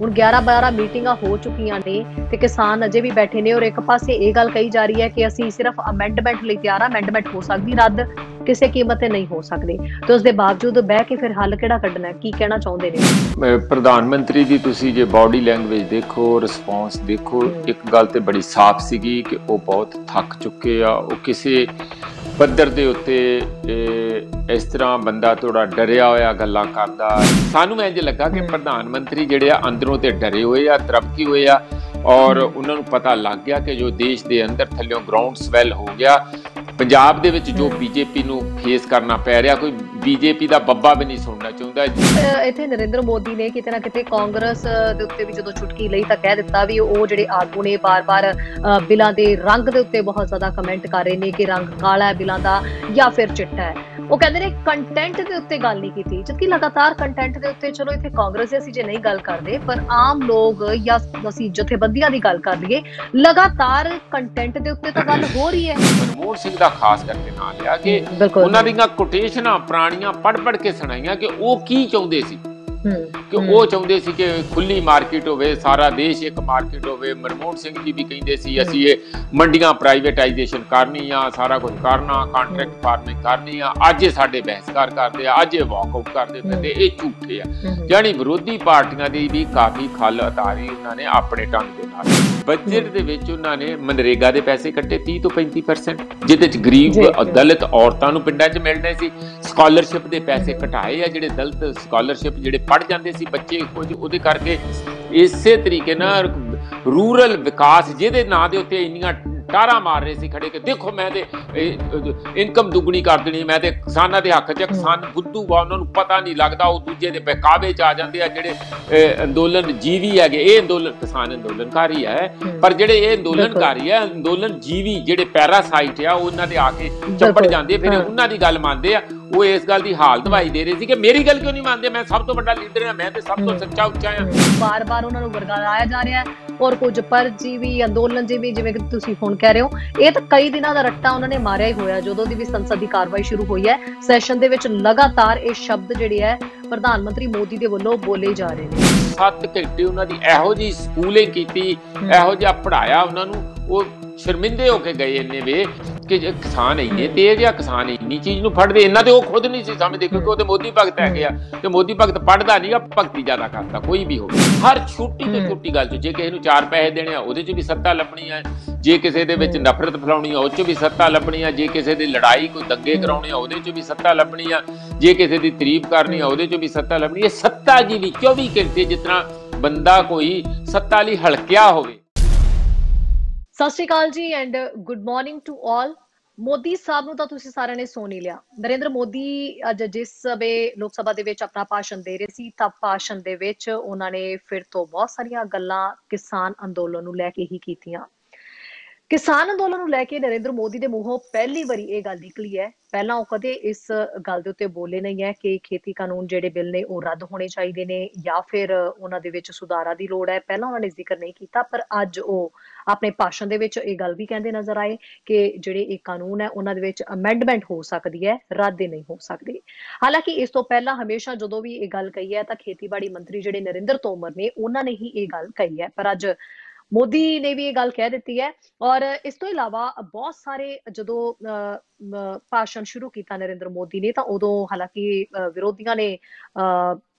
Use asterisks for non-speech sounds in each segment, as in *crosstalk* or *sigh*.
ਹੁਣ 11 12 ਮੀਟਿੰਗਾਂ ਹੋ ਚੁੱਕੀਆਂ ਨੇ ਤੇ ਕਿਸਾਨ ਅਜੇ ਵੀ ਬੈਠੇ ਨੇ ਔਰ ਇੱਕ ਪਾਸੇ ਇਹ ਗੱਲ ਕਹੀ ਜਾ ਰਹੀ ਹੈ ਕਿ ਅਸੀਂ ਸਿਰਫ ਅਮੈਂਡਮੈਂਟ ਲਈ ਤਿਆਰ ਆ ਅਮੈਂਡਮੈਂਟ ਹੋ ਸਕਦੀ ਰੱਦ ਕਿਸੇ ਕੀਮਤ ਤੇ ਨਹੀਂ ਹੋ ਸਕਦੀ ਤੇ ਉਸ ਦੇ ਬਾਵਜੂਦ ਬਹਿ ਕੇ ਫਿਰ ਹੱਲ ਕਿਹੜਾ ਕੱਢਣਾ ਕੀ ਕਹਿਣਾ ਚਾਹੁੰਦੇ ਨੇ ਪ੍ਰਧਾਨ ਮੰਤਰੀ ਦੀ ਤੁਸੀਂ ਜੇ ਬਾਡੀ ਲੈਂਗੁਏਜ ਦੇਖੋ ਰਿਸਪੌਂਸ ਦੇਖੋ ਇੱਕ ਗੱਲ ਤੇ ਬੜੀ ਸਾਫ਼ ਸੀਗੀ ਕਿ ਉਹ ਬਹੁਤ ਥੱਕ ਚੁੱਕੇ ਆ ਉਹ ਕਿਸੇ ਪੱਧਰ ਦੇ ਉੱਤੇ ਇਸ ਤਰ੍ਹਾਂ ਬੰਦਾ ਥੋੜਾ ਡਰਿਆ ਹੋਇਆ ਗੱਲਾਂ ਕਰਦਾ ਸਾਨੂੰ ਇੰਜ ਲੱਗਾ ਕਿ ਪ੍ਰਧਾਨ ਮੰਤਰੀ ਜਿਹੜੇ ਆ ਅੰਦਰੋਂ ਤੇ ਡਰੇ ਹੋਏ ਆ ਤਰਪਕੀ ਹੋਏ ਆ ਔਰ ਉਹਨਾਂ ਨੂੰ ਪਤਾ ਲੱਗ ਗਿਆ ਕਿ ਜੋ ਦੇਸ਼ ਦੇ ਅੰਦਰ ਥੱਲੇੋਂ ਗਰਾਊਂਡ ਸਵੈਲ ਹੋ ਗਿਆ ਪੰਜਾਬ ਦੇ ਵਿੱਚ ਜੋ ਬੀਜੇਪੀ ਨੂੰ ਫੇਸ ਕਰਨਾ ਪੈ ਰਿਹਾ ਕੋਈ ਬੀਜੇਪੀ ਦਾ ਬੱਬਾ ਵੀ ਨਹੀਂ ਸੁਣਨਾ ਚਾਹੁੰਦਾ ਇੱਥੇ ਨਰਿੰਦਰ ਮੋਦੀ ਨੇ ਕਿਤੇ ਨਾ ਕਿਤੇ ਕਾਂਗਰਸ ਦੇ ਉੱਤੇ ਵੀ ਜਦੋਂ ਛੁਟਕੀ ਲਈ ਤਾਂ ਕਹਿ ਦਿੱਤਾ ਵੀ ਉਹ ਜਿਹੜੇ ਆਗੂ ਨੇ ਬਾਰ-ਬਾਰ ਬਿਲਾਂ ਦੇ ਰੰਗ ਦੇ ਉੱਤੇ ਬਹੁਤ ਜ਼ਿਆਦਾ ਕਮੈਂਟ ਕਰ ਰਹੇ ਨੇ ਕਿ ਰੰਗ ਕਾਲਾ ਹੈ ਬਿਲਾਂ ਦਾ ਜਾਂ ਫਿਰ ਚਿੱਟਾ ਹੈ ਉਹ ਕਹਿੰਦੇ ਨੇ ਕੰਟੈਂਟ ਦੇ ਉੱਤੇ ਗੱਲ ਨਹੀਂ ਕੀਤੀ ਜਦਕਿ ਲਗਾਤਾਰ ਕੰਟੈਂਟ ਦੇ ਉੱਤੇ ਚਲੋ ਇੱਥੇ ਕਾਂਗਰਸ ਜੇ ਅਸੀਂ ਜੇ ਨਹੀਂ ਗੱਲ ਕਰਦੇ ਪਰ ਆਮ ਲੋਕ ਜਾਂ ਅਸੀਂ ਜਥੇਬੰਦੀਆਂ ਦੀ ਗੱਲ ਕਰ ਲਈਏ ਲਗਾਤਾਰ ਕੰਟੈਂਟ ਦੇ ਉੱਤੇ ਤਾਂ ਗੱਲ ਹੋ ਰਹੀ ਹੈ ਮਨਮੋਹਨ ਸਿੰਘ ਦਾ ਖਾਸ ਕਰਕੇ ਨਾਂ ਲਿਆ ਕਿ ਉਹਨਾਂ ਦੀਆਂ ਕੋਟੇਸ਼ਨਾਂ ਪ੍ਰਾਣ ਕਹਾਣੀਆਂ ਪੜ ਪੜ ਕੇ ਸੁਣਾਈਆਂ ਕਿ ਉਹ ਕੀ ਚਾਹੁੰਦੇ ਸੀ ਕਿ ਉਹ ਚਾਹੁੰਦੇ ਸੀ ਕਿ ਖੁੱਲੀ ਮਾਰਕੀਟ ਹੋਵੇ ਸਾਰਾ ਦੇਸ਼ ਇੱਕ ਮਾਰਕੀਟ ਹੋਵੇ ਮਰਮੋਟ ਸਿੰਘ ਜੀ ਵੀ ਕਹਿੰਦੇ ਸੀ ਅਸੀਂ ਇਹ ਮੰਡੀਆਂ ਪ੍ਰਾਈਵੇਟਾਈਜੇਸ਼ਨ ਕਰਨੀ ਆ ਸਾਰਾ ਕੁਝ ਕਰਨਾ ਕੰਟਰੈਕਟ ਫਾਰਮਿੰਗ ਕਰਨੀ ਆ ਅੱਜ ਇਹ ਸਾਡੇ ਬਹਿਸਕਾਰ ਕਰਦੇ ਆ ਅੱਜ ਇਹ ਆਊਟ ਕਰਦੇ ਤੇ ਇਹ ਝੂਠੇ ਆ ਯਾਨੀ ਵਿਰੋਧੀ ਪਾਰਟੀਆਂ ਦੀ ਵੀ ਕਾਫੀ ਖਲ ਉਤਾਰੀ ਉਹਨਾਂ ਨੇ ਆਪਣੇ ਢੰਗ ਦੇ ਨਾਲ ਬਜਟ ਦੇ ਵਿੱਚ ਉਹਨਾਂ ਨੇ ਮਨਰੇਗਾ ਦੇ ਪੈਸੇ ਕੱਟੇ 30 ਤੋਂ 35% ਜਿਹਦੇ ਚ ਗਰੀਬ ਦਲਿਤ ਔਰਤਾਂ ਨੂੰ ਪਿੰਡਾਂ 'ਚ ਮਿਲਣੇ ਸੀ ਸਕਾਲਰਸ਼ਿਪ ਦੇ ਪੈਸੇ ਘਟਾਏ ਆ ਜਿਹੜੇ ਦਲਿਤ ਸਕਾਲਰਸ਼ਿਪ ਜਿਹੜੇ ਪੜ ਜਾਂਦੇ ਸੀ ਬੱਚੇ ਕੁਝ ਉਹਦੇ ਕਰਕੇ ਇਸੇ ਤਰੀਕੇ ਨਾਲ ਰੂਰਲ ਵਿਕਾਸ ਜਿਹਦੇ ਨਾਂ ਦੇ ਉੱਤੇ ਇੰਨੀਆਂ ਟਾਰਾ ਮਾਰ ਰਹੇ ਸੀ ਖੜੇ ਕੇ ਦੇਖੋ ਮੈਂ ਤੇ ਇਨਕਮ ਦੁੱਗਣੀ ਕਰ ਦੇਣੀ ਮੈਂ ਤੇ ਕਿਸਾਨਾਂ ਦੇ ਹੱਕ 'ਚ ਕਿਸਾਨ ਬੁੱਧੂ ਵਾ ਉਹਨਾਂ ਨੂੰ ਪਤਾ ਨਹੀਂ ਲੱਗਦਾ ਉਹ ਦੂਜੇ ਦੇ ਬਹਿਕਾਵੇ 'ਚ ਆ ਜਾਂਦੇ ਆ ਜਿਹੜੇ ਅੰਦੋਲਨ ਜੀਵੀ ਹੈਗੇ ਇਹ ਅੰਦੋਲਨ ਕਿਸਾਨ ਅੰਦੋਲਨਕਾਰੀ ਹੈ ਪਰ ਜਿਹੜੇ ਇਹ ਅੰਦੋਲਨਕਾਰੀ ਹੈ ਅੰਦੋਲਨ ਜੀਵੀ ਜਿਹੜੇ ਪੈਰਾਸਾਈਟ ਆ ਉਹਨਾਂ ਦੇ ਆ ਕੇ ਚੱਪੜ ਜਾਂਦੇ ਫਿਰ ਉਹਨਾਂ ਦੀ ਗੱਲ ਮੰਨਦੇ ਆ ਉਹ ਇਸ ਗੱਲ ਦੀ ਹਾਲਤ ਵਾਈ ਦੇ ਰਹੇ ਸੀ ਕਿ ਮੇਰੀ ਗੱਲ ਕਿਉਂ ਨਹੀਂ ਮੰਨਦੇ ਮੈਂ ਸਭ ਤੋਂ ਵੱਡਾ ਲੀਡਰ ਹਾਂ ਮੈਂ ਤੇ ਸਭ ਤੋਂ ਸੱਚਾ ਉੱਚਾ ਹਾਂ ਬਾਰ-ਬਾਰ ਉਹਨਾਂ ਨੂੰ ਵਰਗਾਇਆ ਜਾ ਰਿਹਾ ਹੈ ਔਰ ਕੁਝ ਪਰਜੀਵੀ ਅੰਦੋਲਨ ਜਿਵੇਂ ਜਿਵੇਂ ਕਿ ਤੁਸੀਂ ਹੁਣ ਕਹਿ ਰਹੇ ਹੋ ਇਹ ਤਾਂ ਕਈ ਦਿਨਾਂ ਦਾ ਰੱਟਾ ਉਹਨਾਂ ਨੇ ਮਾਰਿਆ ਹੀ ਹੋਇਆ ਜਦੋਂ ਦੀ ਵੀ ਸੰਸਦ ਦੀ ਕਾਰਵਾਈ ਸ਼ੁਰੂ ਹੋਈ ਹੈ ਸੈਸ਼ਨ ਦੇ ਵਿੱਚ ਲਗਾਤਾਰ ਇਹ ਸ਼ਬਦ ਜਿਹੜੇ ਹੈ ਪ੍ਰਧਾਨ ਮੰਤਰੀ ਮੋਦੀ ਦੇ ਵੱਲੋਂ ਬੋਲੇ ਜਾ ਰਹੇ ਨੇ 7 ਘੰਟੇ ਉਹਨਾਂ ਦੀ ਇਹੋ ਜੀ ਸਕੂਲਿੰਗ ਕੀਤੀ ਇਹੋ ਜਿਹਾ ਪੜਾਇਆ ਉਹਨਾਂ ਨੂੰ ਉਹ ਸ਼ਰਮਿੰਦੇ ਹੋ ਕੇ ਗਏ ਇੰਨੇ ਵੇ ਕਿ ਕਿਸਾਨ ਇੰਨੇ ਤੇਜ਼ ਆ ਕਿਸਾਨ ਇੰਨੀ ਚੀਜ਼ ਨੂੰ ਫੜਦੇ ਇਹਨਾਂ ਤੇ ਉਹ ਖੁਦ ਨਹੀਂ ਸੀ ਸਮਝਦੇ ਕਿਉਂਕਿ ਉਹ ਤੇ ਮੋਦੀ ਭਗਤ ਹੈ ਗਿਆ ਤੇ ਮੋਦੀ ਭਗਤ ਪੜਦਾ ਨਹੀਂਗਾ ਭਗਤੀ ਜ਼ਿਆਦਾ ਕਰਦਾ ਕੋਈ ਵੀ ਹੋਵੇ ਹਰ ਛੋਟੀ ਤੇ ਛੋਟੀ ਗੱਲ ਜੇ ਕਿਸੇ ਨੂੰ 4 ਪੈਸੇ ਦੇਣੇ ਆ ਉਹਦੇ 'ਚ ਵੀ ਸੱਤਾ ਲੱਭਣੀ ਆ ਜੇ ਕਿਸੇ ਦੇ ਵਿੱਚ ਨਫ਼ਰਤ ਫਲਾਉਣੀ ਆ ਉਹ 'ਚ ਵੀ ਸੱਤਾ ਲੱਭਣੀ ਆ ਜੇ ਕਿਸੇ ਦੀ ਲੜਾਈ ਕੋਈ ਦੰਗੇ ਕਰਾਉਣੇ ਆ ਉਹਦੇ 'ਚ ਵੀ ਸੱਤਾ ਲੱਭਣੀ ਆ ਜੇ ਕਿਸੇ ਦੀ ਤਾਰੀਫ ਕਰਨੀ ਆ ਉਹਦੇ 'ਚ ਵੀ ਸੱਤਾ ਲੱਭਣੀ ਇਹ ਸੱਤਾ ਜੀ ਵੀ 24 ਘੰਟੇ ਜਿਸ ਜਿਤਨਾ ਬੰਦਾ ਕੋਈ ਸੱਤਾ ਲਈ ਹਲਕਿਆ ਹੋਵੇ ਸਤਿ ਸ਼੍ਰੀ ਅਕਾਲ ਜੀ and good morning to all Modi ਸਾਹਿਬ ਨੂੰ ਤਾਂ ਤੁਸੀਂ ਸਾਰਿਆਂ ਨੇ ਸੁਣ ਹੀ ਲਿਆ ਨਰਿੰਦਰ ਮੋਦੀ ਅੱਜ ਜਿਸ ਸਵੇ ਲੋਕ ਸਭਾ ਦੇ ਵਿੱਚ ਆਪਣਾ ਭਾਸ਼ਣ ਦੇ ਰਹੇ ਸੀ ਤਾਂ ਭਾਸ਼ਣ ਦੇ ਵਿੱਚ ਉਹਨਾਂ ਨੇ ਫਿਰ ਤੋਂ ਬਹੁਤ ਸਾਰੀਆਂ ਗੱਲਾਂ ਕਿਸਾਨ ਅੰਦੋਲਨ ਨੂੰ ਲੈ ਕੇ ਹੀ ਕੀਤੀਆਂ ਕਿਸਾਨ ਅੰਦੋਲਨ ਨੂੰ ਲੈ ਕੇ ਨਰਿੰਦਰ ਮੋਦੀ ਦੇ ਮੂੰਹੋਂ ਪਹਿਲੀ ਵਾਰੀ ਇਹ ਗੱਲ ਨਿਕਲੀ ਹੈ ਪਹਿਲਾਂ ਉਹ ਕਦੇ ਇਸ ਗੱਲ ਦੇ ਉੱਤੇ ਬੋਲੇ ਨਹੀਂ ਹੈ ਕਿ ਖੇਤੀ ਕਾਨੂੰਨ ਜਿਹੜੇ ਬਿੱਲ ਨੇ ਉਹ ਰੱਦ ਹੋਣੇ ਚਾਹੀਦੇ ਨੇ ਜਾਂ ਫਿਰ ਉਹਨਾਂ ਦੇ ਵਿੱਚ ਸੁਧਾਰਾਂ ਦੀ ਲੋੜ ਹੈ ਪਹਿਲਾਂ ਉਹਨਾਂ ਨੇ ਜ਼ਿਕਰ ਨਹੀਂ ਕੀਤਾ ਪਰ ਅੱਜ ਉਹ ਆਪਣੇ ਭਾਸ਼ਣ ਦੇ ਵਿੱਚ ਇਹ ਗੱਲ ਵੀ ਕਹਿੰਦੇ ਨਜ਼ਰ ਆਏ ਕਿ ਜਿਹੜੇ ਇਹ ਕਾਨੂੰਨ ਹੈ ਉਹਨਾਂ ਦੇ ਵਿੱਚ ਅਮੈਂਡਮੈਂਟ ਹੋ ਸਕਦੀ ਹੈ ਰੱਦ ਨਹੀਂ ਹੋ ਸਕਦੀ ਹਾਲਾਂਕਿ ਇਸ ਤੋਂ ਪਹਿਲਾਂ ਹਮੇਸ਼ਾ ਜਦੋਂ ਵੀ ਇਹ ਗੱਲ ਕਹੀ ਹੈ ਤਾਂ ਖੇਤੀਬਾੜੀ ਮੰਤਰੀ ਜਿਹੜੇ ਨਰਿੰਦਰ ਤੋਮਰ ਨੇ ਉਹਨਾਂ ਨੇ ਹੀ ਇਹ ਗੱਲ ਕਹੀ ਹੈ ਪਰ ਅੱਜ ਮੋਦੀ ਨੇ ਵੀ ਇਹ ਗੱਲ ਕਹਿ ਦਿੱਤੀ ਹੈ ਔਰ ਇਸ ਤੋਂ ਇਲਾਵਾ ਬਹੁਤ ਸਾਰੇ ਜਦੋਂ ਭਾਸ਼ਣ ਸ਼ੁਰੂ ਕੀਤਾ ਨਰਿੰਦਰ ਮੋਦੀ ਨੇ ਤਾਂ ਉਦੋਂ ਹਾਲਾਂਕਿ ਵਿਰੋਧੀਆਂ ਨੇ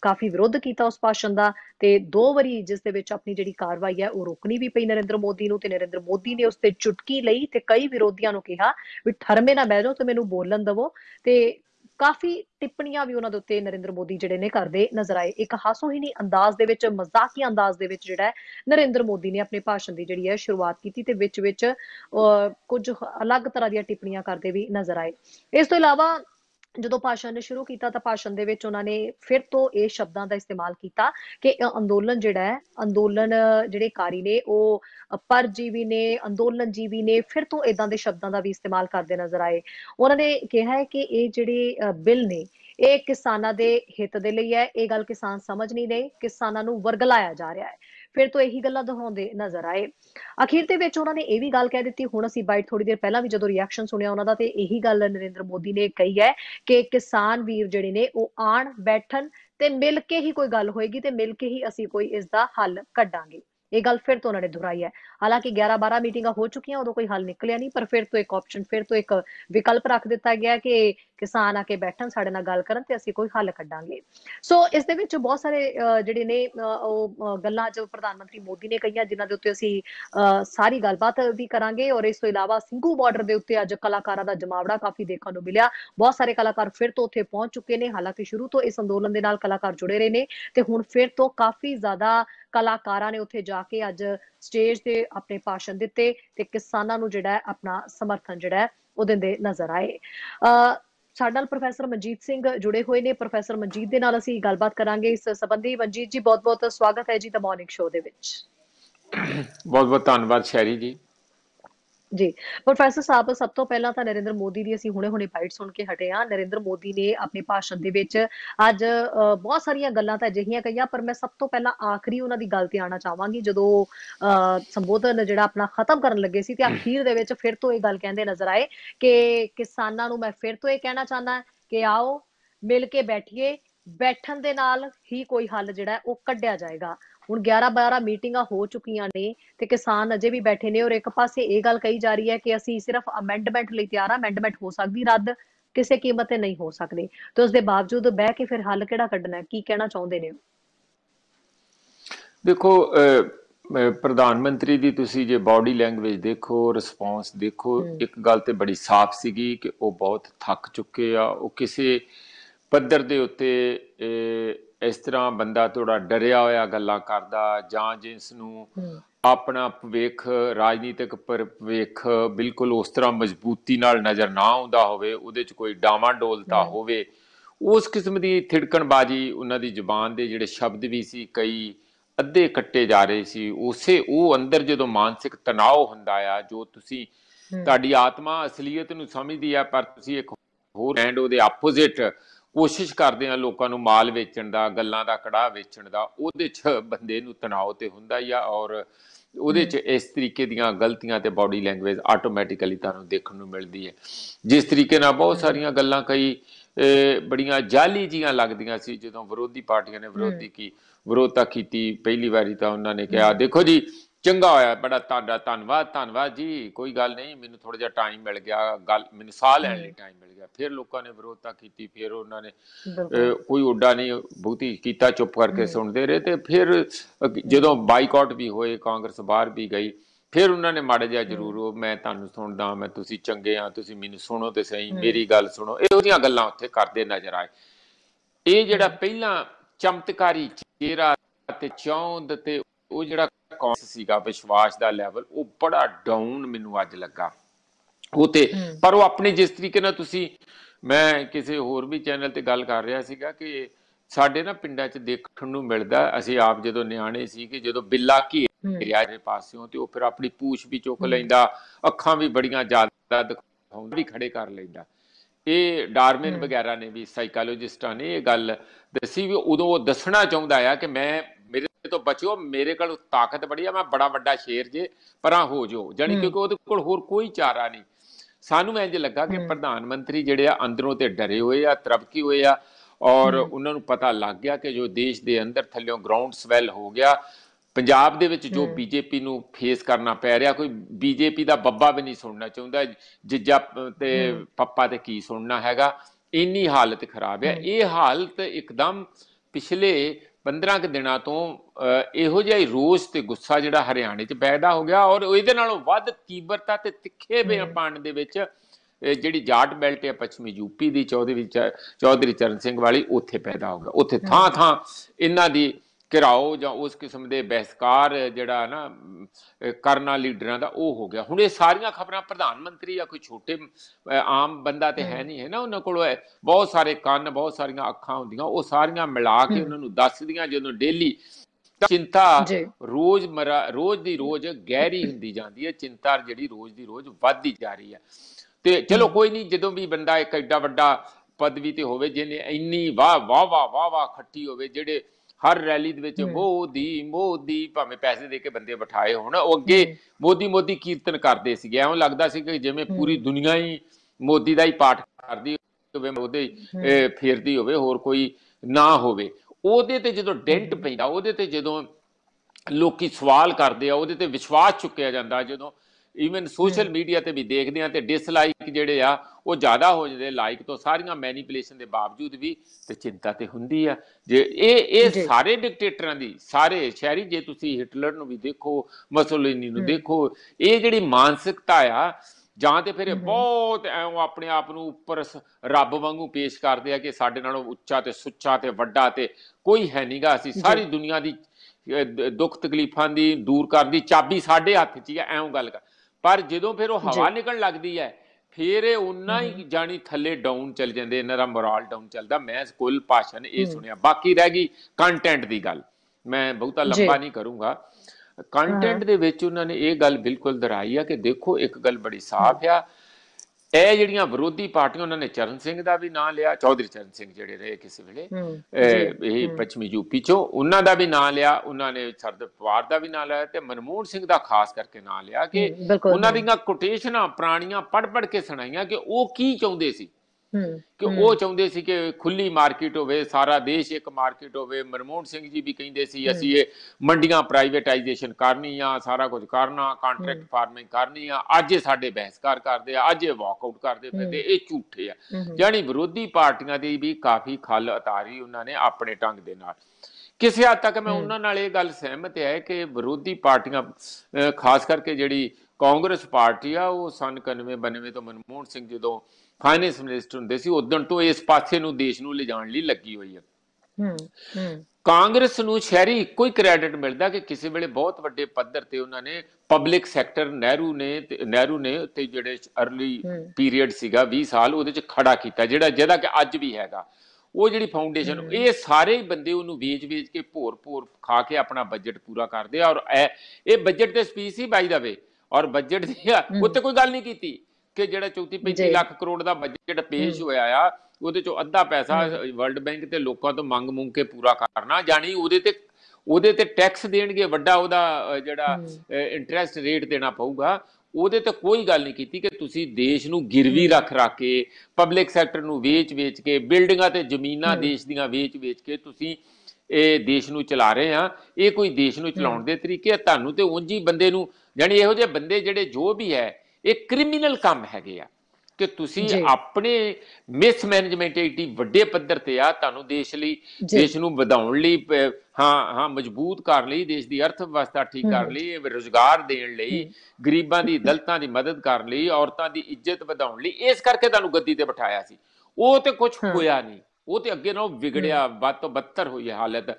ਕਾਫੀ ਵਿਰੋਧ ਕੀਤਾ ਉਸ ਭਾਸ਼ਣ ਦਾ ਤੇ ਦੋ ਵਾਰੀ ਜਿਸ ਦੇ ਵਿੱਚ ਆਪਣੀ ਜਿਹੜੀ ਕਾਰਵਾਈ ਹੈ ਉਹ ਰੋਕਣੀ ਵੀ ਪਈ ਨਰਿੰਦਰ ਮੋਦੀ ਨੂੰ ਤੇ ਨਰਿੰਦਰ ਮੋਦੀ ਨੇ ਉਸ ਤੇ ਚੁਟਕੀ ਲਈ ਤੇ ਕਈ ਵਿਰੋਧੀਆਂ ਨੂੰ ਕਿਹਾ ਵੀ ਠਰਮੇ ਨਾ ਬਹਿ ਜਾਓ ਤੇ ਮੈਨੂੰ ਬੋਲਣ ਦਿਵੋ ਤੇ ਕਾਫੀ ਟਿੱਪਣੀਆਂ ਵੀ ਉਹਨਾਂ ਦੇ ਉੱਤੇ ਨਰਿੰਦਰ ਮੋਦੀ ਜਿਹੜੇ ਨੇ ਕਰਦੇ ਨਜ਼ਰ ਆਏ ਇੱਕ ਹਾਸੋਹੀਣੀ ਅੰਦਾਜ਼ ਦੇ ਵਿੱਚ ਮਜ਼ਾਕੀ ਅੰਦਾਜ਼ ਦੇ ਵਿੱਚ ਜਿਹੜਾ ਹੈ ਨਰਿੰਦਰ ਮੋਦੀ ਨੇ ਆਪਣੇ ਭਾਸ਼ਣ ਦੀ ਜਿਹੜੀ ਹੈ ਸ਼ੁਰੂਆਤ ਕੀਤੀ ਤੇ ਵਿੱਚ ਵਿੱਚ ਕੁਝ ਅਲੱਗ ਤਰ੍ਹਾਂ ਦੀਆਂ ਟਿੱਪਣੀਆਂ ਕਰਦੇ ਵੀ ਨਜ਼ਰ ਆਏ ਇਸ ਤੋਂ ਇਲਾਵਾ ਜਦੋਂ ਭਾਸ਼ਣ ਨੇ ਸ਼ੁਰੂ ਕੀਤਾ ਤਾਂ ਭਾਸ਼ਣ ਦੇ ਵਿੱਚ ਉਹਨਾਂ ਨੇ ਫਿਰ ਤੋਂ ਇਹ ਸ਼ਬਦਾਂ ਦਾ ਇਸਤੇਮਾਲ ਕੀਤਾ ਕਿ ਅੰਦੋਲਨ ਜਿਹੜਾ ਹੈ ਅੰਦੋਲਨ ਜਿਹੜੇ ਕਾਰੀ ਨੇ ਉਹ ਪਰਜੀਵੀ ਨੇ ਅੰਦੋਲਨ ਜੀਵੀ ਨੇ ਫਿਰ ਤੋਂ ਇਦਾਂ ਦੇ ਸ਼ਬਦਾਂ ਦਾ ਵੀ ਇਸਤੇਮਾਲ ਕਰਦੇ ਨਜ਼ਰ ਆਏ ਉਹਨਾਂ ਨੇ ਕਿਹਾ ਹੈ ਕਿ ਇਹ ਜਿਹੜੇ ਬਿੱਲ ਨੇ ਇਹ ਕਿਸਾਨਾਂ ਦੇ ਹਿੱਤ ਦੇ ਲਈ ਹੈ ਇਹ ਗੱਲ ਕਿਸਾਨ ਸਮਝ ਨਹੀਂ ਰਹੇ ਕਿਸਾਨਾਂ ਨੂੰ ਵਰਗਲਾਇਆ ਜਾ ਰਿਹਾ ਹੈ ਫਿਰ ਤੋਂ ਇਹੀ ਗੱਲਾਂ ਦੁਹਰਾਉਂਦੇ ਨਜ਼ਰ ਆਏ ਅਖੀਰ ਦੇ ਵਿੱਚ ਉਹਨਾਂ ਨੇ ਇਹ ਵੀ ਗੱਲ ਕਹਿ ਦਿੱਤੀ ਹੁਣ ਅਸੀਂ ਬਾਈਟ ਥੋੜੀ ਦੇਰ ਪਹਿਲਾਂ ਵੀ ਜਦੋਂ ਰਿਐਕਸ਼ਨ ਸੁਣਿਆ ਉਹਨਾਂ ਦਾ ਤੇ ਇਹੀ ਗੱਲ ਨਰਿੰਦਰ ਮੋਦੀ ਨੇ ਕਹੀ ਹੈ ਕਿ ਕਿਸਾਨ ਵੀਰ ਜਿਹੜੇ ਨੇ ਉਹ ਆਣ ਬੈਠਣ ਤੇ ਮਿਲ ਕੇ ਹੀ ਕੋਈ ਗੱਲ ਹੋਏਗੀ ਤੇ ਮਿਲ ਕੇ ਹੀ ਅਸੀਂ ਕੋਈ ਇਸ ਦਾ ਹੱਲ ਕੱਢਾਂਗੇ ਇਹ ਗੱਲ ਫਿਰ ਤੋਂ ਉਹਨਾਂ ਨੇ ਦੁਹਰਾਈ ਹੈ ਹਾਲਾਂਕਿ 11 12 ਮੀਟਿੰਗਾਂ ਹੋ ਚੁੱਕੀਆਂ ਉਦੋਂ ਕੋਈ ਹੱਲ ਨਿਕਲਿਆ ਨਹੀਂ ਪਰ ਫਿਰ ਤੋਂ ਇੱਕ ਆਪਸ਼ਨ ਫਿਰ ਤੋਂ ਇੱਕ ਵਿਕਲਪ ਰੱਖ ਦਿੱਤਾ ਗਿਆ ਕਿ ਕਿਸਾਨ ਆ ਕੇ ਬੈਠਣ ਸਾਡੇ ਨਾਲ ਗੱਲ ਕਰਨ ਤੇ ਅਸੀਂ ਕੋਈ ਹੱਲ ਕੱਢਾਂਗੇ ਸੋ ਇਸ ਦੇ ਵਿੱਚ ਬਹੁਤ ਸਾਰੇ ਜਿਹੜੇ ਨੇ ਉਹ ਗੱਲਾਂ ਜੋ ਪ੍ਰਧਾਨ ਮੰਤਰੀ ਮੋਦੀ ਨੇ ਕਹੀਆਂ ਜਿਨ੍ਹਾਂ ਦੇ ਉੱਤੇ ਅਸੀਂ ਸਾਰੀ ਗੱਲਬਾਤ ਵੀ ਕਰਾਂਗੇ ਔਰ ਇਸ ਤੋਂ ਇਲਾਵਾ ਸਿੰਘੂ ਬਾਰਡਰ ਦੇ ਉੱਤੇ ਅੱਜ ਕਲਾਕਾਰਾਂ ਦਾ ਜਮਾਵੜਾ ਕਾਫੀ ਦੇਖਣ ਨੂੰ ਮਿਲਿਆ ਬਹੁਤ ਸਾਰੇ ਕਲਾਕਾਰ ਫਿਰ ਤੋਂ ਉੱਥੇ ਪਹੁੰਚ ਚੁੱਕੇ ਨੇ ਹਾਲਾਂਕਿ ਸ਼ੁਰੂ ਤੋਂ ਇਸ ਅੰਦੋਲਨ ਦੇ ਨਾਲ ਕਲਾਕਾਰ ਜੁੜੇ ਰਹੇ ਨੇ ਤੇ ਹੁਣ ਫਿਰ ਤੋਂ ਕਾਫੀ ਜ਼ਿਆਦਾ ਕਲਾਕਾਰਾਂ ਨੇ ਉੱਥੇ ਜਾ ਕੇ ਅੱਜ ਸਟੇਜ ਤੇ ਆਪਣੇ ਭਾਸ਼ਣ ਦਿੱਤੇ ਤੇ ਕਿਸਾਨਾਂ ਨੂੰ ਜਿਹੜਾ ਆਪਣਾ ਸਮਰਥਨ ਜਿਹੜਾ ਉਹ ਦਿੰਦੇ ਨਜ਼ਰ ਆਏ ਸਾਡੇ ਨਾਲ ਪ੍ਰੋਫੈਸਰ ਮਨਜੀਤ ਸਿੰਘ ਜੁੜੇ ਹੋਏ ਨੇ ਪ੍ਰੋਫੈਸਰ ਮਨਜੀਤ ਦੇ ਨਾਲ ਅਸੀਂ ਗੱਲਬਾਤ ਕਰਾਂਗੇ ਇਸ ਸੰਬੰਧੀ ਮਨਜੀਤ ਜੀ ਬਹੁਤ-ਬਹੁਤ ਸਵਾਗਤ ਹੈ ਜੀ ਦ ਮਾਰਨਿੰਗ ਸ਼ੋਅ ਦੇ ਵਿੱਚ ਬਹੁਤ-ਬਹੁਤ ਧੰਨਵਾਦ ਸ਼ੈਰੀ ਜੀ ਜੀ ਪ੍ਰੋਫੈਸਰ ਸਾਹਿਬ ਸਭ ਤੋਂ ਪਹਿਲਾਂ ਤਾਂ ਨਰਿੰਦਰ ਮੋਦੀ ਦੀ ਅਸੀਂ ਹੁਣੇ-ਹੁਣੇ ਬਾਈਟ ਸੁਣ ਕੇ ਹਟੇ ਆ ਨਰਿੰਦਰ ਮੋਦੀ ਨੇ ਆਪਣੇ ਭਾਸ਼ਣ ਦੇ ਵਿੱਚ ਅੱਜ ਬਹੁਤ ਸਾਰੀਆਂ ਗੱਲਾਂ ਤਾਂ ਅਜਿਹੀਆਂ ਕਹੀਆਂ ਪਰ ਮੈਂ ਸਭ ਤੋਂ ਪਹਿਲਾਂ ਆਖਰੀ ਉਹਨਾਂ ਦੀ ਗੱਲ ਤੇ ਆਣਾ ਚਾਹਾਂਗੀ ਜਦੋਂ ਸੰਬੋਧਨ ਜਿਹੜਾ ਆਪਣਾ ਖਤਮ ਕਰਨ ਲੱਗੇ ਸੀ ਤੇ ਅਖੀਰ ਦੇ ਵਿੱਚ ਫਿਰ ਤੋਂ ਇਹ ਗੱਲ ਕਹਿੰਦੇ ਨਜ਼ਰ ਆਏ ਕਿ ਕਿਸਾਨਾਂ ਨੂੰ ਮੈਂ ਫਿਰ ਤੋਂ ਇਹ ਕਹਿਣਾ ਚਾਹੁੰਦਾ ਕਿ ਆਓ ਮਿਲ ਕੇ ਬੈਠੀਏ ਬੈਠਣ ਦੇ ਨਾਲ ਹੀ ਕੋਈ ਹੱਲ ਜਿਹੜਾ ਉਹ ਕੱਢਿਆ ਜਾਏਗਾ ਹੁਣ 11 12 ਮੀਟਿੰਗਾਂ ਹੋ ਚੁੱਕੀਆਂ ਨੇ ਤੇ ਕਿਸਾਨ ਅਜੇ ਵੀ ਬੈਠੇ ਨੇ ਔਰ ਇੱਕ ਪਾਸੇ ਇਹ ਗੱਲ ਕਹੀ ਜਾ ਰਹੀ ਹੈ ਕਿ ਅਸੀਂ ਸਿਰਫ ਅਮੈਂਡਮੈਂਟ ਲਈ ਤਿਆਰ ਆ ਅਮੈਂਡਮੈਂਟ ਹੋ ਸਕਦੀ ਰੱਦ ਕਿਸੇ ਕੀਮਤ ਤੇ ਨਹੀਂ ਹੋ ਸਕਦੇ ਤੇ ਉਸ ਦੇ ਬਾਵਜੂਦ ਬਹਿ ਕੇ ਫਿਰ ਹੱਲ ਕਿਹੜਾ ਕੱਢਣਾ ਕੀ ਕਹਿਣਾ ਚਾਹੁੰਦੇ ਨੇ ਦੇਖੋ ਪ੍ਰਧਾਨ ਮੰਤਰੀ ਦੀ ਤੁਸੀਂ ਜੇ ਬਾਡੀ ਲੈਂਗੁਏਜ ਦੇਖੋ ਰਿਸਪੌਂਸ ਦੇਖੋ ਇੱਕ ਗੱਲ ਤੇ ਬੜੀ ਸਾਫ਼ ਸੀਗੀ ਕਿ ਉਹ ਬਹੁਤ ਥੱਕ ਚੁੱਕੇ ਆ ਉਹ ਕਿਸੇ ਪੱਧਰ ਦੇ ਉੱਤੇ ਇਸ ਤਰ੍ਹਾਂ ਬੰਦਾ ਥੋੜਾ ਡਰਿਆ ਹੋਇਆ ਗੱਲਾਂ ਕਰਦਾ ਜਾਂ ਜਿਸ ਨੂੰ ਆਪਣਾ ਭਵਿੱਖ ਰਾਜਨੀਤਿਕ ਭਵਿੱਖ ਬਿਲਕੁਲ ਉਸ ਤਰ੍ਹਾਂ ਮਜ਼ਬੂਤੀ ਨਾਲ ਨਜ਼ਰ ਨਾ ਆਉਂਦਾ ਹੋਵੇ ਉਹਦੇ 'ਚ ਕੋਈ ਡਾਵਾ ਡੋਲਤਾ ਹੋਵੇ ਉਸ ਕਿਸਮ ਦੀ ਥਿੜਕਣਬਾਜੀ ਉਹਨਾਂ ਦੀ ਜ਼ੁਬਾਨ ਦੇ ਜਿਹੜੇ ਸ਼ਬਦ ਵੀ ਸੀ ਕਈ ਅੱਧੇ ਕੱਟੇ ਜਾ ਰਹੇ ਸੀ ਉਸੇ ਉਹ ਅੰਦਰ ਜਦੋਂ ਮਾਨਸਿਕ ਤਣਾਅ ਹੁੰਦਾ ਆ ਜੋ ਤੁਸੀਂ ਤੁਹਾਡੀ ਆਤਮਾ ਅਸਲੀਅਤ ਨੂੰ ਸਮਝਦੀ ਆ ਪਰ ਤੁਸੀਂ ਇੱਕ ਹੋਰ ਐਂਡ ਉਹਦੇ ਆਪੋਜ਼ਿਟ ਕੋਸ਼ਿਸ਼ ਕਰਦੇ ਆ ਲੋਕਾਂ ਨੂੰ ਮਾਲ ਵੇਚਣ ਦਾ ਗੱਲਾਂ ਦਾ ਕੜਾ ਵੇਚਣ ਦਾ ਉਹਦੇ 'ਚ ਬੰਦੇ ਨੂੰ ਤਣਾਅ ਤੇ ਹੁੰਦਾ ਹੀ ਆ ਔਰ ਉਹਦੇ 'ਚ ਇਸ ਤਰੀਕੇ ਦੀਆਂ ਗਲਤੀਆਂ ਤੇ ਬਾਡੀ ਲੈਂਗੁਏਜ ਆਟੋਮੈਟਿਕਲੀ ਤੁਹਾਨੂੰ ਦੇਖਣ ਨੂੰ ਮਿਲਦੀ ਹੈ ਜਿਸ ਤਰੀਕੇ ਨਾਲ ਬਹੁਤ ਸਾਰੀਆਂ ਗੱਲਾਂ ਕਈ ਬੜੀਆਂ ਜਾਲੀ ਜੀਆਂ ਲੱਗਦੀਆਂ ਸੀ ਜਦੋਂ ਵਿਰੋਧੀ ਪਾਰਟੀਆਂ ਨੇ ਵਿਰੋਧੀ ਕੀ ਵਿਰੋਧਤਾ ਕੀਤੀ ਪਹਿਲੀ ਵਾਰੀ ਤਾਂ ਉਹਨਾਂ ਨੇ ਕਿਹਾ ਦੇਖੋ ਜੀ ਚੰਗਾ ਹੋਇਆ ਬੜਾ ਤੁਹਾਡਾ ਧੰਨਵਾਦ ਧੰਨਵਾਦ ਜੀ ਕੋਈ ਗੱਲ ਨਹੀਂ ਮੈਨੂੰ ਥੋੜਾ ਜਿਹਾ ਟਾਈਮ ਮਿਲ ਗਿਆ ਗੱਲ ਮੈਨੂੰ ਸਾਹ ਲੈਣ ਲਈ ਟਾਈਮ ਮਿਲ ਗਿਆ ਫਿਰ ਲੋਕਾਂ ਨੇ ਵਿਰੋਧਤਾ ਕੀਤੀ ਫਿਰ ਉਹਨਾਂ ਨੇ ਕੋਈ ਉੱਡਾ ਨਹੀਂ ਬਹੁਤੀ ਕੀਤਾ ਚੁੱਪ ਕਰਕੇ ਸੁਣਦੇ ਰਹੇ ਤੇ ਫਿਰ ਜਦੋਂ ਬਾਈਕਾਟ ਵੀ ਹੋਏ ਕਾਂਗਰਸ ਬਾਹਰ ਵੀ ਗਈ ਫਿਰ ਉਹਨਾਂ ਨੇ ਮੜ ਜਾ ਜ਼ਰੂਰ ਉਹ ਮੈਂ ਤੁਹਾਨੂੰ ਸੁਣਦਾ ਮੈਂ ਤੁਸੀਂ ਚੰਗੇ ਆ ਤੁਸੀਂ ਮੈਨੂੰ ਸੁਣੋ ਤੇ ਸਹੀ ਮੇਰੀ ਗੱਲ ਸੁਣੋ ਇਹੋ ਜੀਆਂ ਗੱਲਾਂ ਉੱਥੇ ਕਰਦੇ ਨਜ਼ਰ ਆਏ ਇਹ ਜਿਹੜਾ ਪਹਿਲਾਂ ਚਮਤਕਾਰੀ ਚਿਹਰਾ ਤੇ ਚੌਂਦ ਤੇ ਉਹ ਜਿਹੜਾ ਕੌਨਸ ਸੀਗਾ ਵਿਸ਼ਵਾਸ ਦਾ ਲੈਵਲ ਉਹ ਬੜਾ ਡਾਊਨ ਮੈਨੂੰ ਅੱਜ ਲੱਗਾ ਉਹ ਤੇ ਪਰ ਉਹ ਆਪਣੇ ਜਿਸ ਤਰੀਕੇ ਨਾਲ ਤੁਸੀਂ ਮੈਂ ਕਿਸੇ ਹੋਰ ਵੀ ਚੈਨਲ ਤੇ ਗੱਲ ਕਰ ਰਿਹਾ ਸੀਗਾ ਕਿ ਸਾਡੇ ਨਾ ਪਿੰਡਾਂ 'ਚ ਦੇਖਣ ਨੂੰ ਮਿਲਦਾ ਅਸੀਂ ਆਪ ਜਦੋਂ ਨਿਆਣੇ ਸੀ ਕਿ ਜਦੋਂ ਬਿੱਲਾ ਕੀ ਰਿਆ ਦੇ ਪਾਸਿਓਂ ਤੇ ਉਹ ਫਿਰ ਆਪਣੀ ਪੂਛ ਵੀ ਚੁੱਕ ਲੈਂਦਾ ਅੱਖਾਂ ਵੀ ਬੜੀਆਂ ਜ਼ਿਆਦਾ ਦਿਖਾਉਂਦਾ ਵੀ ਖੜੇ ਕਰ ਲੈਂਦਾ ਇਹ ਡਾਰਮਿਨ ਵਗੈਰਾ ਨੇ ਵੀ ਸਾਈਕੋਲੋਜਿਸਟਾਂ ਨੇ ਇਹ ਗੱਲ ਦੱਸੀ ਵੀ ਉਦੋਂ ਉਹ ਦੱਸਣਾ ਚਾਹੁੰਦਾ ਆ ਕਿ ਮੈਂ ਇਹ ਤੋਂ ਬਚਿਓ ਮੇਰੇ ਕੋਲ ਤਾਕਤ ਬੜੀ ਆ ਮੈਂ ਬੜਾ ਵੱਡਾ ਸ਼ੇਰ ਜੇ ਪਰਾਂ ਹੋ ਜੋ ਜਾਨੀ ਕਿਉਂਕਿ ਉਹਦੇ ਕੋਲ ਹੋਰ ਕੋਈ ਚਾਰਾ ਨਹੀਂ ਸਾਨੂੰ ਇੰਜ ਲੱਗਾ ਕਿ ਪ੍ਰਧਾਨ ਮੰਤਰੀ ਜਿਹੜੇ ਆ ਅੰਦਰੋਂ ਤੇ ਡਰੇ ਹੋਏ ਆ ਤਰਬਕੀ ਹੋਏ ਆ ਔਰ ਉਹਨਾਂ ਨੂੰ ਪਤਾ ਲੱਗ ਗਿਆ ਕਿ ਜੋ ਦੇਸ਼ ਦੇ ਅੰਦਰ ਥੱਲਿਓਂ ਗਰਾਊਂਡ ਸਵੈਲ ਹੋ ਗਿਆ ਪੰਜਾਬ ਦੇ ਵਿੱਚ ਜੋ ਬੀਜੇਪੀ ਨੂੰ ਫੇਸ ਕਰਨਾ ਪੈ ਰਿਹਾ ਕੋਈ ਬੀਜੇਪੀ ਦਾ ਬੱਬਾ ਵੀ ਨਹੀਂ ਸੁਣਨਾ ਚਾਹੁੰਦਾ ਜਿੱਜਾ ਤੇ ਪੱਪਾ ਤੇ ਕੀ ਸੁਣਨਾ ਹੈਗਾ ਇੰਨੀ ਹਾਲਤ ਖਰਾਬ ਹੈ ਇਹ ਹਾਲਤ ਇੱਕਦਮ ਪਿਛਲੇ 15 ਕ ਦਿਨਾਂ ਤੋਂ ਇਹੋ ਜਿਹਾ ਹੀ ਰੋਸ ਤੇ ਗੁੱਸਾ ਜਿਹੜਾ ਹਰਿਆਣੇ 'ਚ ਪੈਦਾ ਹੋ ਗਿਆ ਔਰ ਇਹਦੇ ਨਾਲੋਂ ਵੱਧ ਤੀਬਰਤਾ ਤੇ ਤਿੱਖੇ ਬੇਪਾਣ ਦੇ ਵਿੱਚ ਜਿਹੜੀ ਜਾਟ ਬੈਲਟ ਹੈ ਪੱਛਮੀ ਯੂਪੀ ਦੀ ਚੌਧਰੀ ਚੌਧਰੀ ਚਰਨ ਸਿੰਘ ਵਾਲੀ ਉੱਥੇ ਪੈਦਾ ਹੋ ਗਿਆ ਉੱਥੇ ਥਾਂ ਥਾਂ ਇਹਨਾਂ ਦੀ ਘਿਰਾਓ ਜਾਂ ਉਸ ਕਿਸਮ ਦੇ ਬਹਿਸਕਾਰ ਜਿਹੜਾ ਨਾ ਕਰਨਾ ਲੀਡਰਾਂ ਦਾ ਉਹ ਹੋ ਗਿਆ ਹੁਣ ਇਹ ਸਾਰੀਆਂ ਖਬਰਾਂ ਪ੍ਰਧਾਨ ਮੰਤਰੀ ਜਾਂ ਕੋਈ ਛੋਟੇ ਆਮ ਬੰਦਾ ਤੇ ਹੈ ਨਹੀਂ ਹੈ ਨਾ ਉਹਨਾਂ ਕੋਲ ਬਹੁਤ ਸਾਰੇ ਕੰਨ ਬਹੁਤ ਸਾਰੀਆਂ ਅੱਖਾਂ ਹੁੰਦੀਆਂ ਉਹ ਸਾਰੀਆਂ ਮਿਲਾ ਕੇ ਉਹਨਾਂ ਨੂੰ ਦੱਸਦੀਆਂ ਜਦੋਂ ਡੇਲੀ ਚਿੰਤਾ ਰੋਜ਼ ਰੋਜ਼ ਦੀ ਰੋਜ਼ ਗਹਿਰੀ ਹੁੰਦੀ ਜਾਂਦੀ ਹੈ ਚਿੰਤਾ ਜਿਹੜੀ ਰੋਜ਼ ਦੀ ਰੋਜ਼ ਵੱਧਦੀ ਜਾ ਰਹੀ ਹੈ ਤੇ ਚਲੋ ਕੋਈ ਨਹੀਂ ਜਦੋਂ ਵੀ ਬੰਦਾ ਇੱਕ ਐਡਾ ਵੱਡਾ ਪਦਵੀ ਤੇ ਹੋਵੇ ਜਿਹਨੇ ਇੰਨੀ ਵਾਹ ਵਾਹ ਵਾਹ ਵਾਹ ਖੱਟੀ ਹੋਵੇ ਜਿਹੜੇ ਹਰ ਰੈਲੀ ਦੇ ਵਿੱਚ ਮੋਦੀ ਮੋਦੀ ਭਾਵੇਂ ਪੈਸੇ ਦੇ ਕੇ ਬੰਦੇ ਬਿਠਾਏ ਹੋਣ ਉਹ ਅੱਗੇ ਮੋਦੀ ਮੋਦੀ ਕੀਰਤਨ ਕਰਦੇ ਸੀਗੇ ਐਵੇਂ ਲੱਗਦਾ ਸੀ ਕਿ ਜਿਵੇਂ ਪੂਰੀ ਦੁਨੀਆ ਹੀ ਮੋਦੀ ਦਾ ਹੀ ਪਾਠ ਕਰਦੀ ਹੋਵੇ ਉਹਦੇ ਫੇਰਦੀ ਹੋਵੇ ਹੋਰ ਕੋਈ ਨਾ ਹੋਵੇ ਉਹਦੇ ਤੇ ਜਦੋਂ ਡੈਂਟ ਪੈਂਦਾ ਉਹਦੇ ਤੇ ਜਦੋਂ ਲੋਕੀ ਸਵਾਲ ਕਰਦੇ ਆ ਉਹਦੇ ਤੇ ਵਿਸ਼ਵਾਸ ਚੁੱਕਿਆ ਜਾਂਦਾ ਜਦੋਂ ਈਵਨ ਸੋਸ਼ਲ ਮੀਡੀਆ ਤੇ ਵੀ ਦੇਖਦੇ ਆ ਤੇ ਡਿਸਲਾਈਕ ਜਿਹੜੇ ਆ ਉਹ ਜ਼ਿਆਦਾ ਹੋ ਜਾਂਦੇ ਲਾਈਕ ਤੋਂ ਸਾਰੀਆਂ ਮੈਨੀਪੂਲੇਸ਼ਨ ਦੇ ਬਾਵਜੂਦ ਵੀ ਤੇ ਚਿੰਤਾ ਤੇ ਹੁੰਦੀ ਆ ਜੇ ਇਹ ਇਹ ਸਾਰੇ ਡਿਕਟੇਟਰਾਂ ਦੀ ਸਾਰੇ ਸ਼ਹਿਰੀ ਜੇ ਤੁਸੀਂ ਹਿਟਲਰ ਨੂੰ ਵੀ ਦੇਖੋ ਮਸੋਲੀਨੀ ਨੂੰ ਦੇਖੋ ਇਹ ਜਿਹੜੀ ਮਾਨਸਿਕਤਾ ਆ ਜਾਂ ਤੇ ਫਿਰ ਬਹੁਤ ਐਉਂ ਆਪਣੇ ਆਪ ਨੂੰ ਉੱਪਰ ਰੱਬ ਵਾਂਗੂ ਪੇਸ਼ ਕਰਦੇ ਆ ਕਿ ਸਾਡੇ ਨਾਲੋਂ ਉੱਚਾ ਤੇ ਸੁੱਚਾ ਤੇ ਵੱਡਾ ਤੇ ਕੋਈ ਹੈ ਨਹੀਂਗਾ ਅਸੀਂ ਸਾਰੀ ਦੁਨੀਆ ਦੀ ਦੁੱਖ ਤਕਲੀਫਾਂ ਦੀ ਦੂਰ ਕਰਨ ਦੀ ਚਾਬੀ ਸਾਡੇ ਹੱਥ 'ਚ ਹੀ ਐਉਂ ਗੱਲ ਕਰ ਪਰ ਜਦੋਂ ਫਿਰ ਉਹ ਹਵਾ ਨਿਕਲਣ ਲੱਗਦੀ ਹੈ ਫਿਰ ਇਹ ਉਨਾ ਹੀ ਜਾਣੀ ਥੱਲੇ ਡਾਊਨ ਚਲ ਜਾਂਦੇ ਇਹਨਾਂ ਦਾ ਮੋਰਲ ਡਾਊਨ ਚੱਲਦਾ ਮੈਂ ਕੁੱਲ ਪਾਸ਼ਨ ਇਹ ਸੁਣਿਆ ਬਾਕੀ ਰਹਿ ਗਈ ਕੰਟੈਂਟ ਦੀ ਗੱਲ ਮੈਂ ਬਹੁਤਾ ਲੰਬਾ ਨਹੀਂ ਕਰੂੰਗਾ ਕੰਟੈਂਟ ਦੇ ਵਿੱਚ ਉਹਨਾਂ ਨੇ ਇਹ ਗੱਲ ਬਿਲਕੁਲ ਦਰਾਈ ਆ ਕਿ ਦੇਖੋ ਇੱਕ ਗੱਲ ਬੜੀ ਸਾਫ਼ ਆ ਇਹ ਜਿਹੜੀਆਂ ਵਿਰੋਧੀ ਪਾਰਟੀਆਂ ਉਹਨਾਂ ਨੇ ਚਰਨ ਸਿੰਘ ਦਾ ਵੀ ਨਾਂ ਲਿਆ ਚੌਧਰੀ ਚਰਨ ਸਿੰਘ ਜਿਹੜੇ ਰਹੇ ਕਿਸੇ ਵੇਲੇ ਇਹ ਪੱਛਮੀ ਯੂਪੀ ਚੋਂ ਉਹਨਾਂ ਦਾ ਵੀ ਨਾਂ ਲਿਆ ਉਹਨਾਂ ਨੇ ਸਰਦ ਪਵਾਰ ਦਾ ਵੀ ਨਾਂ ਲਿਆ ਤੇ ਮਨਮੋਹਨ ਸਿੰਘ ਦਾ ਖਾਸ ਕਰਕੇ ਨਾਂ ਲਿਆ ਕਿ ਉਹਨਾਂ ਦੀਆਂ ਕੋਟੇਸ਼ਨਾਂ ਪ੍ਰਾਣੀਆਂ ਪੜ ਪੜ ਕੇ ਸੁਣਾਈਆਂ ਕਿ ਉਹ ਕੀ ਚਾਹੁੰਦੇ ਸੀ ਕਿ ਉਹ ਚਾਹੁੰਦੇ ਸੀ ਕਿ ਖੁੱਲੀ ਮਾਰਕੀਟ ਹੋਵੇ ਸਾਰਾ ਦੇਸ਼ ਇੱਕ ਮਾਰਕੀਟ ਹੋਵੇ ਮਰਮੋਹਨ ਸਿੰਘ ਜੀ ਵੀ ਕਹਿੰਦੇ ਸੀ ਅਸੀਂ ਇਹ ਮੰਡੀਆਂ ਪ੍ਰਾਈਵੇਟਾਈਜੇਸ਼ਨ ਕਰਨੀ ਆ ਸਾਰਾ ਕੁਝ ਕਰਨਾ ਕੰਟਰੈਕਟ ਫਾਰਮਿੰਗ ਕਰਨੀ ਆ ਅੱਜ ਇਹ ਸਾਡੇ ਬਹਿਸਕਾਰ ਕਰਦੇ ਆ ਅੱਜ ਇਹ ਆਊਟ ਕਰਦੇ ਤੇ ਇਹ ਝੂਠੇ ਆ ਯਾਨੀ ਵਿਰੋਧੀ ਪਾਰਟੀਆਂ ਦੀ ਵੀ ਕਾਫੀ ਖਲ ਉਤਾਰੀ ਉਹਨਾਂ ਨੇ ਆਪਣੇ ਢੰਗ ਦੇ ਨਾਲ ਕਿਸੇ ਹੱਦ ਤੱਕ ਮੈਂ ਉਹਨਾਂ ਨਾਲ ਇਹ ਗੱਲ ਸਹਿਮਤ ਹੈ ਕਿ ਵਿਰੋਧੀ ਪਾਰਟੀਆਂ ਖਾਸ ਕਰਕੇ ਜਿਹੜੀ ਕਾਂਗਰਸ ਪਾਰਟੀ ਆ ਉਹ ਸਨ 99 92 ਤੋਂ ਮਨਮੋਹਨ ਸਿੰਘ ਜਦੋਂ ਫਾਈਨੈਂਸ ਮਿਨਿਸਟਰ ਹੁੰਦੇ ਸੀ ਉਦੋਂ ਤੋਂ ਇਸ ਪਾਸੇ ਨੂੰ ਦੇਸ਼ ਨੂੰ ਲਿਜਾਣ ਲਈ ਲੱਗੀ ਹੋਈ ਹੈ ਹੂੰ ਕਾਂਗਰਸ ਨੂੰ ਸ਼ਹਿਰੀ ਇੱਕੋ ਹੀ ਕ੍ਰੈਡਿਟ ਮਿਲਦਾ ਕਿ ਕਿਸੇ ਵੇਲੇ ਬਹੁਤ ਵੱਡੇ ਪੱਧਰ ਤੇ ਉਹਨਾਂ ਨੇ ਪਬਲਿਕ ਸੈਕਟਰ ਨਹਿਰੂ ਨੇ ਨਹਿਰੂ ਨੇ ਤੇ ਜਿਹੜੇ अर्ਲੀ ਪੀਰੀਅਡ ਸੀਗਾ 20 ਸਾਲ ਉਹਦੇ ਚ ਖੜਾ ਕੀਤਾ ਜਿਹੜਾ ਜਿਹਦਾ ਕਿ ਅੱਜ ਵੀ ਹੈਗਾ ਉਹ ਜਿਹੜੀ ਫਾਊਂਡੇਸ਼ਨ ਇਹ ਸਾਰੇ ਹੀ ਬੰਦੇ ਉਹਨੂੰ ਵੇਚ-ਵੇਚ ਕੇ ਭੋਰ-ਭੋਰ ਖਾ ਕੇ ਆਪਣਾ ਬਜਟ ਪੂਰਾ ਕਰਦੇ ਆ ਔਰ ਇਹ ਬਜਟ ਤੇ ਸਪੀਚ ਹੀ ਬਾਈ ਦਾ ਵੇ ਔਰ ਬਜਟ ਦੀ ਉੱਤੇ ਕੋਈ ਗੱਲ ਨਹੀਂ ਕੀਤੀ ਕਿ ਜਿਹੜਾ 34 35 ਲੱਖ ਕਰੋੜ ਦਾ ਬਜਟ ਪੇਸ਼ ਹੋਇਆ ਆ ਉਹਦੇ ਚੋਂ ਅੱਧਾ ਪੈਸਾ ਵਰਲਡ ਬੈਂਕ ਤੇ ਲੋਕਾਂ ਤੋਂ ਮੰਗ ਮੰਗ ਕੇ ਪੂਰਾ ਕਰਨਾ ਜਾਨੀ ਉਹਦੇ ਤੇ ਉਹਦੇ ਤੇ ਟੈਕਸ ਦੇਣਗੇ ਵੱਡਾ ਉਹਦਾ ਜਿਹੜਾ ਇੰਟਰਸਟ ਰੇਟ ਦੇਣਾ ਪਊਗਾ ਉਹਦੇ ਤੇ ਕੋਈ ਗੱਲ ਨਹੀਂ ਕੀਤੀ ਕਿ ਤੁਸੀਂ ਦੇਸ਼ ਨੂੰ ਗਿਰਵੀ ਰੱਖ ਰੱਖ ਕੇ ਪਬਲਿਕ ਸੈਕਟਰ ਨੂੰ ਵੇਚ-ਵੇਚ ਕੇ ਬਿਲਡਿੰਗਾਂ ਤੇ ਜ਼ਮੀਨਾਂ ਦੇਸ਼ ਦੀਆਂ ਵੇਚ-ਵੇਚ ਕੇ ਤੁਸੀਂ ਇਹ ਦੇਸ਼ ਨੂੰ ਚਲਾ ਰਹੇ ਆ ਇਹ ਕੋਈ ਦੇਸ਼ ਨੂੰ ਚਲਾਉਣ ਦੇ ਤਰੀਕੇ ਆ ਤੁਹਾਨੂੰ ਤੇ ਉਂਝ ਹੀ ਬੰਦੇ ਨੂੰ ਜਾਨੀ ਇਹੋ ਜਿਹੇ ਬੰਦੇ ਜਿਹੜੇ ਜੋ ਵੀ ਹੈ ਇਹ ਕ੍ਰਿਮੀਨਲ ਕੰਮ ਹੈਗੇ ਆ ਕਿ ਤੁਸੀਂ ਆਪਣੇ ਮਿਸਮੈਨੇਜਮੈਂਟ ਇਟੀ ਵੱਡੇ ਪੱਧਰ ਤੇ ਆ ਤੁਹਾਨੂੰ ਦੇਸ਼ ਲਈ ਦੇਸ਼ ਨੂੰ ਵਧਾਉਣ ਲਈ ਹਾਂ ਹਾਂ ਮਜ਼ਬੂਤ ਕਰਨ ਲਈ ਦੇਸ਼ ਦੀ ਅਰਥ ਵਿਵਸਥਾ ਠੀਕ ਕਰਨ ਲਈ ਰੋਜ਼ਗਾਰ ਦੇਣ ਲਈ ਗਰੀਬਾਂ ਦੀ ਦਲਤਾਂ ਦੀ ਮਦਦ ਕਰਨ ਲਈ ਔਰਤਾਂ ਦੀ ਇੱਜ਼ਤ ਵਧਾਉਣ ਲਈ ਇਸ ਕਰਕੇ ਤੁਹਾਨੂੰ ਗੱਦੀ ਤੇ ਬਿਠਾਇਆ ਸੀ ਉਹ ਤੇ ਕੁਝ ਹੋਇਆ ਨਹੀਂ ਉਹ ਤੇ ਅੱਗੇ ਨਾਲੋਂ ਵਿਗੜਿਆ ਵੱਧ ਤੋਂ ਬੱਤਰ ਹੋਈ ਹਾਲਤ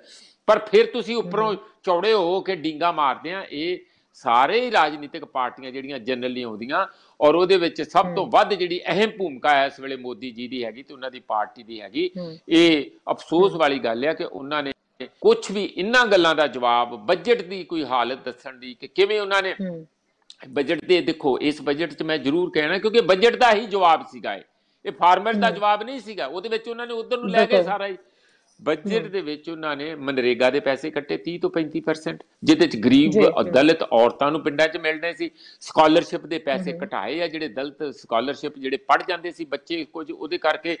ਪਰ ਫਿਰ ਤੁਸੀਂ ਉੱਪਰੋਂ ਚੌੜੇ ਹੋ ਕੇ ਡੀਂਗਾ ਮਾਰਦੇ ਆ ਇਹ ਸਾਰੇ ਹੀ ਰਾਜਨੀਤਿਕ ਪਾਰਟੀਆਂ ਜਿਹੜੀਆਂ ਜਨਰਲੀ ਆਉਂਦੀਆਂ ਔਰ ਉਹਦੇ ਵਿੱਚ ਸਭ ਤੋਂ ਵੱਧ ਜਿਹੜੀ ਅਹਿਮ ਭੂਮਿਕਾ ਹੈ ਇਸ ਵੇਲੇ ਮੋਦੀ ਜੀ ਦੀ ਹੈਗੀ ਤੇ ਉਹਨਾਂ ਦੀ ਪਾਰਟੀ ਦੀ ਹੈਗੀ ਇਹ ਅਫਸੋਸ ਵਾਲੀ ਗੱਲ ਹੈ ਕਿ ਉਹਨਾਂ ਨੇ ਕੁਝ ਵੀ ਇਨ੍ਹਾਂ ਗੱਲਾਂ ਦਾ ਜਵਾਬ ਬਜਟ ਦੀ ਕੋਈ ਹਾਲਤ ਦੱਸਣ ਦੀ ਕਿ ਕਿਵੇਂ ਉਹਨਾਂ ਨੇ ਬਜਟ ਦੇ ਦੇਖੋ ਇਸ ਬਜਟ 'ਚ ਮੈਂ ਜ਼ਰੂਰ ਕਹਿਣਾ ਕਿਉਂਕਿ ਬਜਟ ਦਾ ਹੀ ਜਵਾਬ ਸੀਗਾ ਇਹ ਫਾਰਮੈਟ ਦਾ ਜਵਾਬ ਨਹੀਂ ਸੀਗਾ ਉਹਦੇ ਵਿੱਚ ਉਹਨਾਂ ਨੇ ਉਧਰ ਨੂੰ ਲੈ ਕੇ ਸਾਰਾ ਹੀ ਬਜਟ ਦੇ ਵਿੱਚ ਉਹਨਾਂ ਨੇ ਮਨਰੇਗਾ ਦੇ ਪੈਸੇ ਕੱਟੇ 30 ਤੋਂ 35% ਜਿਹਦੇ ਵਿੱਚ ਗਰੀਬ ਦਲਿਤ ਔਰਤਾਂ ਨੂੰ ਪਿੰਡਾਂ 'ਚ ਮਿਲਣੇ ਸੀ ਸਕਾਲਰਸ਼ਿਪ ਦੇ ਪੈਸੇ ਘਟਾਏ ਆ ਜਿਹੜੇ ਦਲਿਤ ਸਕਾਲਰਸ਼ਿਪ ਜਿਹੜੇ ਪੜ ਜਾਂਦੇ ਸੀ ਬੱਚੇ ਕੁਝ ਉਹਦੇ ਕਰਕੇ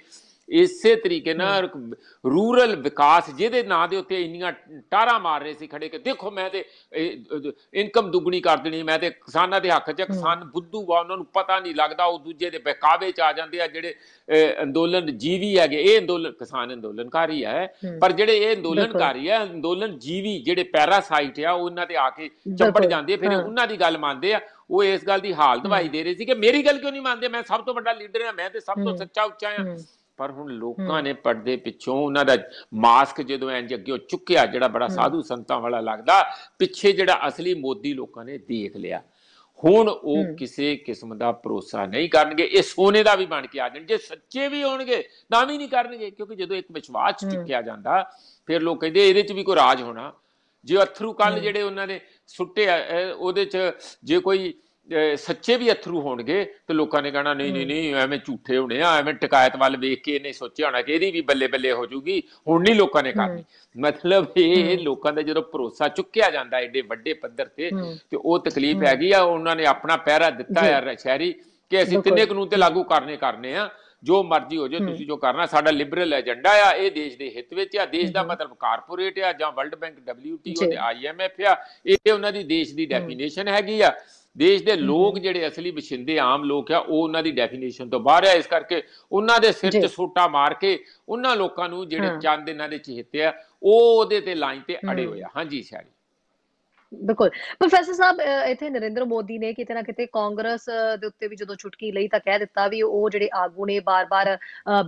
ਇਸੇ ਤਰੀਕੇ ਨਾਲ ਰੂਰਲ ਵਿਕਾਸ ਜਿਹਦੇ ਨਾਂ ਦੇ ਉੱਤੇ ਇੰਨੀਆਂ ਟਾਰਾਂ ਮਾਰ ਰਹੇ ਸੀ ਖੜੇ ਕੇ ਦੇਖੋ ਮੈਂ ਤੇ ਇਨਕਮ ਦੁੱਗਣੀ ਕਰ ਦੇਣੀ ਮੈਂ ਤੇ ਕਿਸਾਨਾਂ ਦੇ ਹੱਕ 'ਚ ਕਿਸਾਨ ਬੁੱਧੂ ਵਾ ਉਹਨਾਂ ਨੂੰ ਪਤਾ ਨਹੀਂ ਲੱਗਦਾ ਉਹ ਦੂਜੇ ਦੇ ਬਹਿਕਾਵੇ 'ਚ ਆ ਜਾਂਦੇ ਆ ਜਿਹੜੇ ਅੰਦੋਲਨ ਜੀਵੀ ਹੈਗੇ ਇਹ ਅੰਦੋਲਨ ਕਿਸਾਨ ਅੰਦੋਲਨਕਾਰੀ ਹੈ ਪਰ ਜਿਹੜੇ ਇਹ ਅੰਦੋਲਨਕਾਰੀ ਹੈ ਅੰਦੋਲਨ ਜੀਵੀ ਜਿਹੜੇ ਪੈਰਾਸਾਈਟ ਆ ਉਹ ਇਹਨਾਂ ਤੇ ਆ ਕੇ ਚੱਪੜ ਜਾਂਦੇ ਫਿਰ ਉਹਨਾਂ ਦੀ ਗੱਲ ਮੰਨਦੇ ਆ ਉਹ ਇਸ ਗੱਲ ਦੀ ਹਾਲਤ ਵਾਈ ਦੇ ਰਹੇ ਸੀ ਕਿ ਮੇਰੀ ਗੱਲ ਕਿਉਂ ਨਹੀਂ ਮੰਨਦੇ ਮੈਂ ਸਭ ਤੋਂ ਵੱਡਾ ਲੀਡਰ ਆ ਮੈਂ ਤੇ ਸਭ ਤੋਂ ਸੱਚਾ ਉੱਚਾ ਆ ਪਰ ਹੁਣ ਲੋਕਾਂ ਨੇ ਪਰਦੇ ਪਿੱਛੋਂ ਉਹਨਾਂ ਦਾ ਮਾਸਕ ਜਦੋਂ ਇੰਜ ਅੱਗੇ ਚੁੱਕਿਆ ਜਿਹੜਾ ਬੜਾ ਸਾਧੂ ਸੰਤਾਂ ਵਾਲਾ ਲੱਗਦਾ ਪਿੱਛੇ ਜਿਹੜਾ ਅਸਲੀ ਮੋਦੀ ਲੋਕਾਂ ਨੇ ਦੇਖ ਲਿਆ ਹੁਣ ਉਹ ਕਿਸੇ ਕਿਸਮ ਦਾ ਭਰੋਸਾ ਨਹੀਂ ਕਰਨਗੇ ਇਹ ਸੋਨੇ ਦਾ ਵੀ ਬਣ ਕੇ ਆ ਜਾਣ ਜੇ ਸੱਚੇ ਵੀ ਹੋਣਗੇ ਤਾਂ ਵੀ ਨਹੀਂ ਕਰਨਗੇ ਕਿਉਂਕਿ ਜਦੋਂ ਇੱਕ ਵਿਸ਼ਵਾਸ ਟਿਕਿਆ ਜਾਂਦਾ ਫਿਰ ਲੋਕ ਕਹਿੰਦੇ ਇਹਦੇ 'ਚ ਵੀ ਕੋਈ ਰਾਜ ਹੋਣਾ ਜੇ ਅਥਰੂ ਕੱਲ ਜਿਹੜੇ ਉਹਨਾਂ ਨੇ ਸੁੱਟੇ ਉਹਦੇ 'ਚ ਜੇ ਕੋਈ ਸੱਚੇ ਵੀ ਅਥਰੂ ਹੋਣਗੇ ਤੇ ਲੋਕਾਂ ਨੇ ਕਹਿਣਾ ਨਹੀਂ ਨਹੀਂ ਨਹੀਂ ਐਵੇਂ ਝੂਠੇ ਹੋਣੇ ਆ ਐਵੇਂ ਟਿਕਾਇਤ ਵੱਲ ਵੇਖ ਕੇ ਇਹਨੇ ਸੋਚਿਆ ਹੋਣਾ ਕਿ ਇਹਦੀ ਵੀ ਬੱਲੇ ਬੱਲੇ ਹੋ ਜੂਗੀ ਹੁਣ ਨਹੀਂ ਲੋਕਾਂ ਨੇ ਕਰਨੀ ਮਤਲਬ ਇਹ ਲੋਕਾਂ ਦਾ ਜਦੋਂ ਭਰੋਸਾ ਚੁੱਕਿਆ ਜਾਂਦਾ ਏਡੇ ਵੱਡੇ ਪੱਧਰ ਤੇ ਤੇ ਉਹ ਤਕਲੀਫ ਹੈਗੀ ਆ ਉਹਨਾਂ ਨੇ ਆਪਣਾ ਪਹਿਰਾ ਦਿੱਤਾ ਯਾਰ ਸ਼ਹਿਰੀ ਕਿ ਅਸੀਂ ਤਿੰਨੇ ਕਾਨੂੰਨ ਤੇ ਲਾਗੂ ਕਰਨੇ ਕਰਨੇ ਆ ਜੋ ਮਰਜ਼ੀ ਹੋ ਜੇ ਤੁਸੀਂ ਜੋ ਕਰਨਾ ਸਾਡਾ ਲਿਬਰਲ ਏਜੰਡਾ ਆ ਇਹ ਦੇਸ਼ ਦੇ ਹਿੱਤ ਵਿੱਚ ਆ ਦੇਸ਼ ਦਾ ਮਤਲਬ ਕਾਰਪੋਰੇਟ ਆ ਜਾਂ ਵਰਲਡ ਬੈਂਕ ਡਬਲਯੂਟੀਓ ਤੇ ਆਈਐਮਐਫ ਆ ਇਹ ਉਹਨਾਂ ਦੀ ਦੇਸ਼ ਦੀ ਡੈਫੀਨੇਸ਼ਨ ਹੈਗੀ ਆ ਦੇਸ਼ ਦੇ ਲੋਕ ਜਿਹੜੇ ਅਸਲੀ ਵਸਿੰਦੇ ਆਮ ਲੋਕ ਆ ਉਹ ਉਹਨਾਂ ਦੀ ਡੈਫੀਨੇਸ਼ਨ ਤੋਂ ਬਾਹਰ ਆ ਇਸ ਕਰਕੇ ਉਹਨਾਂ ਦੇ ਸਿਰ 'ਚ ਸੋਟਾ ਮਾਰ ਕੇ ਉਹਨਾਂ ਲੋਕਾਂ ਨੂੰ ਜਿਹੜੇ ਚੰਦ ਇਹਨਾਂ ਦੇ ਚਿਹਤੇ ਆ ਉਹ ਉਹਦੇ ਤੇ ਲਾਈਨ ਤੇ ਅੜੇ ਹੋਇਆ ਹਾਂਜੀ ਸ਼ਾਰੀ ਬਿਲਕੁਲ ਪ੍ਰੋਫੈਸਰ ਸਾਹਿਬ ਇਥੇ ਨਰਿੰਦਰ ਮੋਦੀ ਨੇ ਕਿਤੇ ਨਾ ਕਿਤੇ ਕਾਂਗਰਸ ਦੇ ਉੱਤੇ ਵੀ ਜਦੋਂ ਛੁਟਕੀ ਲਈ ਤਾਂ ਕਹਿ ਦਿੱਤਾ ਵੀ ਉਹ ਜਿਹੜੇ ਆਗੂ ਨੇ ਬਾਰ-ਬਾਰ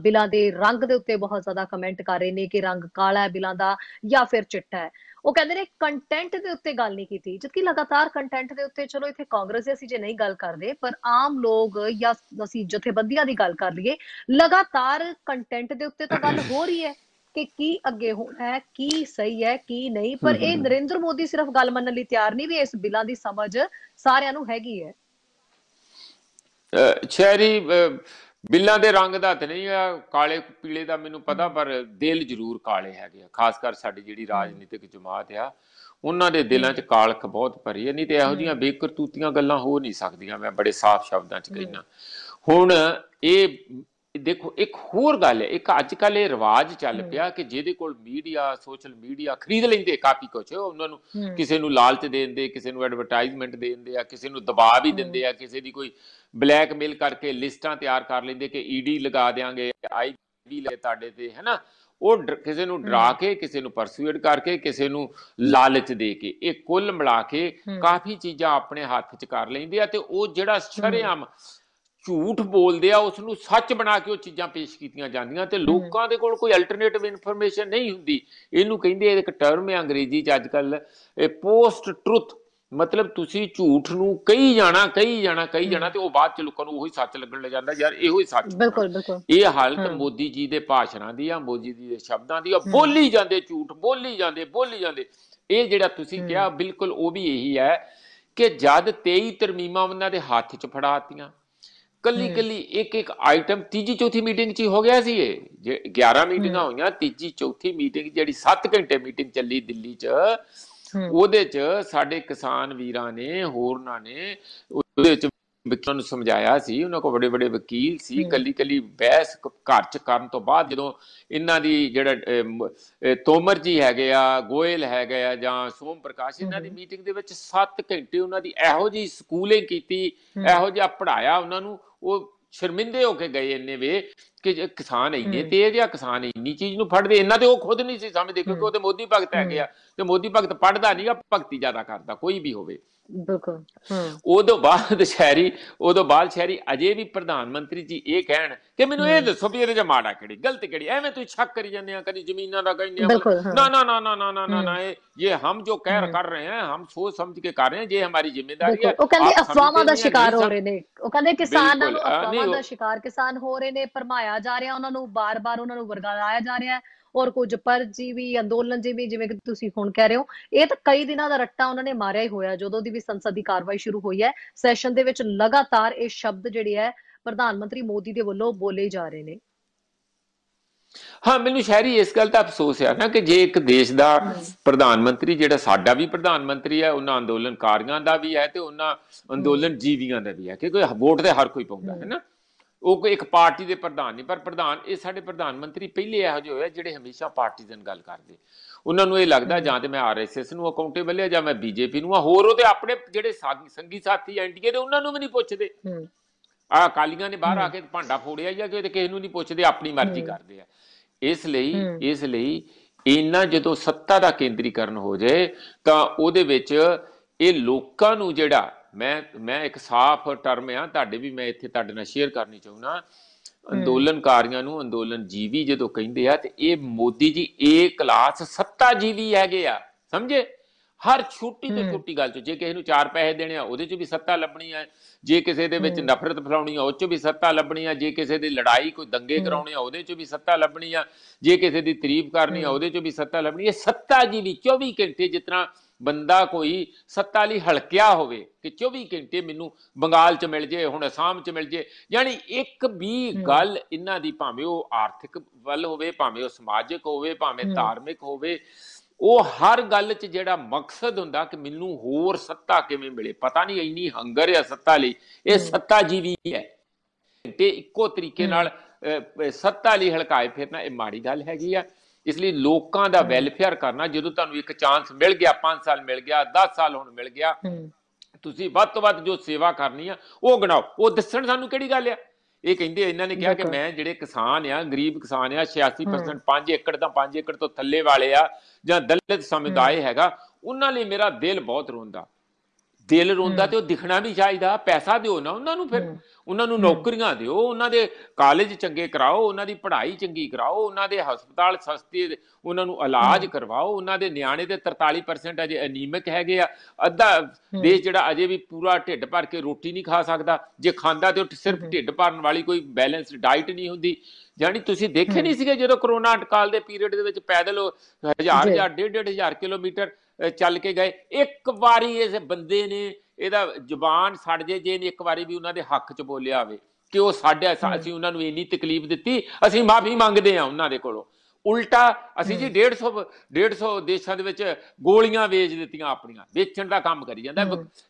ਬਿਲਾਂ ਦੇ ਰੰਗ ਦੇ ਉੱਤੇ ਬਹੁਤ ਜ਼ਿਆਦਾ ਕਮੈਂਟ ਕਰ ਰਹੇ ਨੇ ਕਿ ਰੰਗ ਕਾਲਾ ਹੈ ਬਿਲਾਂ ਦਾ ਜਾਂ ਫਿਰ ਚਿੱਟਾ ਹੈ ਉਹ ਕਹਿੰਦੇ ਨੇ ਕੰਟੈਂਟ ਦੇ ਉੱਤੇ ਗੱਲ ਨਹੀਂ ਕੀਤੀ ਜਦਕਿ ਲਗਾਤਾਰ ਕੰਟੈਂਟ ਦੇ ਉੱਤੇ ਚਲੋ ਇੱਥੇ ਕਾਂਗਰਸ ਦੇ ਅਸੀਂ ਜੇ ਨਹੀਂ ਗੱਲ ਕਰਦੇ ਪਰ ਆਮ ਲੋਕ ਜਾਂ ਅਸੀਂ ਜਥੇਬੰਦੀਆਂ ਦੀ ਗੱਲ ਕਰ ਲਈਏ ਲਗਾਤਾਰ ਕੰਟੈਂਟ ਦੇ ਉੱਤੇ ਤਾਂ ਗੱਲ ਹੋ ਰਹੀ ਹੈ ਕਿ ਕੀ ਅੱਗੇ ਹੋਣਾ ਹੈ ਕੀ ਸਹੀ ਹੈ ਕੀ ਨਹੀਂ ਪਰ ਇਹ ਨਰਿੰਦਰ ਮੋਦੀ ਸਿਰਫ ਗੱਲ ਮੰਨਣ ਲਈ ਤਿਆਰ ਨਹੀਂ ਵੀ ਇਸ ਬਿੱਲਾਂ ਦੀ ਸਮਝ ਸਾਰਿਆਂ ਨੂੰ ਹੈਗੀ ਹੈ ਚੈਰੀ ਬਿੱਲਾਂ ਦੇ ਰੰਗ ਦਾ ਤੇ ਨਹੀਂ ਆ ਕਾਲੇ ਪੀਲੇ ਦਾ ਮੈਨੂੰ ਪਤਾ ਪਰ ਦਿਲ ਜ਼ਰੂਰ ਕਾਲੇ ਹੈਗੇ ਆ ਖਾਸ ਕਰ ਸਾਡੀ ਜਿਹੜੀ ਰਾਜਨੀਤਿਕ ਜਮਾਤ ਆ ਉਹਨਾਂ ਦੇ ਦਿਲਾਂ 'ਚ ਕਾਲਖ ਬਹੁਤ ਭਰੀ ਹੈ ਨਹੀਂ ਤੇ ਇਹੋ ਜੀਆਂ ਬੇਕਰਤੂਤੀਆਂ ਗੱਲਾਂ ਹੋ ਨਹੀਂ ਸਕਦੀਆਂ ਮੈਂ ਬੜੇ ਸਾਫ਼ ਸ਼ਬਦਾਂ 'ਚ ਕਹਿਣਾ ਹੁਣ ਇਹ ਦੇਖੋ ਇੱਕ ਹੋਰ ਗੱਲ ਹੈ ਇੱਕ ਅੱਜ ਕੱਲ ਇਹ ਰਿਵਾਜ ਚੱਲ ਪਿਆ ਕਿ ਜਿਹਦੇ ਕੋਲ ਮੀਡੀਆ ਸੋਸ਼ਲ ਮੀਡੀਆ ਖਰੀਦ ਲੈਂਦੇ ਕਾਫੀ ਕੁਝ ਉਹਨਾਂ ਨੂੰ ਕਿਸੇ ਨੂੰ ਲਾਲਚ ਦੇ ਦਿੰਦੇ ਕਿਸੇ ਨੂੰ ਐਡਵਰਟਾਈਜ਼ਮੈਂਟ ਦੇ ਦਿੰਦੇ ਆ ਕਿਸੇ ਨੂੰ ਦਬਾਅ ਵੀ ਦਿੰਦੇ ਆ ਕਿਸੇ ਦੀ ਕੋਈ ਬਲੈਕਮੇਲ ਕਰਕੇ ਲਿਸਟਾਂ ਤਿਆਰ ਕਰ ਲੈਂਦੇ ਕਿ ਈਡੀ e ਲਗਾ ਦੇਾਂਗੇ ਆਈਡੀ ਲੈ ਤੁਹਾਡੇ ਤੇ ਹੈਨਾ ਉਹ ਕਿਸੇ ਨੂੰ ਡਰਾ ਕੇ ਕਿਸੇ ਨੂੰ ਪਰਸੂਏਟ ਕਰਕੇ ਕਿਸੇ ਨੂੰ ਲਾਲਚ ਦੇ ਕੇ ਇਹ ਕੁੱਲ ਮਿਲਾ ਕੇ ਕਾਫੀ ਚੀਜ਼ਾਂ ਆਪਣੇ ਹੱਥ 'ਚ ਕਰ ਲੈਂਦੇ ਆ ਤੇ ਉਹ ਜਿਹੜਾ ਸ਼ਰਿਆਮ ਝੂਠ ਬੋਲਦੇ ਆ ਉਸ ਨੂੰ ਸੱਚ ਬਣਾ ਕੇ ਉਹ ਚੀਜ਼ਾਂ ਪੇਸ਼ ਕੀਤੀਆਂ ਜਾਂਦੀਆਂ ਤੇ ਲੋਕਾਂ ਦੇ ਕੋਲ ਕੋਈ ਅਲਟਰਨੇਟਿਵ ਇਨਫੋਰਮੇਸ਼ਨ ਨਹੀਂ ਹੁੰਦੀ ਇਹਨੂੰ ਕਹਿੰਦੇ ਇੱਕ ਟਰਮ ਹੈ ਅੰਗਰੇਜ਼ੀ 'ਚ ਅੱਜ ਕੱਲ ਇਹ ਪੋਸਟ ਟਰੂਥ ਮਤਲਬ ਤੁਸੀਂ ਝੂਠ ਨੂੰ ਕਹੀ ਜਾਣਾ ਕਹੀ ਜਾਣਾ ਕਹੀ ਜਾਣਾ ਤੇ ਉਹ ਬਾਅਦ ਚ ਲੋਕਾਂ ਨੂੰ ਉਹੀ ਸੱਚ ਲੱਗਣ ਲੱਗ ਜਾਂਦਾ ਯਾਰ ਇਹੋ ਹੀ ਸੱਚ ਬਿਲਕੁਲ ਬਿਲਕੁਲ ਇਹ ਹਾਲਤ ਮੋਦੀ ਜੀ ਦੇ ਭਾਸ਼ਣਾਂ ਦੀ ਆ ਮੋਦੀ ਜੀ ਦੇ ਸ਼ਬਦਾਂ ਦੀ ਆ ਬੋਲੀ ਜਾਂਦੇ ਝੂਠ ਬੋਲੀ ਜਾਂਦੇ ਬੋਲੀ ਜਾਂਦੇ ਇਹ ਜਿਹੜਾ ਤੁਸੀਂ ਕਿਹਾ ਬਿਲਕੁਲ ਉਹ ਵੀ ਇਹੀ ਹੈ ਕਿ ਜਦ 23 ਤਰਮੀਮਾਂ ਉਹਨਾਂ ਦੇ ਹੱਥ 'ਚ ਫੜਾਤੀਆਂ ਕੱਲੀ ਕੱਲੀ ਇੱਕ ਇੱਕ ਆਈਟਮ ਤੀਜੀ ਚੌਥੀ ਮੀਟਿੰਗ 'ਚ ਹੀ ਹੋ ਗਿਆ ਸੀ ਇਹ ਜੇ 11 ਮੀਟਿੰਗਾਂ ਹੋਈਆਂ ਤੀਜੀ ਚੌਥੀ ਮੀਟਿੰਗ ਜਿਹੜੀ 7 ਘੰਟੇ ਮੀਟਿੰਗ ਚੱਲੀ ਦਿੱਲੀ 'ਚ ਉਹਦੇ 'ਚ ਸਾਡੇ ਕਿਸਾਨ ਵੀਰਾਂ ਨੇ ਹੋਰਨਾਂ ਨੇ ਉਹਦੇ 'ਚ ਵਕੀਲਾਂ ਨੂੰ ਸਮਝਾਇਆ ਸੀ ਉਹਨਾਂ ਕੋਲ ਵੱਡੇ ਵੱਡੇ ਵਕੀਲ ਸੀ ਕੱਲੀ ਕੱਲੀ ਬਹਿਸ ਘਰ ਚ ਕਰਨ ਤੋਂ ਬਾਅਦ ਜਦੋਂ ਇਹਨਾਂ ਦੀ ਜਿਹੜਾ ਤੋਮਰ ਜੀ ਹੈਗੇ ਆ ਗੋਇਲ ਹੈਗੇ ਆ ਜਾਂ ਸੋਮ ਪ੍ਰਕਾਸ਼ ਇਹਨਾਂ ਦੀ ਮੀਟਿੰਗ ਦੇ ਵਿੱਚ 7 ਘੰਟੇ ਉਹਨਾਂ ਦੀ ਇਹੋ ਜੀ ਸਕੂਲਿੰਗ ਕੀਤੀ ਇਹੋ ਜਿਹਾ ਪੜਾਇਆ ਉਹਨਾਂ ਨੂੰ ਉਹ ਸ਼ਰਮਿੰਦੇ ਹੋ ਕੇ ਗਏ ਇੰਨੇ ਵੇ ਕਿ ਕਿਸਾਨ ਇੰਨੇ ਤੇਜ਼ ਆ ਕਿਸਾਨ ਇੰਨੀ ਚੀਜ਼ ਨੂੰ ਫੜਦੇ ਇਹਨਾਂ ਤੇ ਉਹ ਖੁਦ ਨਹੀਂ ਸੀ ਸਮਝਦੇ ਕਿਉਂਕਿ ਉਹ ਤੇ ਮੋਦੀ ਭਗਤ ਹੈ ਗਿਆ ਤੇ ਮੋਦੀ ਭਗਤ ਪੜਦਾ ਨਹੀਂਗਾ ਭਗਤੀ ਜ਼ਿਆਦਾ ਕਰਦਾ ਕੋਈ ਵੀ ਹੋਵੇ ਬਿਲਕੁਲ ਉਹਦੋਂ ਬਾਅਦ ਸ਼ਹਿਰੀ ਉਹਦੋਂ ਬਾਅਦ ਸ਼ਹਿਰੀ ਅਜੇ ਵੀ ਪ੍ਰਧਾਨ ਮੰਤਰੀ ਜੀ ਇਹ ਕਹਿਣ ਕਿ ਮੈਨੂੰ ਇਹ ਦੱਸੋ ਵੀ ਇਹਦੇ ਚ ਮਾੜਾ ਕਿਹੜੀ ਗਲਤੀ ਕਿਹੜੀ ਐਵੇਂ ਤੁਸੀਂ ਛੱਕ ਕਰੀ ਜਾਂਦੇ ਆ ਕਦੀ ਜ਼ਮੀਨਾਂ ਦਾ ਕਹਿੰਦੇ ਆ ਨਾ ਨਾ ਨਾ ਨਾ ਨਾ ਨਾ ਨਾ ਨਾ ਇਹ ਹਮ ਜੋ ਕਹਿ ਕਰ ਰਹੇ ਹਾਂ ਹਮ ਸੋਚ ਸਮਝ ਕੇ ਕਰ ਰਹੇ ਹਾਂ ਜੇ ਹਮਾਰੀ ਜ਼ਿੰਮੇਵਾਰੀ ਹੈ ਉਹ ਕਹਿੰਦੇ ਅਫਵਾਹਾਂ ਦਾ ਸ਼ਿਕਾਰ ਹੋ ਰਹੇ ਨੇ ਉਹ ਕਹਿੰਦੇ ਕਿਸਾਨਾਂ ਨੂੰ ਅਫਵਾਹਾਂ ਦਾ ਸ਼ਿਕਾਰ ਕਿਸਾਨ ਹੋ ਰਹੇ ਨੇ ਪਰਮਾਇਆ ਸਮਝਾਇਆ ਜਾ ਰਿਹਾ ਉਹਨਾਂ ਨੂੰ ਬਾਰ-ਬਾਰ ਉਹਨਾਂ ਨੂੰ ਵਰਗਾਇਆ ਜਾ ਰਿਹਾ ਹੈ ਔਰ ਕੁਝ ਪਰਜੀਵੀ ਅੰਦੋਲਨ ਜਿਵੇਂ ਜਿਵੇਂ ਕਿ ਤੁਸੀਂ ਹੁਣ ਕਹਿ ਰਹੇ ਹੋ ਇਹ ਤਾਂ ਕਈ ਦਿਨਾਂ ਦਾ ਰੱਟਾ ਉਹਨਾਂ ਨੇ ਮਾਰਿਆ ਹੀ ਹੋਇਆ ਜਦੋਂ ਦੀ ਵੀ ਸੰਸਦ ਦੀ ਕਾਰਵਾਈ ਸ਼ੁਰੂ ਹੋਈ ਹੈ ਸੈਸ਼ਨ ਦੇ ਵਿੱਚ ਲਗਾਤਾਰ ਇਹ ਸ਼ਬਦ ਜਿਹੜੇ ਹੈ ਪ੍ਰਧਾਨ ਮੰਤਰੀ ਮੋਦੀ ਦੇ ਵੱਲੋਂ ਬੋਲੇ ਜਾ ਰਹੇ ਨੇ ਹਾਂ ਮੈਨੂੰ ਸ਼ਹਿਰੀ ਇਸ ਗੱਲ ਦਾ ਅਫਸੋਸ ਹੈ ਨਾ ਕਿ ਜੇ ਇੱਕ ਦੇਸ਼ ਦਾ ਪ੍ਰਧਾਨ ਮੰਤਰੀ ਜਿਹੜਾ ਸਾਡਾ ਵੀ ਪ੍ਰਧਾਨ ਮੰਤਰੀ ਹੈ ਉਹਨਾਂ ਅੰਦੋਲਨਕਾਰੀਆਂ ਦਾ ਵੀ ਹੈ ਤੇ ਉਹਨਾਂ ਅੰਦੋਲਨ ਜੀਵੀਆਂ ਦਾ ਵੀ ਹੈ ਕਿ ਕੋਈ ਵੋਟ ਤੇ ਹਰ ਕੋਈ ਪਾਉਂਦਾ ਹੈ ਨਾ ਉਹ ਕੋਈ ਇੱਕ ਪਾਰਟੀ ਦੇ ਪ੍ਰਧਾਨ ਨਹੀਂ ਪਰ ਪ੍ਰਧਾਨ ਇਹ ਸਾਡੇ ਪ੍ਰਧਾਨ ਮੰਤਰੀ ਪਹਿਲੇ ਇਹੋ ਜਿਹੇ ਹੋਏ ਜਿਹੜੇ ਹਮੇਸ਼ਾ ਪਾਰਟੀਜ਼ਨ ਗੱਲ ਕਰਦੇ ਉਹਨਾਂ ਨੂੰ ਇਹ ਲੱਗਦਾ ਜਾਂ ਤੇ ਮੈਂ ਆਰਐਸਐਸ ਨੂੰ ਅਕਾਊਂਟੇਬਲ ਹੈ ਜਾਂ ਮੈਂ ਬੀਜੇਪੀ ਨੂੰ ਆ ਹੋਰ ਉਹ ਤੇ ਆਪਣੇ ਜਿਹੜੇ ਸੰਗੀ ਸਾਥੀ ਐਨਡੀਏ ਦੇ ਉਹਨਾਂ ਨੂੰ ਵੀ ਨਹੀਂ ਪੁੱਛਦੇ ਆ ਅਕਾਲੀਆਂ ਨੇ ਬਾਹਰ ਆ ਕੇ ਭਾਂਡਾ ਫੋੜਿਆ ਜਾਂ ਕਿ ਕਿਸੇ ਨੂੰ ਨਹੀਂ ਪੁੱਛਦੇ ਆਪਣੀ ਮਰਜ਼ੀ ਕਰਦੇ ਆ ਇਸ ਲਈ ਇਸ ਲਈ ਇਹਨਾਂ ਜਦੋਂ ਸੱਤਾ ਦਾ ਕੇਂਦਰੀਕਰਨ ਹੋ ਜਾਏ ਤਾਂ ਉਹਦੇ ਵਿੱਚ ਇਹ ਲੋਕਾਂ ਨੂੰ ਜਿਹੜਾ ਮੈਂ ਮੈਂ ਇੱਕ ਸਾਫ਼ ਟਰਮ ਆ ਤੁਹਾਡੇ ਵੀ ਮੈਂ ਇੱਥੇ ਤੁਹਾਡੇ ਨਾਲ ਸ਼ੇਅਰ ਕਰਨੀ ਚਾਹੁੰਦਾ ਅੰਦੋਲਨਕਾਰੀਆਂ ਨੂੰ ਅੰਦੋਲਨ ਜੀਵੀ ਜਦੋਂ ਕਹਿੰਦੇ ਆ ਤੇ ਇਹ ਮੋਦੀ ਜੀ ਇਹ ਕਲਾਸ ਸੱਤਾ ਜੀਵੀ ਹੈਗੇ ਆ ਸਮਝੇ ਹਰ ਛੋਟੀ ਤੋਂ ਛੋਟੀ ਗੱਲ 'ਚ ਜੇ ਕਿਸੇ ਨੂੰ 4 ਪੈਸੇ ਦੇਣੇ ਆ ਉਹਦੇ 'ਚ ਵੀ ਸੱਤਾ ਲੱਭਣੀ ਆ ਜੇ ਕਿਸੇ ਦੇ ਵਿੱਚ ਨਫ਼ਰਤ ਫੈਲਾਉਣੀ ਆ ਉਹ 'ਚ ਵੀ ਸੱਤਾ ਲੱਭਣੀ ਆ ਜੇ ਕਿਸੇ ਦੀ ਲੜਾਈ ਕੋਈ ਦੰਗੇ ਕਰਾਉਣੇ ਆ ਉਹਦੇ 'ਚ ਵੀ ਸੱਤਾ ਲੱਭਣੀ ਆ ਜੇ ਕਿਸੇ ਦੀ ਤਾਰੀਫ ਕਰਨੀ ਆ ਉਹਦੇ 'ਚ ਵੀ ਸੱਤਾ ਲੱਭਣੀ ਇਹ ਸੱਤਾ ਜੀ ਵੀ 24 ਘੰਟੇ ਜਿਤਨਾ ਬੰਦਾ ਕੋਈ ਸੱਤਾ ਲਈ ਹਲਕਿਆ ਹੋਵੇ ਕਿ 24 ਘੰਟੇ ਮੈਨੂੰ ਬੰਗਾਲ 'ਚ ਮਿਲ ਜੇ ਹੁਣ ਅਸਾਮ 'ਚ ਮਿਲ ਜੇ ਯਾਨੀ ਇੱਕ ਵੀ ਗੱਲ ਇਹਨਾਂ ਦੀ ਭਾਵੇਂ ਉਹ ਆਰਥਿਕ ਵੱਲ ਹੋਵੇ ਭਾਵੇਂ ਉਹ ਸਮਾਜਿਕ ਹੋਵੇ ਭਾਵੇਂ ਧਾਰਮਿਕ ਹੋਵੇ ਉਹ ਹਰ ਗੱਲ 'ਚ ਜਿਹੜਾ ਮਕਸਦ ਹੁੰਦਾ ਕਿ ਮੈਨੂੰ ਹੋਰ ਸੱਤਾ ਕਿਵੇਂ ਮਿਲੇ ਪਤਾ ਨਹੀਂ ਇੰਨੀ ਹੰਗਰ ਹੈ ਸੱਤਾ ਲਈ ਇਹ ਸੱਤਾ ਜੀਵੀ ਹੈ ਤੇ ਇੱਕੋ ਤਰੀਕੇ ਨਾਲ ਸੱਤਾ ਲਈ ਹਲਕਾਏ ਫਿਰਨਾ ਇਹ ਮਾੜੀ ਗੱਲ ਹੈਗੀ ਆ ਇਸ ਲਈ ਲੋਕਾਂ ਦਾ ਵੈਲਫੇਅਰ ਕਰਨਾ ਜਦੋਂ ਤੁਹਾਨੂੰ ਇੱਕ ਚਾਂਸ ਮਿਲ ਗਿਆ 5 ਸਾਲ ਮਿਲ ਗਿਆ 10 ਸਾਲ ਹੁਣ ਮਿਲ ਗਿਆ ਤੁਸੀਂ ਵੱਧ ਤੋਂ ਵੱਧ ਜੋ ਸੇਵਾ ਕਰਨੀ ਆ ਉਹ ਗਣਾਓ ਉਹ ਦੱਸਣ ਸਾਨੂੰ ਕਿਹੜੀ ਗੱਲ ਆ ਇਹ ਕਹਿੰਦੇ ਇਹਨਾਂ ਨੇ ਕਿਹਾ ਕਿ ਮੈਂ ਜਿਹੜੇ ਕਿਸਾਨ ਆ ਗਰੀਬ ਕਿਸਾਨ ਆ 86% 5 ਏਕੜ ਤਾਂ 5 ਏਕੜ ਤੋਂ ਥੱਲੇ ਵਾਲੇ ਆ ਜਾਂ ਦਲਿਤ ਸਮੁਦਾਇ ਹੈਗਾ ਉਹਨਾਂ ਲਈ ਮੇਰਾ ਦਿਲ ਬਹੁਤ ਰੋਂਦਾ ਦਿਲ ਰੋਂਦਾ ਤੇ ਉਹ ਦਿਖਣਾ ਵੀ ਚਾਹੀਦਾ ਪੈਸਾ ਦਿਓ ਨਾ ਉਹਨਾਂ ਨੂੰ ਫਿਰ ਉਹਨਾਂ ਨੂੰ ਨੌਕਰੀਆਂ ਦਿਓ ਉਹਨਾਂ ਦੇ ਕਾਲਜ ਚੰਗੇ ਕਰਾਓ ਉਹਨਾਂ ਦੀ ਪੜ੍ਹਾਈ ਚੰਗੀ ਕਰਾਓ ਉਹਨਾਂ ਦੇ ਹਸਪਤਾਲ ਸਸਤੇ ਉਹਨਾਂ ਨੂੰ ਇਲਾਜ ਕਰਵਾਓ ਉਹਨਾਂ ਦੇ ਨਿਆਣੇ ਦੇ 43% ਅਜੇ ਅਨੀਮਿਕ ਹੈਗੇ ਆ ਅੱਧਾ ਦੇਸ਼ ਜਿਹੜਾ ਅਜੇ ਵੀ ਪੂਰਾ ਢਿੱਡ ਭਰ ਕੇ ਰੋਟੀ ਨਹੀਂ ਖਾ ਸਕਦਾ ਜੇ ਖਾਂਦਾ ਤੇ ਸਿਰਫ ਢਿੱਡ ਭਰਨ ਵਾਲੀ ਕੋਈ ਬੈਲੈਂਸਡ ਡਾਈਟ ਨਹੀਂ ਹੁੰਦੀ ਜਾਨੀ ਤੁਸੀਂ ਦੇਖੇ ਨਹੀਂ ਸੀਗੇ ਜਦੋਂ ਕਰੋਨਾ ਅਟਕਾਲ ਦੇ ਪੀਰੀਅਡ ਦੇ ਵਿੱਚ ਪੈਦਲ ਹਜ਼ਾਰ ਜਾਂ 1.5 1.5 ਕਿਲੋਮੀਟਰ ਚੱਲ ਕੇ ਗਏ ਇੱਕ ਵਾਰੀ ਇਸ ਬੰਦੇ ਨੇ ਇਹਦਾ ਜ਼ੁਬਾਨ ਛੱਡ ਜੇ ਜੇ ਨੇ ਇੱਕ ਵਾਰੀ ਵੀ ਉਹਨਾਂ ਦੇ ਹੱਕ 'ਚ ਬੋਲਿਆ ਹੋਵੇ ਕਿ ਉਹ ਸਾਡੇ ਅਸੀਂ ਉਹਨਾਂ ਨੂੰ ਇੰਨੀ ਤਕਲੀਫ ਦਿੱਤੀ ਅਸੀਂ ਮਾਫੀ ਮੰਗਦੇ ਆ ਉਹਨਾਂ ਦੇ ਕੋਲੋਂ ਉਲਟਾ ਅਸੀਂ ਜੀ 150 150 ਦੇਸ਼ਾਂ ਦੇ ਵਿੱਚ ਗੋਲੀਆਂ ਵੇਚ ਦਿੱਤੀਆਂ ਆਪਣੀਆਂ ਵੇਚਣ ਦਾ ਕੰਮ ਕਰੀ ਜਾਂਦਾ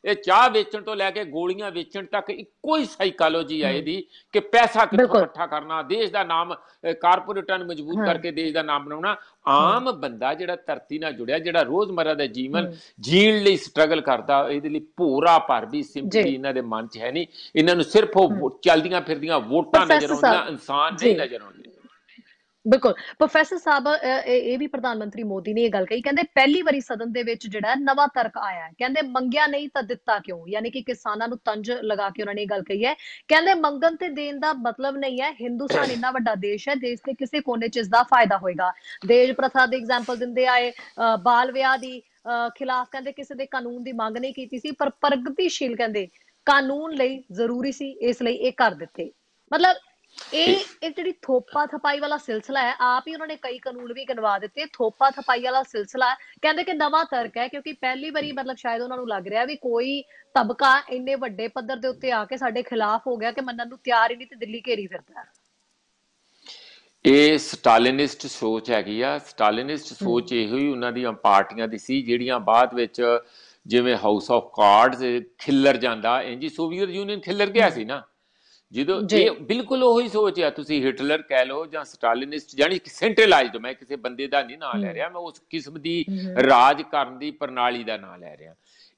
ਇਹ ਚਾਹ ਵੇਚਣ ਤੋਂ ਲੈ ਕੇ ਗੋਲੀਆਂ ਵੇਚਣ ਤੱਕ ਇੱਕੋ ਹੀ ਸਾਈਕੋਲੋਜੀ ਆ ਇਹਦੀ ਕਿ ਪੈਸਾ ਕਿੱਥੋਂ ਇਕੱਠਾ ਕਰਨਾ ਦੇਸ਼ ਦਾ ਨਾਮ ਕਾਰਪੋਰੇਟਾਂ ਨੂੰ ਮਜ਼ਬੂਤ ਕਰਕੇ ਦੇਸ਼ ਦਾ ਨਾਮ ਬਣਾਉਣਾ ਆਮ ਬੰਦਾ ਜਿਹੜਾ ਧਰਤੀ ਨਾਲ ਜੁੜਿਆ ਜਿਹੜਾ ਰੋਜ਼ਮਰਾ ਦਾ ਜੀਵਨ ਜੀਣ ਲਈ ਸਟਰਗਲ ਕਰਦਾ ਇਹਦੇ ਲਈ ਭੋਰਾ ਭਰ ਵੀ ਸਿੰਪਲੀ ਇਹਨਾਂ ਦੇ ਮਨ 'ਚ ਹੈ ਨਹੀਂ ਇਹਨਾਂ ਨੂੰ ਸਿਰਫ ਉਹ ਚੱਲਦੀਆਂ ਫਿਰਦੀਆਂ ਵੋਟਾਂ ਨਜ਼ਰ ਆਉਂਦੀਆਂ ਇਨਸਾਨ ਨਹੀਂ ਨਜ਼ਰ ਆਉਂਦੇ ਬਿਲਕੁਲ ਪ੍ਰੋਫੈਸਰ ਸਾਹਿਬ ਇਹ ਵੀ ਪ੍ਰਧਾਨ ਮੰਤਰੀ ਮੋਦੀ ਨੇ ਇਹ ਗੱਲ ਕਹੀ ਕਹਿੰਦੇ ਪਹਿਲੀ ਵਾਰੀ ਸਦਨ ਦੇ ਵਿੱਚ ਜਿਹੜਾ ਨਵਾਂ ਤਰਕ ਆਇਆ ਕਹਿੰਦੇ ਮੰਗਿਆ ਨਹੀਂ ਤਾਂ ਦਿੱਤਾ ਕਿਉਂ ਯਾਨੀ ਕਿ ਕਿਸਾਨਾਂ ਨੂੰ ਤੰਜ ਲਗਾ ਕੇ ਉਹਨਾਂ ਨੇ ਇਹ ਗੱਲ ਕਹੀ ਹੈ ਕਹਿੰਦੇ ਮੰਗਣ ਤੇ ਦੇਣ ਦਾ ਮਤਲਬ ਨਹੀਂ ਹੈ ਹਿੰਦੁਸਤਾਨ ਇੰਨਾ ਵੱਡਾ ਦੇਸ਼ ਹੈ ਦੇਸ਼ ਦੇ ਕਿਸੇ ਕੋਨੇ 'ਚ ਇਸ ਦਾ ਫਾਇਦਾ ਹੋਏਗਾ ਦੇਸ਼ ਪ੍ਰਥਾ ਦੇ ਐਗਜ਼ਾਮਪਲ ਦਿੰਦੇ ਆਏ ਬਾਲ ਵਿਆਹ ਦੀ ਖਿਲਾਫ ਕਹਿੰਦੇ ਕਿਸੇ ਦੇ ਕਾਨੂੰਨ ਦੀ ਮੰਗ ਨਹੀਂ ਕੀਤੀ ਸੀ ਪਰ ਪ੍ਰਗਤੀਸ਼ੀਲ ਕਹਿੰਦੇ ਕਾਨੂੰਨ ਲਈ ਜ਼ਰੂਰੀ ਸੀ ਇਸ ਲਈ ਇਹ ਕਰ ਦਿੱਤੇ ਮਤਲਬ ਇਹ ਇਹ ਜਿਹੜੀ ਥੋਪਾ ਥਪਾਈ ਵਾਲਾ ਸਿਲਸਿਲਾ ਹੈ ਆਪ ਹੀ ਉਹਨਾਂ ਨੇ ਕਈ ਕਾਨੂੰਨ ਵੀ ਗਨਵਾ ਦਿੱਤੇ ਥੋਪਾ ਥਪਾਈ ਵਾਲਾ ਸਿਲਸਿਲਾ ਕਹਿੰਦੇ ਕਿ ਨਵਾਂ ਤਰਕ ਹੈ ਕਿਉਂਕਿ ਪਹਿਲੀ ਵਾਰੀ ਮਤਲਬ ਸ਼ਾਇਦ ਉਹਨਾਂ ਨੂੰ ਲੱਗ ਰਿਹਾ ਵੀ ਕੋਈ ਤਬਕਾ ਇੰਨੇ ਵੱਡੇ ਪੱਧਰ ਦੇ ਉੱਤੇ ਆ ਕੇ ਸਾਡੇ ਖਿਲਾਫ ਹੋ ਗਿਆ ਕਿ ਮੰਨਣ ਨੂੰ ਤਿਆਰ ਹੀ ਨਹੀਂ ਤੇ ਦਿੱਲੀ ਘੇਰੀ ਫਿਰਦਾ ਹੈ ਇਹ ਸਟਾਲਿਨਿਸਟ ਸੋਚ ਹੈਗੀ ਆ ਸਟਾਲਿਨਿਸਟ ਸੋਚ ਇਹੋ ਹੀ ਉਹਨਾਂ ਦੀਆਂ ਪਾਰਟੀਆਂ ਦੀ ਸੀ ਜਿਹੜੀਆਂ ਬਾਅਦ ਵਿੱਚ ਜਿਵੇਂ ਹਾਊਸ ਆਫ ਕਾਰਡਸ ਖਿੱਲਰ ਜਾਂਦਾ ਇੰਜੀ ਸੋਵੀਅਤ ਯੂਨੀਅਨ ਖਿੱਲਰ ਗਿਆ ਸੀ ਨਾ ਜਦੋਂ ਇਹ ਬਿਲਕੁਲ ਉਹੀ ਸੋਚ ਆ ਤੁਸੀਂ ਹਿਟਲਰ ਕਹਿ ਲਓ ਜਾਂ ਸਟਾਲਿਨਿਸਟ ਕਿ ਸੈਂਟਰਲਾਈਜ਼ਡ ਮੈਂ ਕਿਸੇ ਬੰਦੇ ਦਾ ਨਹੀਂ ਨਾਮ ਲੈ ਰਿਹਾ ਮੈਂ ਉਸ ਕਿਸਮ ਦੀ ਰਾਜ ਕਰਨ ਦੀ ਪ੍ਰਣਾਲੀ ਦਾ ਨਾਮ ਲੈ ਰਿਹਾ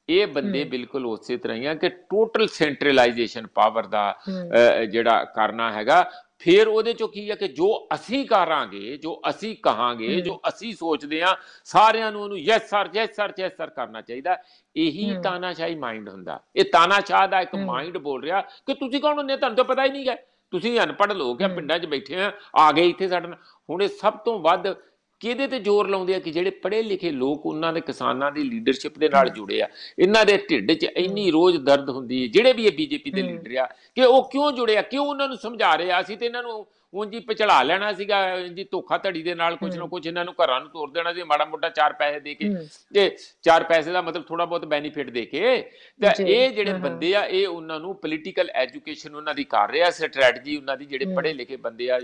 ਇਹ ਬੰਦੇ ਬਿਲਕੁਲ ਉਸੇ ਤਰ੍ਹਾਂ ਹੀ ਆ ਕਿ ਟੋਟਲ ਸੈਂਟਰਲਾਈਜੇਸ਼ਨ ਪਾਵਰ ਦਾ ਜਿਹੜਾ ਕਰਨਾ ਹੈਗਾ ਫਿਰ ਉਹਦੇ ਚੋਂ ਕੀ ਹੈ ਕਿ ਜੋ ਅਸੀਂ ਕਰਾਂਗੇ ਜੋ ਅਸੀਂ ਕਹਾਂਗੇ ਜੋ ਅਸੀਂ ਸੋਚਦੇ ਆ ਸਾਰਿਆਂ ਨੂੰ ਉਹਨੂੰ yes sir yes sir yes sir ਕਰਨਾ ਚਾਹੀਦਾ ਇਹੀ ਤਾਨਾਸ਼ਾਹੀ ਮਾਈਂਡ ਹੁੰਦਾ ਇਹ ਤਾਨਾਸ਼ਾਹ ਦਾ ਇੱਕ ਮਾਈਂਡ ਬੋਲ ਰਿਹਾ ਕਿ ਤੁਸੀਂ ਕੌਣ ਹੁੰਦੇ ਤੁਹਾਨੂੰ ਤਾਂ ਪਤਾ ਹੀ ਨਹੀਂ ਹੈ ਤੁਸੀਂ ਅਨਪੜ੍ਹ ਲੋਕ ਆ ਪਿੰਡਾਂ 'ਚ ਬੈਠੇ ਆ ਆ ਗਏ ਇੱਥੇ ਸਾਡੇ ਨਾਲ ਹੁਣ ਇਹ ਸਭ ਤੋਂ ਵੱਧ ਕਿਹਦੇ ਤੇ ਜ਼ੋਰ ਲਾਉਂਦੇ ਆ ਕਿ ਜਿਹੜੇ ਪੜ੍ਹੇ ਲਿਖੇ ਲੋਕ ਉਹਨਾਂ ਦੇ ਕਿਸਾਨਾਂ ਦੀ ਲੀਡਰਸ਼ਿਪ ਦੇ ਨਾਲ ਜੁੜੇ ਆ ਇਹਨਾਂ ਦੇ ਢਿੱਡ 'ਚ ਇੰਨੀ ਰੋਜ਼ ਦਰਦ ਹੁੰਦੀ ਹੈ ਜਿਹੜੇ ਵੀ ਇਹ ਬੀਜੇਪੀ ਦੇ ਲੀਡਰ ਆ ਕਿ ਉਹ ਕਿਉਂ ਜੁੜੇ ਆ ਕਿਉਂ ਉਹਨਾਂ ਨੂੰ ਸਮਝਾ ਰਿਹਾ ਸੀ ਤੇ ਇਹਨਾਂ ਨੂੰ ਉਂਝ ਹੀ ਪਚੜਾ ਲੈਣਾ ਸੀਗਾ ਜੀ ਧੋਖਾ ਧੜੀ ਦੇ ਨਾਲ ਕੁਝ ਨਾ ਕੁਝ ਇਹਨਾਂ ਨੂੰ ਘਰਾਂ ਨੂੰ ਤੋੜ ਦੇਣਾ ਸੀ ਮਾੜਾ ਮੋਟਾ ਚਾਰ ਪੈਸੇ ਦੇ ਕੇ ਤੇ ਚਾਰ ਪੈਸੇ ਦਾ ਮਤਲਬ ਥੋੜਾ ਬਹੁਤ ਬੈਨੀਫਿਟ ਦੇ ਕੇ ਤੇ ਇਹ ਜਿਹੜੇ ਬੰਦੇ ਆ ਇਹ ਉਹਨਾਂ ਨੂੰ ਪੋਲੀਟੀਕਲ ਐਜੂਕੇਸ਼ਨ ਉਹਨਾਂ ਦੀ ਕਰ ਰਿਹਾ ਸਟ੍ਰੈਟਜੀ ਉਹਨਾਂ ਦੀ ਜਿਹੜੇ ਪੜ੍ਹੇ ਲਿਖੇ ਬੰਦੇ ਆ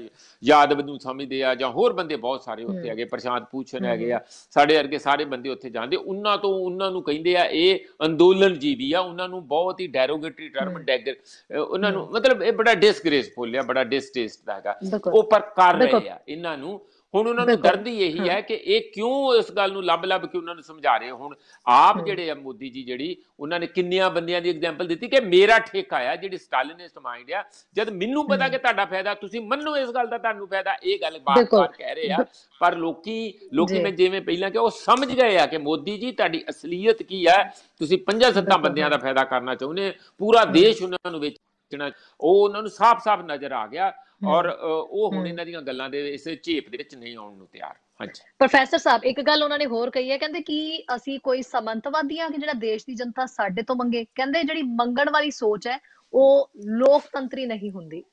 ਯਾਦਵ ਨੂੰ ਸਮਝਦੇ ਆ ਜਾਂ ਹੋਰ ਬੰਦੇ ਬਹੁਤ ਸਾਰੇ ਉੱਥੇ ਹੈਗੇ ਪ੍ਰਸ਼ਾਂਤ ਪੂਛਣ ਹੈਗੇ ਆ ਸਾਡੇ ਵਰਗੇ ਸਾਰੇ ਬੰਦੇ ਉੱਥੇ ਜਾਂਦੇ ਉਹਨਾਂ ਤੋਂ ਉਹਨਾਂ ਨੂੰ ਕਹਿੰਦੇ ਆ ਇਹ ਅੰਦੋਲਨ ਜੀਵੀ ਆ ਉਹਨਾਂ ਨੂੰ ਬਹੁਤ ਹੀ ਡੈਰੋਗੇਟਰੀ ਟਰਮ ਡੈਗਰ ਉਹਨਾਂ ਨੂੰ ਮਤਲਬ ਇਹ ਬੜਾ ਡਿਸਗ੍ਰੇਸਫੁਲ ਆ ਬੜਾ ਡਿਸਟੇਸਟ ਦਾ ਹੈਗਾ ਹੈਗਾ ਉਹ ਪਰ ਕਰ ਰਹੇ ਆ ਇਹਨਾਂ ਨੂੰ ਹੁਣ ਉਹਨਾਂ ਨੂੰ ਦਰਦ ਹੀ ਇਹੀ ਹੈ ਕਿ ਇਹ ਕਿਉਂ ਇਸ ਗੱਲ ਨੂੰ ਲੱਭ-ਲੱਭ ਕੇ ਉਹਨਾਂ ਨੂੰ ਸਮਝਾ ਰਹੇ ਹੁਣ ਆਪ ਜਿਹੜੇ ਆ ਮੋਦੀ ਜੀ ਜਿਹੜੀ ਉਹਨਾਂ ਨੇ ਕਿੰਨੀਆਂ ਬੰਦਿਆਂ ਦੀ ਐਗਜ਼ਾਮਪਲ ਦਿੱਤੀ ਕਿ ਮੇਰਾ ਠੇਕਾ ਆ ਜਿਹੜੀ ਸਟਾਲਿਨਿਸਟ ਮਾਈਂਡ ਆ ਜਦ ਮੈਨੂੰ ਪਤਾ ਕਿ ਤੁਹਾਡਾ ਫਾਇਦਾ ਤੁਸੀਂ ਮੰਨੋ ਇਸ ਗੱਲ ਦਾ ਤੁਹਾਨੂੰ ਫਾਇਦਾ ਇਹ ਗੱਲ ਬਾਰ-ਬਾਰ ਕਹਿ ਰਹੇ ਆ ਪਰ ਲੋਕੀ ਲੋਕੀ ਮੈਂ ਜਿਵੇਂ ਪਹਿਲਾਂ ਕਿ ਉਹ ਸਮਝ ਗਏ ਆ ਕਿ ਮੋਦੀ ਜੀ ਤੁਹਾਡੀ ਅਸਲੀਅਤ ਕੀ ਆ ਤੁਸੀਂ ਪੰਜਾ ਸੱਤਾਂ ਬੰਦਿਆਂ ਦਾ ਫਾਇਦਾ ਕਰਨਾ ਚਾਹੁੰਦੇ ਪੂਰਾ ਦੇਸ਼ ਉਹਨਾਂ ਨੂੰ ਵੇਚਣਾ ਉਹ ਉਹਨਾਂ ਨੂੰ ਸਾਫ਼-ਸਾਫ਼ ਨਜ਼ਰ ਆ ਗਿਆ ਔਰ ਉਹ ਹੁਣ ਇਹਨਾਂ ਦੀਆਂ ਗੱਲਾਂ ਦੇ ਇਸ ਝੇਪ ਦੇ ਵਿੱਚ ਨਹੀਂ ਆਉਣ ਨੂੰ ਤਿਆਰ ਹਾਂਜੀ ਪ੍ਰੋਫੈਸਰ ਸਾਹਿਬ ਇੱਕ ਗੱਲ ਉਹਨਾਂ ਨੇ ਹੋਰ ਕਹੀ ਹੈ ਕਹਿੰਦੇ ਕਿ ਅਸੀਂ ਕੋਈ ਸਮੰਤਵਾਦੀਆਂ ਕਿ ਜਿਹੜਾ ਦੇਸ਼ ਦੀ ਜਨਤਾ ਸਾਡੇ ਤੋਂ ਮੰਗੇ ਕਹਿੰਦੇ ਜਿਹੜੀ ਮੰਗਣ ਵਾਲੀ ਸੋਚ ਹੈ ਉਹ ਲੋਕਤੰਤਰੀ ਨਹੀਂ ਹੁੰਦੀ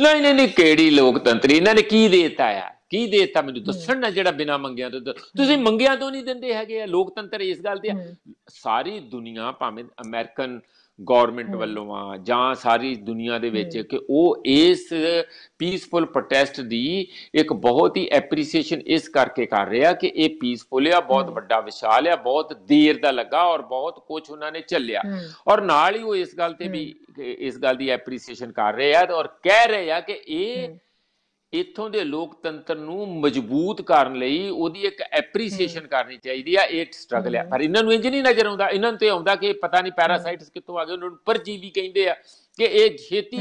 ਨਹੀਂ ਨਹੀਂ ਨਹੀਂ ਕਿਹੜੀ ਲੋਕਤੰਤਰੀ ਇਹਨਾਂ ਨੇ ਕੀ ਦਿੱਤਾ ਆ ਕੀ ਦਿੱਤਾ ਮੈਨੂੰ ਦੱਸਣ ਨਾ ਜਿਹੜਾ ਬਿਨਾ ਮੰਗਿਆ ਤੋਂ ਤੁਸੀਂ ਮੰਗਿਆ ਤੋਂ ਨਹੀਂ ਦਿੰਦੇ ਹੈਗੇ ਆ ਲੋਕਤੰਤਰ ਇਸ ਗੱਲ ਤੇ ਸਾਰੀ ਦੁਨੀਆ ਭਾਵੇਂ ਅਮਰੀਕਨ ਗਵਰਨਮੈਂਟ ਵੱਲੋਂ ਆ ਜਾਂ ਸਾਰੀ ਦੁਨੀਆ ਦੇ ਵਿੱਚ ਕਿ ਉਹ ਇਸ ਪੀਸਫੁਲ ਪ੍ਰੋਟੈਸਟ ਦੀ ਇੱਕ ਬਹੁਤ ਹੀ ਐਪਰੀਸੀਏਸ਼ਨ ਇਸ ਕਰਕੇ ਕਰ ਰਿਹਾ ਕਿ ਇਹ ਪੀਸਫੁਲ ਆ ਬਹੁਤ ਵੱਡਾ ਵਿਸ਼ਾਲ ਆ ਬਹੁਤ ਧੀਰ ਦਾ ਲੱਗਾ ਔਰ ਬਹੁਤ ਕੁਝ ਉਹਨਾਂ ਨੇ ਚੱਲਿਆ ਔਰ ਨਾਲ ਹੀ ਉਹ ਇਸ ਗੱਲ ਤੇ ਵੀ ਇਸ ਗੱਲ ਦੀ ਐਪਰੀਸੀਏਸ਼ਨ ਕਰ ਰਹੇ ਆ ਔਰ ਕਹਿ ਰਹੇ ਆ ਕਿ ਇਹ ਇਥੋਂ ਦੇ ਲੋਕਤੰਤਰ ਨੂੰ ਮਜ਼ਬੂਤ ਕਰਨ ਲਈ ਉਹਦੀ ਇੱਕ ਐਪਰੀਸੀਏਸ਼ਨ ਕਰਨੀ ਚਾਹੀਦੀ ਆ ਇਹ ਸਟਰਗਲ ਆ ਪਰ ਇਹਨਾਂ ਨੂੰ ਇੰਜ ਨਹੀਂ ਨਜ਼ਰ ਆਉਂਦਾ ਇਹਨਾਂ ਤੇ ਆਉਂਦਾ ਕਿ ਪਤਾ ਨਹੀਂ ਪੈਰਾਸਾਈਟਸ ਕਿੱਥੋਂ ਆ ਗਏ ਉਹਨਾਂ ਨੂੰ ਪਰਜੀਵੀ ਕਹਿੰਦੇ ਆ ਕਿ ਇਹ ਛੇਤੀ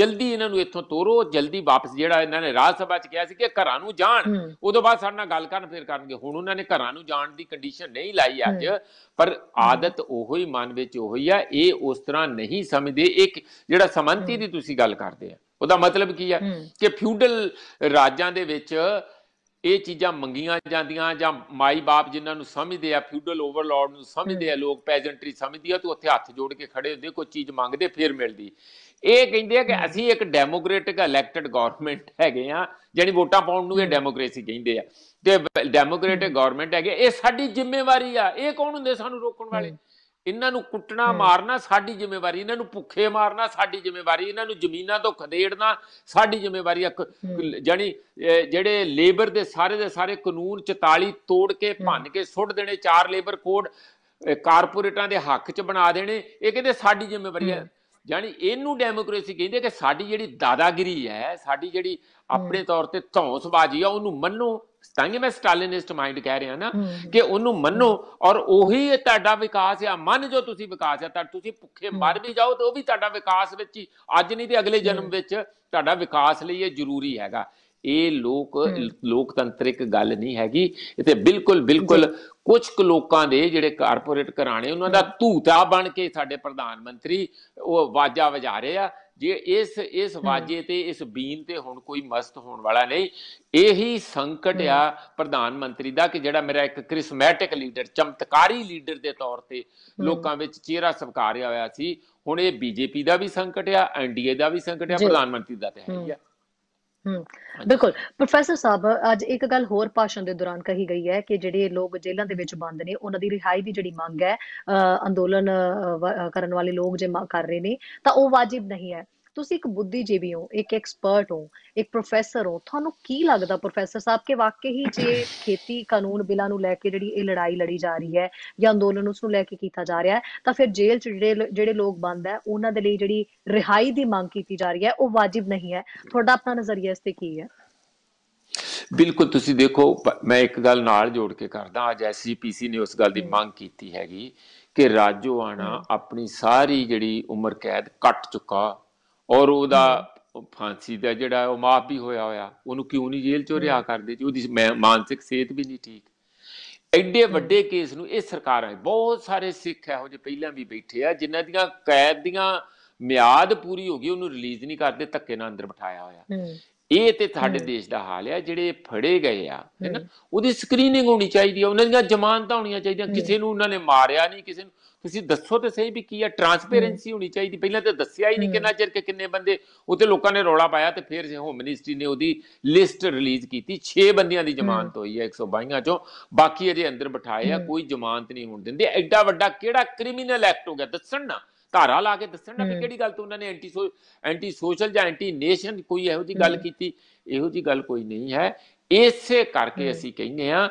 ਜਲਦੀ ਇਹਨਾਂ ਨੂੰ ਇੱਥੋਂ ਤੋਰੋ ਜਲਦੀ ਵਾਪਸ ਜਿਹੜਾ ਇਹਨਾਂ ਨੇ ਰਾਜ ਸਭਾ 'ਚ ਕਿਹਾ ਸੀ ਕਿ ਘਰਾਂ ਨੂੰ ਜਾਣ ਉਦੋਂ ਬਾਅਦ ਸਾਡੇ ਨਾਲ ਗੱਲ ਕਰਨ ਫੇਰ ਕਰਨਗੇ ਹੁਣ ਉਹਨਾਂ ਨੇ ਘਰਾਂ ਨੂੰ ਜਾਣ ਦੀ ਕੰਡੀਸ਼ਨ ਨਹੀਂ ਲਾਈ ਅੱਜ ਪਰ ਆਦਤ ਉਹੋ ਹੀ ਮਨ ਵਿੱਚ ਉਹੋ ਹੀ ਆ ਇਹ ਉਸ ਤਰ੍ਹਾਂ ਨਹੀਂ ਸਮਝਦੇ ਇੱਕ ਜਿਹੜਾ ਸਮੰਤੀ ਦੀ ਤੁਸੀਂ ਗੱਲ ਕਰਦੇ ਆ ਉਹਦਾ ਮਤਲਬ ਕੀ ਹੈ ਕਿ ਫਿਊਡਲ ਰਾਜਾਂ ਦੇ ਵਿੱਚ ਇਹ ਚੀਜ਼ਾਂ ਮੰਗੀਆਂ ਜਾਂਦੀਆਂ ਜਾਂ ਮਾਈ ਬਾਪ ਜਿਨ੍ਹਾਂ ਨੂੰ ਸਮਝਦੇ ਆ ਫਿਊਡਲ ਓਵਰਲੋਰਡ ਨੂੰ ਸਮਝਦੇ ਆ ਲੋਕ ਪੈਜੈਂਟਰੀ ਸਮਝਦੀ ਆ ਤੇ ਉੱਥੇ ਹੱਥ ਜੋੜ ਕੇ ਖੜੇ ਹੁੰਦੇ ਕੋਈ ਚੀਜ਼ ਮੰਗਦੇ ਫੇਰ ਮਿਲਦੀ ਇਹ ਕਹਿੰਦੇ ਆ ਕਿ ਅਸੀਂ ਇੱਕ ਡੈਮੋਕ੍ਰੈਟਿਕ ਇਲੈਕਟਡ ਗਵਰਨਮੈਂਟ ਹੈਗੇ ਆ ਜਿਹੜੀ ਵੋਟਾਂ ਪਾਉਣ ਨੂੰ ਇਹ ਡੈਮੋਕ੍ਰੇਸੀ ਕਹਿੰਦੇ ਆ ਤੇ ਡੈਮੋਕ੍ਰੈਟਿਕ ਗਵਰਨਮੈਂਟ ਹੈਗੇ ਇਹ ਸਾਡੀ ਜ਼ਿੰਮੇਵਾਰੀ ਆ ਇਹ ਕੌਣ ਹੁੰਦੇ ਸਾਨੂੰ ਰੋਕਣ ਵਾਲੇ ਇਹਨਾਂ ਨੂੰ ਕੁੱਟਣਾ ਮਾਰਨਾ ਸਾਡੀ ਜ਼ਿੰਮੇਵਾਰੀ ਇਹਨਾਂ ਨੂੰ ਭੁੱਖੇ ਮਾਰਨਾ ਸਾਡੀ ਜ਼ਿੰਮੇਵਾਰੀ ਇਹਨਾਂ ਨੂੰ ਜ਼ਮੀਨਾਂ ਤੋਂ ਖਦੇੜਨਾ ਸਾਡੀ ਜ਼ਿੰਮੇਵਾਰੀ ਜਾਨੀ ਜਿਹੜੇ ਲੇਬਰ ਦੇ ਸਾਰੇ ਦੇ ਸਾਰੇ ਕਾਨੂੰਨ 44 ਤੋੜ ਕੇ ਭੰਨ ਕੇ ਸੁੱਟ ਦੇਣੇ ਚਾਰ ਲੇਬਰ ਕੋਡ ਕਾਰਪੋਰੇਟਾਂ ਦੇ ਹੱਕ 'ਚ ਬਣਾ ਦੇਣੇ ਇਹ ਕਹਿੰਦੇ ਸਾਡੀ ਜ਼ਿੰਮੇਵਾਰੀ ਹੈ ਯਾਨੀ ਇਹਨੂੰ ਡੈਮੋਕ੍ਰੇਸੀ ਕਹਿੰਦੇ ਕਿ ਸਾਡੀ ਜਿਹੜੀ ਦਾਦਾਗਿਰੀ ਹੈ ਸਾਡੀ ਜਿਹੜੀ ਆਪਣੇ ਤੌਰ ਤੇ ਧੌਂਸਬਾਜ਼ੀ ਆ ਉਹਨੂੰ ਮੰਨੋ ਤਾਂ ਹੀ ਮੈਂ ਸਟਾਲਿਨਿਸਟ ਮਾਈਂਡ ਕਹਿ ਰਿਹਾ ਨਾ ਕਿ ਉਹਨੂੰ ਮੰਨੋ ਔਰ ਉਹੀ ਤੁਹਾਡਾ ਵਿਕਾਸ ਆ ਮਨ ਜੋ ਤੁਸੀਂ ਵਿਕਾਸ ਆ ਤਾਂ ਤੁਸੀਂ ਭੁੱਖੇ ਮਰ ਵੀ ਜਾਓ ਤੇ ਉਹ ਵੀ ਤੁਹਾਡਾ ਵਿਕਾਸ ਵਿੱਚ ਹੀ ਅੱਜ ਨਹੀਂ ਤੇ ਅਗਲੇ ਜਨਮ ਵਿੱਚ ਤੁਹਾਡਾ ਵਿਕਾਸ ਲਈ ਇਹ ਜ਼ਰੂਰੀ ਹੈਗਾ ਇਹ ਲੋਕ ਲੋਕਤੰਤਰਿਕ ਗੱਲ ਨਹੀਂ ਹੈਗੀ ਇਹ ਤੇ ਬਿਲਕੁਲ ਬਿਲਕੁਲ ਕੁਝ ਕੁ ਲੋਕਾਂ ਦੇ ਜਿਹੜੇ ਕਾਰਪੋਰੇਟ ਘਰਾਣੇ ਉਹਨਾਂ ਦਾ ਧੂਤਾ ਬਣ ਕੇ ਸਾਡੇ ਪ੍ਰਧਾਨ ਮੰਤਰੀ ਉਹ ਵਾਜਾ ਵਜਾ ਰਹੇ ਆ ਜੇ ਇਸ ਇਸ ਵਾਜੇ ਤੇ ਇਸ ਬੀਨ ਤੇ ਹੁਣ ਕੋਈ ਮਸਤ ਹੋਣ ਵਾਲਾ ਨਹੀਂ ਇਹੀ ਸੰਕਟ ਆ ਪ੍ਰਧਾਨ ਮੰਤਰੀ ਦਾ ਕਿ ਜਿਹੜਾ ਮੇਰਾ ਇੱਕ ਕ੍ਰਿਸਮੈਟਿਕ ਲੀਡਰ ਚਮਤਕਾਰੀ ਲੀਡਰ ਦੇ ਤੌਰ ਤੇ ਲੋਕਾਂ ਵਿੱਚ ਚਿਹਰਾ ਸਵਕਾਰਿਆ ਹੋਇਆ ਸੀ ਹੁਣ ਇਹ ਬੀਜੇਪੀ ਦਾ ਵੀ ਸੰਕਟ ਆ ਐਨਡੀਏ ਦਾ ਵੀ ਸੰਕਟ ਆ ਪ੍ਰਧਾਨ ਮੰਤਰੀ ਦਾ ਤੇ ਹੈ ਹੀ ਆ ਹੂੰ ਬਿਲਕੁਲ ਪ੍ਰੋਫੈਸਰ ਸਾਹਿਬ ਅੱਜ ਇੱਕ ਗੱਲ ਹੋਰ ਭਾਸ਼ਣ ਦੇ ਦੌਰਾਨ ਕਹੀ ਗਈ ਹੈ ਕਿ ਜਿਹੜੇ ਲੋਕ ਜੇਲ੍ਹਾਂ ਦੇ ਵਿੱਚ ਬੰਦ ਨੇ ਉਹਨਾਂ ਦੀ ਰਿਹਾਈ ਦੀ ਜਿਹੜੀ ਮੰਗ ਹੈ ਅੰਦੋਲਨ ਕਰਨ ਵਾਲੇ ਲੋਕ ਜੇ ਕਰ ਰਹੇ ਨੇ ਤਾਂ ਉਹ ਵਾਜਿਬ ਨਹੀਂ ਹੈ ਤੁਸੀਂ ਇੱਕ ਬੁੱਧੀਜੀਵੀ ਹੋ ਇੱਕ ਐਕਸਪਰਟ ਹੋ ਇੱਕ ਪ੍ਰੋਫੈਸਰ ਹੋ ਤੁਹਾਨੂੰ ਕੀ ਲੱਗਦਾ ਪ੍ਰੋਫੈਸਰ ਸਾਹਿਬ ਕਿ ਵਾਕਈ ਹੀ ਜੇ ਖੇਤੀ ਕਾਨੂੰਨ ਬਿਲਾਂ ਨੂੰ ਲੈ ਕੇ ਜਿਹੜੀ ਇਹ ਲੜਾਈ ਲੜੀ ਜਾ ਰਹੀ ਹੈ ਜਾਂ ਅੰਦੋਲਨ ਉਸ ਨੂੰ ਲੈ ਕੇ ਕੀਤਾ ਜਾ ਰਿਹਾ ਹੈ ਤਾਂ ਫਿਰ ਜੇਲ੍ਹ 'ਚ ਜਿਹੜੇ ਜਿਹੜੇ ਲੋਕ ਬੰਦ ਹੈ ਉਹਨਾਂ ਦੇ ਲਈ ਜਿਹੜੀ ਰਿਹਾਈ ਦੀ ਮੰਗ ਕੀਤੀ ਜਾ ਰਹੀ ਹੈ ਉਹ ਵਾਜਿਬ ਨਹੀਂ ਹੈ ਤੁਹਾਡਾ ਆਪਣਾ ਨਜ਼ਰੀਆ ਇਸ ਤੇ ਕੀ ਹੈ ਬਿਲਕੁਲ ਤੁਸੀਂ ਦੇਖੋ ਮੈਂ ਇੱਕ ਗੱਲ ਨਾਲ ਜੋੜ ਕੇ ਕਰਦਾ ਅੱਜ ਐਸਜੀਪੀਸੀ e ਨੇ ਉਸ ਗੱਲ ਦੀ ਮੰਗ ਕੀਤੀ ਹੈਗੀ ਕਿ ਰਾਜੋਆਣਾ ਆਪਣੀ ਸਾਰੀ ਜਿਹੜੀ ਉਮਰ ਕੈਦ ਕੱਟ ਚੁੱਕਾ ਔਰ ਉਹਦਾ ਫਾਂਸੀ ਦਾ ਜਿਹੜਾ ਉਹ ਮਾਫ ਵੀ ਹੋਇਆ ਹੋਇਆ ਉਹਨੂੰ ਕਿਉਂ ਨਹੀਂ ਜੇਲ੍ਹ ਚੋਂ ਰਿਹਾ ਕਰਦੇ ਜੀ ਉਹਦੀ ਮਾਨਸਿਕ ਸਿਹਤ ਵੀ ਨਹੀਂ ਠੀਕ ਐਡੇ ਵੱਡੇ ਕੇਸ ਨੂੰ ਇਹ ਸਰਕਾਰਾਂ ਬਹੁਤ ਸਾਰੇ ਸਿੱਖ ਇਹੋ ਜਿਹੇ ਪਹਿਲਾਂ ਵੀ ਬੈਠੇ ਆ ਜਿਨ੍ਹਾਂ ਦੀਆਂ ਕੈਦ ਦੀਆਂ ਮਿਆਦ ਪੂਰੀ ਹੋ ਗਈ ਉਹਨੂੰ ਰਿਲੀਜ਼ ਨਹੀਂ ਕਰਦੇ ਧੱਕੇ ਨਾਲ ਅੰਦਰ ਬਿਠਾਇਆ ਹੋਇਆ ਇਹ ਤੇ ਸਾਡੇ ਦੇਸ਼ ਦਾ ਹਾਲ ਹੈ ਜਿਹੜੇ ਫੜੇ ਗਏ ਆ ਹੈਨਾ ਉਹਦੀ ਸਕਰੀਨਿੰਗ ਹੋਣੀ ਚਾਹੀਦੀ ਹੈ ਉਹਨਾਂ ਦੀਆਂ ਜ਼ਮਾਨਤਾਂ ਹੋਣੀਆਂ ਚਾਹੀਦੀਆਂ ਕਿਸੇ ਨੂੰ ਉਹਨਾਂ ਨੇ ਮਾਰਿਆ ਨਹੀਂ ਕਿਸੇ ਨੂੰ ਤੁਸੀਂ ਦੱਸੋ ਤੇ ਸਹੀ ਵੀ ਕੀ ਹੈ ਟਰਾਂਸਪੇਰੈਂਸੀ ਹੋਣੀ ਚਾਹੀਦੀ ਪਹਿਲਾਂ ਤਾਂ ਦੱਸਿਆ ਹੀ ਨਹੀਂ ਕਿੰਨਾ ਚਿਰ ਕਿ ਕਿੰਨੇ ਬੰਦੇ ਉਤੇ ਲੋਕਾਂ ਨੇ ਰੌਲਾ ਪਾਇਆ ਤੇ ਫਿਰ ਹੋਮ ਮਿਨਿਸਟਰੀ ਨੇ ਉਹਦੀ ਲਿਸਟ ਰਿਲੀਜ਼ ਕੀਤੀ 6 ਬੰਦਿਆਂ ਦੀ ਜ਼ਮਾਨਤ ਹੋਈ ਹੈ 122 ਚੋਂ ਬਾਕੀ ਅਜੇ ਅੰਦਰ ਬਿਠਾਏ ਆ ਕੋਈ ਜ਼ਮਾਨਤ ਨਹੀਂ ਹੋਣ ਦਿੰਦੇ ਐਡਾ ਵੱਡਾ ਕਿਹੜਾ ਕ੍ਰਿਮੀਨਲ ਐਕਟ ਹੋ ਗਿਆ ਦੱਸਣ ਨਾ ਧਾਰਾ ਲਾ ਕੇ ਦੱਸਣ ਨਾ ਵੀ ਕਿਹੜੀ ਗੱਲ ਤੋਂ ਉਹਨਾਂ ਨੇ ਐਂਟੀ ਐਂਟੀ ਸੋਸ਼ਲ ਜਾਂ ਐਂਟੀ ਨੇਸ਼ਨ ਕੋਈ ਇਹੋ ਜੀ ਗੱਲ ਕੀਤੀ ਇਹੋ ਜੀ ਗੱਲ ਕੋਈ ਨਹੀਂ ਹੈ ਇਸੇ ਕਰਕੇ ਅਸੀਂ ਕਹਿੰਦੇ ਆ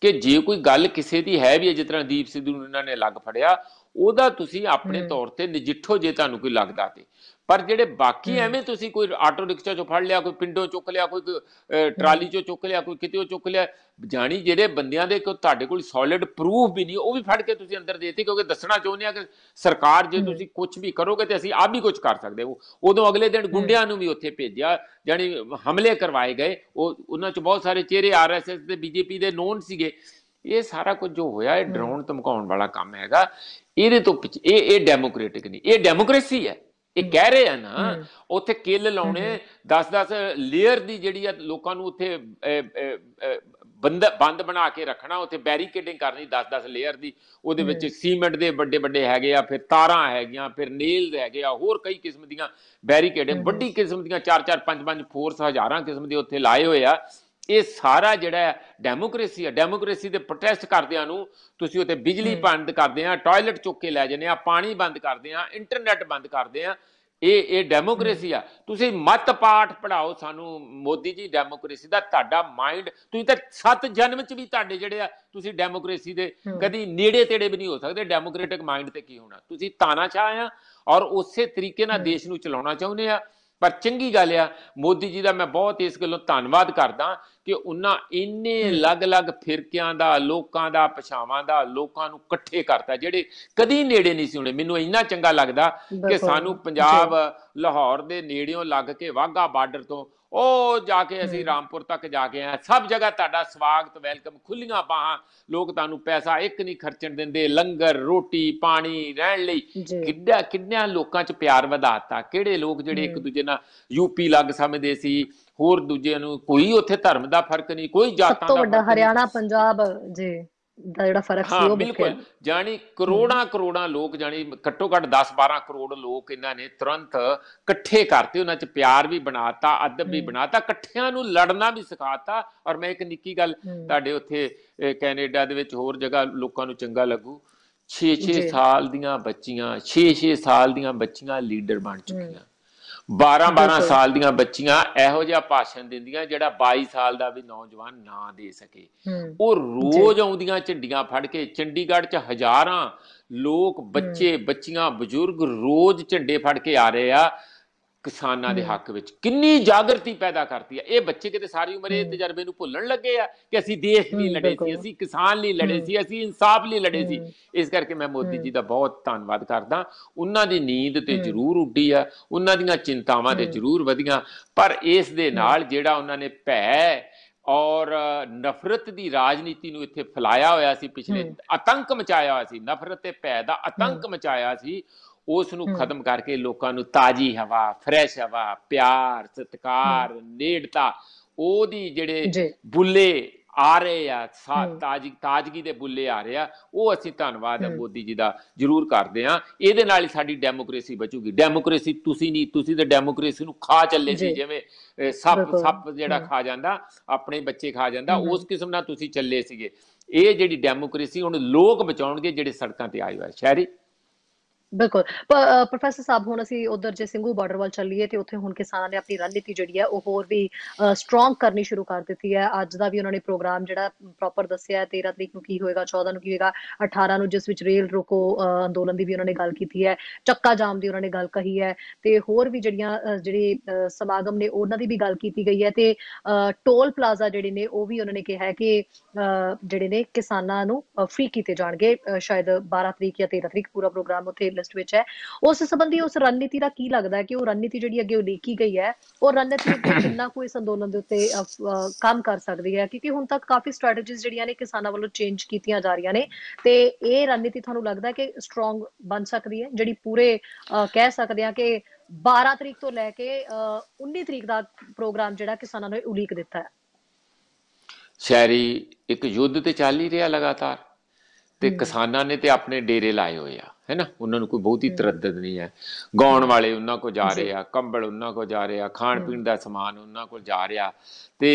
ਕਿ ਜੇ ਕੋਈ ਗੱਲ ਕਿਸੇ ਦੀ ਹੈ ਵੀ ਜਿਸ ਤਰ੍ਹਾਂ ਦੀਪ ਸਿੱਧੂ ਨੂੰ ਇਹਨਾਂ ਨੇ ਲੱਗ ਫੜਿਆ ਉਹਦਾ ਤੁਸੀਂ ਆਪਣੇ ਤੌਰ ਤੇ ਨਜਿੱਠੋ ਜੇ ਤੁਹਾਨੂੰ ਕੋਈ ਲੱਗਦਾ ਤੇ ਪਰ ਜਿਹੜੇ ਬਾਕੀ ਐਵੇਂ ਤੁਸੀਂ ਕੋਈ ਆਟੋ ਰਿਕਸ਼ਾ ਚੋਂ ਫੜ ਲਿਆ ਕੋਈ ਪਿੰਡੋਂ ਚੁੱਕ ਲਿਆ ਕੋਈ ਟਰਾਲੀ ਚੋਂ ਚੁੱਕ ਲਿਆ ਕੋਈ ਕਿਤੇੋਂ ਚੁੱਕ ਲਿਆ ਜਾਣੀ ਜਿਹੜੇ ਬੰਦਿਆਂ ਦੇ ਕੋ ਤੁਹਾਡੇ ਕੋਲ ਸੋਲਿਡ ਪ੍ਰੂਫ ਵੀ ਨਹੀਂ ਉਹ ਵੀ ਫੜ ਕੇ ਤੁਸੀਂ ਅੰਦਰ ਦੇਤੀ ਕਿਉਂਕਿ ਦੱਸਣਾ ਚਾਹੁੰਦੇ ਆ ਕਿ ਸਰਕਾਰ ਜੇ ਤੁਸੀਂ ਕੁਝ ਵੀ ਕਰੋਗੇ ਤੇ ਅਸੀਂ ਆਪ ਵੀ ਕੁਝ ਕਰ ਸਕਦੇ ਹਾਂ ਉਦੋਂ ਅਗਲੇ ਦਿਨ ਗੁੰਡਿਆਂ ਨੂੰ ਵੀ ਉੱਥੇ ਭੇਜਿਆ ਜਾਨੀ ਹਮਲੇ ਕਰਵਾਏ ਗਏ ਉਹ ਉਹਨਾਂ ਚ ਬਹੁਤ ਸਾਰੇ ਚਿਹਰੇ ਆਰਐਸਐਸ ਤੇ ਬੀਜੇਪੀ ਦੇ ਨੋਨ ਸੀਗੇ ਇਹ ਸਾਰਾ ਕੁਝ ਜੋ ਹੋਇਆ ਇਹ ਡਰਾਉਣ ਧਮਕਾਉਣ ਵਾਲਾ ਕੰਮ ਹੈਗਾ ਇਹਦੇ ਤੋਂ ਇਹ ਇਹ ਡੈਮੋਕ੍ਰੈਟਿਕ ਨਹੀਂ ਇਹ ਡੈਮੋਕ੍ਰੇਸੀ ਹੈ ਇਹ ਕਹਿ ਰਹੇ ਆ ਨਾ ਉੱਥੇ ਕਿੱਲ ਲਾਉਣੇ 10-10 ਲੇਅਰ ਦੀ ਜਿਹੜੀ ਆ ਲੋਕਾਂ ਨੂੰ ਉੱਥੇ ਬੰਦ ਬੰਦ ਬਣਾ ਕੇ ਰੱਖਣਾ ਉੱਥੇ ਬੈਰੀਕੇਡਿੰਗ ਕਰਨੀ 10-10 ਲੇਅਰ ਦੀ ਉਹਦੇ ਵਿੱਚ ਸੀਮੈਂਟ ਦੇ ਵੱਡੇ ਵੱਡੇ ਹੈਗੇ ਆ ਫਿਰ ਤਾਰਾਂ ਹੈਗੀਆਂ ਫਿਰ ਨੇਲਸ ਹੈਗੇ ਆ ਹੋਰ ਕਈ ਕਿਸਮ ਦੀਆਂ ਬੈਰੀਕੇਡ ਵੱਡੀ ਕਿਸਮ ਦੀਆਂ 4-4 5-5 ਫੋਰਸ ਹਜ਼ਾਰਾਂ ਕਿਸਮ ਦੇ ਉੱਥੇ ਲਾਏ ਹੋਏ ਆ ਇਹ ਸਾਰਾ ਜਿਹੜਾ ਡੈਮੋਕ੍ਰੇਸੀ ਹੈ ਡੈਮੋਕ੍ਰੇਸੀ ਦੇ ਪ੍ਰੋਟੈਸਟ ਕਰਦਿਆਂ ਨੂੰ ਤੁਸੀਂ ਉੱਤੇ ਬਿਜਲੀ ਬੰਦ ਕਰਦੇ ਆ ਟਾਇਲਟ ਚੁੱਕ ਕੇ ਲੈ ਜਾਂਦੇ ਆ ਪਾਣੀ ਬੰਦ ਕਰਦੇ ਆ ਇੰਟਰਨੈਟ ਬੰਦ ਕਰਦੇ ਆ ਇਹ ਇਹ ਡੈਮੋਕ੍ਰੇਸੀ ਆ ਤੁਸੀਂ ਮਤ ਪਾਠ ਪੜਾਓ ਸਾਨੂੰ ਮੋਦੀ ਜੀ ਡੈਮੋਕ੍ਰੇਸੀ ਦਾ ਤੁਹਾਡਾ ਮਾਈਂਡ ਤੁਸੀਂ ਤਾਂ ਸੱਤ ਜਨਮ ਚ ਵੀ ਤੁਹਾਡੇ ਜਿਹੜੇ ਆ ਤੁਸੀਂ ਡੈਮੋਕ੍ਰੇਸੀ ਦੇ ਕਦੀ ਨੇੜੇ ਤੇੜੇ ਵੀ ਨਹੀਂ ਹੋ ਸਕਦੇ ਡੈਮੋਕ੍ਰੈਟਿਕ ਮਾਈਂਡ ਤੇ ਕੀ ਹੋਣਾ ਤੁਸੀਂ ਤਾਨਾ ਚਾਹ ਆ ਔਰ ਉਸੇ ਤਰੀਕੇ ਨਾਲ ਦੇਸ਼ ਨੂੰ ਚਲਾਉਣਾ ਚਾਹੁੰਦੇ ਆ ਪਰ ਚੰਗੀ ਗੱਲ ਆ ਮੋਦੀ ਜੀ ਦਾ ਮੈਂ ਬਹੁਤ ਇਸ ਗੱਲੋਂ ਧੰਨਵਾਦ ਕਰਦਾ ਕਿ ਉਹਨਾਂ ਇੰਨੇ ਅਲੱਗ-ਅਲੱਗ ਫਿਰਕਿਆਂ ਦਾ ਲੋਕਾਂ ਦਾ ਪਛਾਵਾਂ ਦਾ ਲੋਕਾਂ ਨੂੰ ਇਕੱਠੇ ਕਰਤਾ ਜਿਹੜੇ ਕਦੀ ਨੇੜੇ ਨਹੀਂ ਸੀ ਹੁੰਦੇ ਮੈਨੂੰ ਇੰਨਾ ਚੰਗਾ ਲੱਗਦਾ ਕਿ ਸਾਨੂੰ ਪੰਜਾਬ ਲਾਹੌਰ ਦੇ ਨੇੜਿਓਂ ਲੱਗ ਕੇ ਵਾਗਾ ਬਾਰਡਰ ਤੋਂ ਉਹ ਜਾ ਕੇ ਅਸੀਂ ਰਾਮਪੁਰ ਤੱਕ ਜਾ ਕੇ ਆਏ ਸਭ ਜਗ੍ਹਾ ਤੁਹਾਡਾ ਸਵਾਗਤ ਵੈਲਕਮ ਖੁੱਲੀਆਂ ਬਾਹਾਂ ਲੋਕ ਤੁਹਾਨੂੰ ਪੈਸਾ ਇੱਕ ਨਹੀਂ ਖਰਚਣ ਦਿੰਦੇ ਲੰਗਰ ਰੋਟੀ ਪਾਣੀ ਰਹਿਣ ਲਈ ਕਿੱਡਾ ਕਿੰਨਿਆਂ ਲੋਕਾਂ 'ਚ ਪਿਆਰ ਵਧਾਤਾ ਕਿਹੜੇ ਲੋਕ ਜਿਹੜੇ ਇੱਕ ਦੂਜੇ ਨਾਲ ਯੂਪੀ ਲੱਗ ਸਮਝਦੇ ਸੀ ਹੋਰ ਦੂਜੇ ਨੂੰ ਕੋਈ ਉੱਥੇ ਧਰਮ ਦਾ ਫਰਕ ਨਹੀਂ ਕੋਈ ਜਾਤਾਂ ਦਾ ਸਭ ਤੋਂ ਵੱਡਾ ਹਰਿਆਣਾ ਪੰਜਾਬ ਜੀ ਦਾ ਜਿਹੜਾ ਫਰਕ ਸੀ ਉਹ ਬਿਲਕੁਲ ਜਾਨੀ ਕਰੋੜਾਂ ਕਰੋੜਾਂ ਲੋਕ ਜਾਨੀ ਘੱਟੋ ਘੱਟ 10-12 ਕਰੋੜ ਲੋਕ ਇਹਨਾਂ ਨੇ ਤੁਰੰਤ ਇਕੱਠੇ ਕਰਤੇ ਉਹਨਾਂ 'ਚ ਪਿਆਰ ਵੀ ਬਣਾਤਾ ਅਦਬ ਵੀ ਬਣਾਤਾ ਇਕੱਠਿਆਂ ਨੂੰ ਲੜਨਾ ਵੀ ਸਿਖਾਤਾ ਔਰ ਮੈਂ ਇੱਕ ਨਿੱਕੀ ਗੱਲ ਤੁਹਾਡੇ ਉੱਥੇ ਕੈਨੇਡਾ ਦੇ ਵਿੱਚ ਹੋਰ ਜਗ੍ਹਾ ਲੋਕਾਂ ਨੂੰ ਚੰਗਾ ਲੱਗੂ 6-6 ਸਾਲ ਦੀਆਂ ਬੱਚੀਆਂ 6-6 ਸਾਲ ਦੀਆਂ ਬੱਚੀਆਂ ਲੀਡਰ ਬਣ ਚੁੱਕੀਆਂ 12-12 ਸਾਲ ਦੀਆਂ ਬੱਚੀਆਂ ਇਹੋ ਜਿਹਾ ਭਾਸ਼ਣ ਦਿੰਦੀਆਂ ਜਿਹੜਾ 22 ਸਾਲ ਦਾ ਵੀ ਨੌਜਵਾਨ ਨਾ ਦੇ ਸਕੇ ਉਹ ਰੋਜ਼ ਆਉਂਦੀਆਂ ਝੰਡੀਆਂ ਫੜ ਕੇ ਚੰਡੀਗੜ੍ਹ 'ਚ ਹਜ਼ਾਰਾਂ ਲੋਕ ਬੱਚੇ ਬੱਚੀਆਂ ਬਜ਼ੁਰਗ ਰੋਜ਼ ਝੰਡੇ ਫੜ ਕੇ ਆ ਰਹੇ ਆ ਕਿਸਾਨਾਂ ਦੇ ਹੱਕ ਵਿੱਚ ਕਿੰਨੀ ਜਾਗਰਤੀ ਪੈਦਾ ਕਰਤੀ ਹੈ ਇਹ ਬੱਚੇ ਕਿਤੇ ਸਾਰੀ ਉਮਰ ਇਹ ਤਜਰਬੇ ਨੂੰ ਭੁੱਲਣ ਲੱਗੇ ਆ ਕਿ ਅਸੀਂ ਦੇਸ਼ ਲਈ ਲੜੇ ਸੀ ਅਸੀਂ ਕਿਸਾਨ ਲਈ ਲੜੇ ਸੀ ਅਸੀਂ ਇਨਸਾਫ ਲਈ ਲੜੇ ਸੀ ਇਸ ਕਰਕੇ ਮੈਂ ਮੋਦੀ ਜੀ ਦਾ ਬਹੁਤ ਧੰਨਵਾਦ ਕਰਦਾ ਉਹਨਾਂ ਦੀ ਨੀਂਦ ਤੇ ਜ਼ਰੂਰ ਉੱਡੀ ਆ ਉਹਨਾਂ ਦੀਆਂ ਚਿੰਤਾਵਾਂ ਤੇ ਜ਼ਰੂਰ ਵਧੀਆਂ ਪਰ ਇਸ ਦੇ ਨਾਲ ਜਿਹੜਾ ਉਹਨਾਂ ਨੇ ਭੈ ਔਰ ਨਫ਼ਰਤ ਦੀ ਰਾਜਨੀਤੀ ਨੂੰ ਇੱਥੇ ਫਲਾਇਆ ਹੋਇਆ ਸੀ ਪਿਛਲੇ ਆਤੰਕ ਮਚਾਇਆ ਹੋਇਆ ਸੀ ਨਫ਼ਰਤ ਤੇ ਭੈ ਦਾ ਆਤੰਕ ਮਚਾਇਆ ਸੀ ਉਸ ਨੂੰ ਖਤਮ ਕਰਕੇ ਲੋਕਾਂ ਨੂੰ ਤਾਜੀ ਹਵਾ ਫਰੈਸ਼ ਹਵਾ ਪਿਆਰ ਸਤਕਾਰ ਨੇੜਤਾ ਉਹਦੀ ਜਿਹੜੇ ਬੁੱਲੇ ਆ ਰਹੇ ਆ ਤਾਜ਼ਗੀ ਤਾਜ਼ਗੀ ਦੇ ਬੁੱਲੇ ਆ ਰਹੇ ਆ ਉਹ ਅਸੀਂ ਧੰਨਵਾਦ ਮੋਦੀ ਜੀ ਦਾ ਜ਼ਰੂਰ ਕਰਦੇ ਆ ਇਹਦੇ ਨਾਲ ਹੀ ਸਾਡੀ ਡੈਮੋਕ੍ਰੇਸੀ ਬਚੂਗੀ ਡੈਮੋਕ੍ਰੇਸੀ ਤੁਸੀਂ ਨਹੀਂ ਤੁਸੀਂ ਤਾਂ ਡੈਮੋਕ੍ਰੇਸੀ ਨੂੰ ਖਾ ਚੱਲੇ ਸੀ ਜਿਵੇਂ ਸੱਪ ਸੱਪ ਜਿਹੜਾ ਖਾ ਜਾਂਦਾ ਆਪਣੇ ਬੱਚੇ ਖਾ ਜਾਂਦਾ ਉਸ ਕਿਸਮ ਨਾਲ ਤੁਸੀਂ ਚੱਲੇ ਸੀਗੇ ਇਹ ਜਿਹੜੀ ਡੈਮੋਕ੍ਰੇਸੀ ਹੁਣ ਲੋਕ ਬਚਾਉਣਗੇ ਜਿਹੜੇ ਸੜਕਾਂ ਤੇ ਆਏ ਹੋਏ ਸ਼ਹਿਰੀ ਬਿਲਕੁਲ ਪ੍ਰੋਫੈਸਰ ਸਾਹਿਬ ਹੁਣ ਅਸੀਂ ਉਧਰ ਜੇ ਸਿੰਘੂ ਬਾਰਡਰ ਵੱਲ ਚੱਲੀਏ ਤੇ ਉੱਥੇ ਹੁਣ ਕਿਸਾਨਾਂ ਨੇ ਆਪਣੀ ਰਣਨੀਤੀ ਜਿਹੜੀ ਹੈ ਉਹ ਹੋਰ ਵੀ ਸਟਰੋਂਗ ਕਰਨੀ ਸ਼ੁਰੂ ਕਰ ਦਿੱਤੀ ਹੈ ਅੱਜ ਦਾ ਵੀ ਉਹਨਾਂ ਨੇ ਪ੍ਰੋਗਰਾਮ ਜਿਹੜਾ ਪ੍ਰੋਪਰ ਦੱਸਿਆ ਹੈ 13 ਤਰੀਕ ਨੂੰ ਕੀ ਹੋਏਗਾ 14 ਨੂੰ ਕੀ ਹੋਏਗਾ 18 ਨੂੰ ਜਿਸ ਵਿੱਚ ਰੇਲ ਰੋਕੋ ਅੰਦੋਲਨ ਦੀ ਵੀ ਉਹਨਾਂ ਨੇ ਗੱਲ ਕੀਤੀ ਹੈ ਚੱਕਾ ਜਾਮ ਦੀ ਉਹਨਾਂ ਨੇ ਗੱਲ ਕਹੀ ਹੈ ਤੇ ਹੋਰ ਵੀ ਜਿਹੜੀਆਂ ਜਿਹੜੇ ਸਮਾਗਮ ਨੇ ਉਹਨਾਂ ਦੀ ਵੀ ਗੱਲ ਕੀਤੀ ਗਈ ਹੈ ਤੇ ਟੋਲ ਪਲਾਜ਼ਾ ਜਿਹੜੇ ਨੇ ਉਹ ਵੀ ਉਹਨਾਂ ਨੇ ਕਿਹਾ ਹੈ ਕਿ ਜਿਹੜੇ ਨੇ ਕਿਸਾਨਾਂ ਨੂੰ ਫ੍ਰੀ ਕੀਤੇ ਜਾਣਗੇ ਸ਼ਾਇਦ 12 ਤਰੀਕ ਜਾਂ 13 ਤਰੀਕ ਪੂਰਾ ਪ੍ਰੋਗਰਾਮ ਉੱਥੇ ਇੰਟਰਸਟ ਵਿੱਚ ਹੈ ਉਸ ਸੰਬੰਧੀ ਉਸ ਰਣਨੀਤੀ ਦਾ ਕੀ ਲੱਗਦਾ ਹੈ ਕਿ ਉਹ ਰਣਨੀਤੀ ਜਿਹੜੀ ਅੱਗੇ ਉਲੀਕੀ ਗਈ ਹੈ ਉਹ ਰਣਨੀਤੀ ਅੱਗੇ ਕਿੰਨਾ ਕੋਈ ਇਸ ਅੰਦੋਲਨ ਦੇ ਉੱਤੇ ਕੰਮ ਕਰ ਸਕਦੀ ਹੈ ਕਿਉਂਕਿ ਹੁਣ ਤੱਕ ਕਾਫੀ ਸਟ੍ਰੈਟਜੀਜ਼ ਜਿਹੜੀਆਂ ਨੇ ਕਿਸਾਨਾਂ ਵੱਲੋਂ ਚੇਂਜ ਕੀਤੀਆਂ ਜਾ ਰਹੀਆਂ ਨੇ ਤੇ ਇਹ ਰਣਨੀਤੀ ਤੁਹਾਨੂੰ ਲੱਗਦਾ ਕਿ ਸਟਰੋਂਗ ਬਣ ਸਕਦੀ ਹੈ ਜਿਹੜੀ ਪੂਰੇ ਕਹਿ ਸਕਦੇ ਆ ਕਿ 12 ਤਰੀਕ ਤੋਂ ਲੈ ਕੇ 19 ਤਰੀਕ ਦਾ ਪ੍ਰੋਗਰਾਮ ਜਿਹੜਾ ਕਿਸਾਨਾਂ ਨੇ ਉਲੀਕ ਦਿੱਤਾ ਹੈ ਸ਼ਹਿਰੀ ਇੱਕ ਯੁੱਧ ਤੇ ਚੱਲ ਹੀ ਰਿਹਾ ਲਗਾਤਾਰ ਤੇ ਕਿਸਾਨਾਂ ਨੇ ਤੇ ਆਪਣੇ ਡੇਰੇ ਲਾਏ ਹੋਏ ਆ ਹੈ ਨਾ ਉਹਨਾਂ ਨੂੰ ਕੋਈ ਬਹੁਤੀ ਤਰੱਦਦ ਨਹੀਂ ਹੈ ਗਾਉਣ ਵਾਲੇ ਉਹਨਾਂ ਕੋਲ ਜਾ ਰਹੇ ਆ ਕੰਬਲ ਉਹਨਾਂ ਕੋਲ ਜਾ ਰਹੇ ਆ ਖਾਣ ਪੀਣ ਦਾ ਸਮਾਨ ਉਹਨਾਂ ਕੋਲ ਜਾ ਰਿਹਾ ਤੇ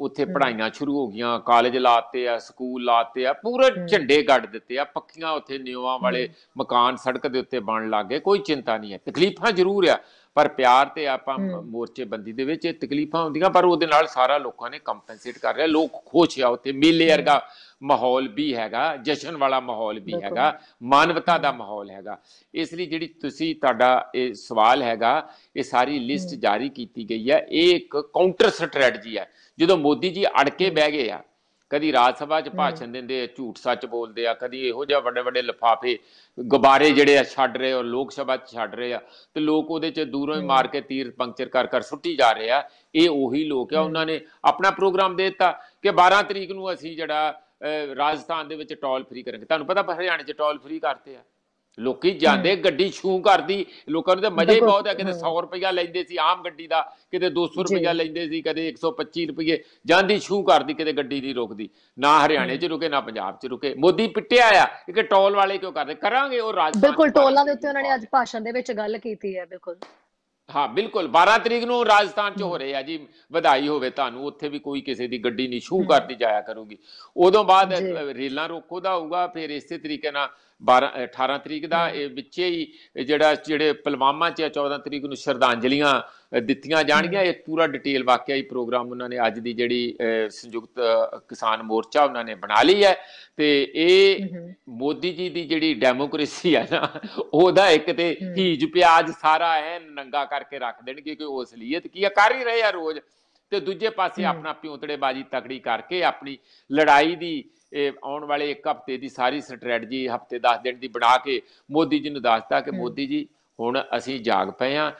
ਉੱਥੇ ਪੜ੍ਹਾਈਆਂ ਸ਼ੁਰੂ ਹੋ ਗਈਆਂ ਕਾਲਜ ਲਾਤੇ ਆ ਸਕੂਲ ਲਾਤੇ ਆ ਪੂਰੇ ਝੰਡੇ ਗੱਡ ਦਿੱਤੇ ਆ ਪੱਕੀਆਂ ਉੱਥੇ ਨਿਯਮਾਂ ਵਾਲੇ ਮਕਾਨ ਸੜਕ ਦੇ ਉੱਤੇ ਬਣ ਲੱਗੇ ਕੋਈ ਚਿੰਤਾ ਨਹੀਂ ਹੈ ਤਕਲੀਫਾਂ ਜ਼ਰੂਰ ਆ ਪਰ ਪਿਆਰ ਤੇ ਆਪਾਂ ਮੋਰਚੇ ਬੰਦੀ ਦੇ ਵਿੱਚ ਤਕਲੀਫਾਂ ਹੁੰਦੀਆਂ ਪਰ ਉਹਦੇ ਨਾਲ ਸਾਰਾ ਲੋਕਾਂ ਨੇ ਕੰਪਨਸੇਟ ਕਰ ਰਿਹਾ ਲੋਕ ਖੁਸ਼ ਆ ਉੱਥੇ ਮੇਲੇ ਵਰਗਾ ਮਾਹੌਲ ਵੀ ਹੈਗਾ ਜਸ਼ਨ ਵਾਲਾ ਮਾਹੌਲ ਵੀ ਹੈਗਾ ਮਾਨਵਤਾ ਦਾ ਮਾਹੌਲ ਹੈਗਾ ਇਸ ਲਈ ਜਿਹੜੀ ਤੁਸੀਂ ਤੁਹਾਡਾ ਇਹ ਸਵਾਲ ਹੈਗਾ ਇਹ ਸਾਰੀ ਲਿਸਟ ਜਾਰੀ ਕੀਤੀ ਗਈ ਹੈ ਇਹ ਇੱਕ ਕਾਊਂਟਰ ਸਟ੍ਰੈਟਜੀ ਹੈ ਜਦੋਂ ਮੋਦੀ ਜੀ ਅੜ ਕੇ ਬਹਿ ਗਏ ਆ ਕਦੀ ਰਾਜ ਸਭਾ 'ਚ ਭਾਸ਼ਣ ਦਿੰਦੇ ਆ ਝੂਠ ਸੱਚ ਬੋਲਦੇ ਆ ਕਦੀ ਇਹੋ ਜਿਹਾ ਵੱਡੇ ਵੱਡੇ ਲਫਾਫੇ ਗੁਬਾਰੇ ਜਿਹੜੇ ਆ ਛੱਡ ਰਹੇ ਔਰ ਲੋਕ ਸਭਾ 'ਚ ਛੱਡ ਰਹੇ ਆ ਤੇ ਲੋਕ ਉਹਦੇ 'ਚ ਦੂਰੋਂ ਹੀ ਮਾਰ ਕੇ ਤੀਰ ਪੰਕਚਰ ਕਰ ਕਰ ਸੁੱਟੀ ਜਾ ਰਹੇ ਆ ਇਹ ਉਹੀ ਲੋਕ ਆ ਉਹਨਾਂ ਨੇ ਆਪਣਾ ਪ੍ਰੋਗਰਾਮ ਦੇ ਦਿੱਤਾ ਕਿ 12 ਤਰੀਕ ਨੂੰ ਅਸੀਂ ਜਿਹੜਾ ਰਾਜਸਥਾਨ ਦੇ ਵਿੱਚ ਟੋਲ ਫ੍ਰੀ ਕਰਨਗੇ ਤੁਹਾਨੂੰ ਪਤਾ ਹਰਿਆਣੇ 'ਚ ਟੋਲ ਫ੍ਰੀ ਕਰਤੇ ਆ ਲੋਕੀ ਜਾਂਦੇ ਗੱਡੀ ਛੂ ਕਰਦੀ ਲੋਕਾਂ ਨੂੰ ਤਾਂ ਮਜ਼ੇ ਹੀ ਬਹੁਤ ਆ ਕਿਤੇ 100 ਰੁਪਇਆ ਲੈਂਦੇ ਸੀ ਆਮ ਗੱਡੀ ਦਾ ਕਿਤੇ 200 ਰੁਪਇਆ ਲੈਂਦੇ ਸੀ ਕਦੇ 125 ਰੁਪਏ ਜਾਂਦੀ ਛੂ ਕਰਦੀ ਕਿਤੇ ਗੱਡੀ ਨਹੀਂ ਰੋਕਦੀ ਨਾ ਹਰਿਆਣੇ 'ਚ ਰੁਕੇ ਨਾ ਪੰਜਾਬ 'ਚ ਰੁਕੇ ਮੋਦੀ ਪਿੱਟਿਆ ਆ ਕਿ ਟੋਲ ਵਾਲੇ ਕਿਉਂ ਕਰਦੇ ਕਰਾਂਗੇ ਉਹ ਰਾਜਸਥਾਨ ਬਿਲਕੁਲ ਟੋਲਾਂ ਦੇ ਉੱਤੇ ਉਹਨਾਂ ਨੇ ਅੱਜ ਭਾਸ਼ਣ ਦੇ ਵਿੱਚ ਗੱਲ ਕੀਤੀ ਹੈ ਬਿਲਕੁਲ ਹਾਂ ਬਿਲਕੁਲ 12 ਤਰੀਕ ਨੂੰ ਰਾਜਸਥਾਨ 'ਚ ਹੋ ਰਹੇ ਆ ਜੀ ਵਧਾਈ ਹੋਵੇ ਤੁਹਾਨੂੰ ਉੱਥੇ ਵੀ ਕੋਈ ਕਿਸੇ ਦੀ ਗੱਡੀ ਨਹੀਂ ਸ਼ੂ ਕਰਦੀ ਜਾਇਆ ਕਰੂਗੀ ਉਦੋਂ ਬਾਅਦ ਰੇਲਾਂ ਰੋਕੋ ਦਾ ਹੋਊਗਾ ਫਿਰ ਇਸੇ ਤਰੀਕੇ ਨਾਲ 12 18 ਤਰੀਕ ਦਾ ਇਹ ਵਿੱਚੇ ਹੀ ਜਿਹੜਾ ਜਿਹੜੇ ਪਲਵਾਮਾ 'ਚ 14 ਤਰੀਕ ਨੂੰ ਸ਼ਰਧਾਂਜਲੀਆਂ ਦਿੱਤੀਆਂ ਜਾਣਗੀਆਂ ਇਹ ਪੂਰਾ ਡਿਟੇਲ ਵਾਕਿਆ ਹੀ ਪ੍ਰੋਗਰਾਮ ਉਹਨਾਂ ਨੇ ਅੱਜ ਦੀ ਜਿਹੜੀ ਸੰਯੁਕਤ ਕਿਸਾਨ ਮੋਰਚਾ ਉਹਨਾਂ ਨੇ ਬਣਾ ਲਈ ਹੈ ਤੇ ਇਹ ਮੋਦੀ ਜੀ ਦੀ ਜਿਹੜੀ ਡੈਮੋਕ੍ਰੇਸੀ ਹੈ ਨਾ ਉਹਦਾ ਇੱਕ ਤੇ ਹੀਜ ਪਿਆਜ ਸਾਰਾ ਐ ਨੰਗਾ ਕਰਕੇ ਰੱਖ ਦੇਣਗੇ ਕਿ ਉਹ ਅਸਲੀਅਤ ਕੀ ਆ ਕਰ ਹੀ ਰਹੇ ਆ ਰੋਜ਼ ਤੇ ਦੂਜੇ ਪਾਸੇ ਆਪਣਾ ਬਾਜੀ ਤਕੜੀ ਕਰਕੇ ਆਪਣੀ ਲੜਾਈ ਦੀ ਇਹ ਆਉਣ ਵਾਲੇ ਇੱਕ ਹਫਤੇ ਦੀ ਸਾਰੀ ਸਟ੍ਰੈਟਜੀ ਹਫਤੇ 10 ਦਿਨ ਦੀ ਬਣਾ ਕੇ ਮੋਦੀ ਜੀ ਨੂੰ ਦੱਸਤਾ ਕਿ ਮੋਦੀ ਜੀ ਹੁਣ ਅਸੀਂ ਜਾਗ ਪਏ ਆ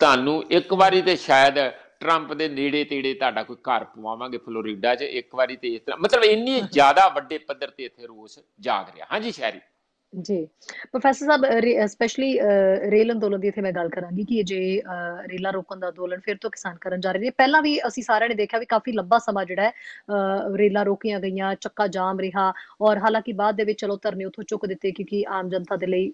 ਤੁਹਾਨੂੰ ਇੱਕ ਵਾਰੀ ਤੇ ਸ਼ਾਇਦ ਟਰੰਪ ਦੇ ਨੇੜੇ ਤੇੜੇ ਤੁਹਾਡਾ ਕੋਈ ਘਰ ਪਵਾਵਾਂਗੇ ਫਲੋਰੀਡਾ 'ਚ ਇੱਕ ਵਾਰੀ ਤੇ ਇਸ ਤਰ੍ਹਾਂ ਮਤਲਬ ਇੰਨੀ *laughs* ਜ਼ਿਆਦਾ ਵੱਡੇ ਪੱਧਰ ਤੇ ਇੱਥੇ ਰੋਸ ਜਾਗ ਰਿਹਾ ਹਾਂਜੀ ਸ਼ਹਿਰੀ ਜੀ। ਪ੍ਰੋਫੈਸਰ ਸਾਹਿਬ ਸਪੈਸ਼ਲੀ ਰੇਲ ਅੰਦੋਲਨ ਦੀ ਇਥੇ ਮੈਂ ਗੱਲ ਕਰਾਂਗੀ ਕਿ ਜੇ ਰੇਲਾ ਰੋਕਣ ਦਾ ਅੰਦੋਲਨ ਫਿਰ ਤੋਂ ਕਿਸਾਨ ਕਰਨ ਜਾ ਰਹੇ ਨੇ ਪਹਿਲਾਂ ਵੀ ਅਸੀਂ ਸਾਰਿਆਂ ਨੇ ਦੇਖਿਆ ਵੀ ਕਾਫੀ ਲੰਬਾ ਸਮਾਂ ਜਿਹੜਾ ਹੈ ਰੇਲਾ ਰੋਕੀਆਂ ਗਈਆਂ ਚੱਕਾ ਜਾਮ ਰਿਹਾ ਔਰ ਹਾਲਾਂਕਿ ਬਾਅਦ ਦੇ ਵਿੱਚ ਚਲੋ ਧਰਨੇ ਉਥੋਂ ਚੁੱਕ ਦਿੱਤੇ ਕਿਉਂਕਿ ਆਮ ਜਨਤਾ ਦੇ ਲਈ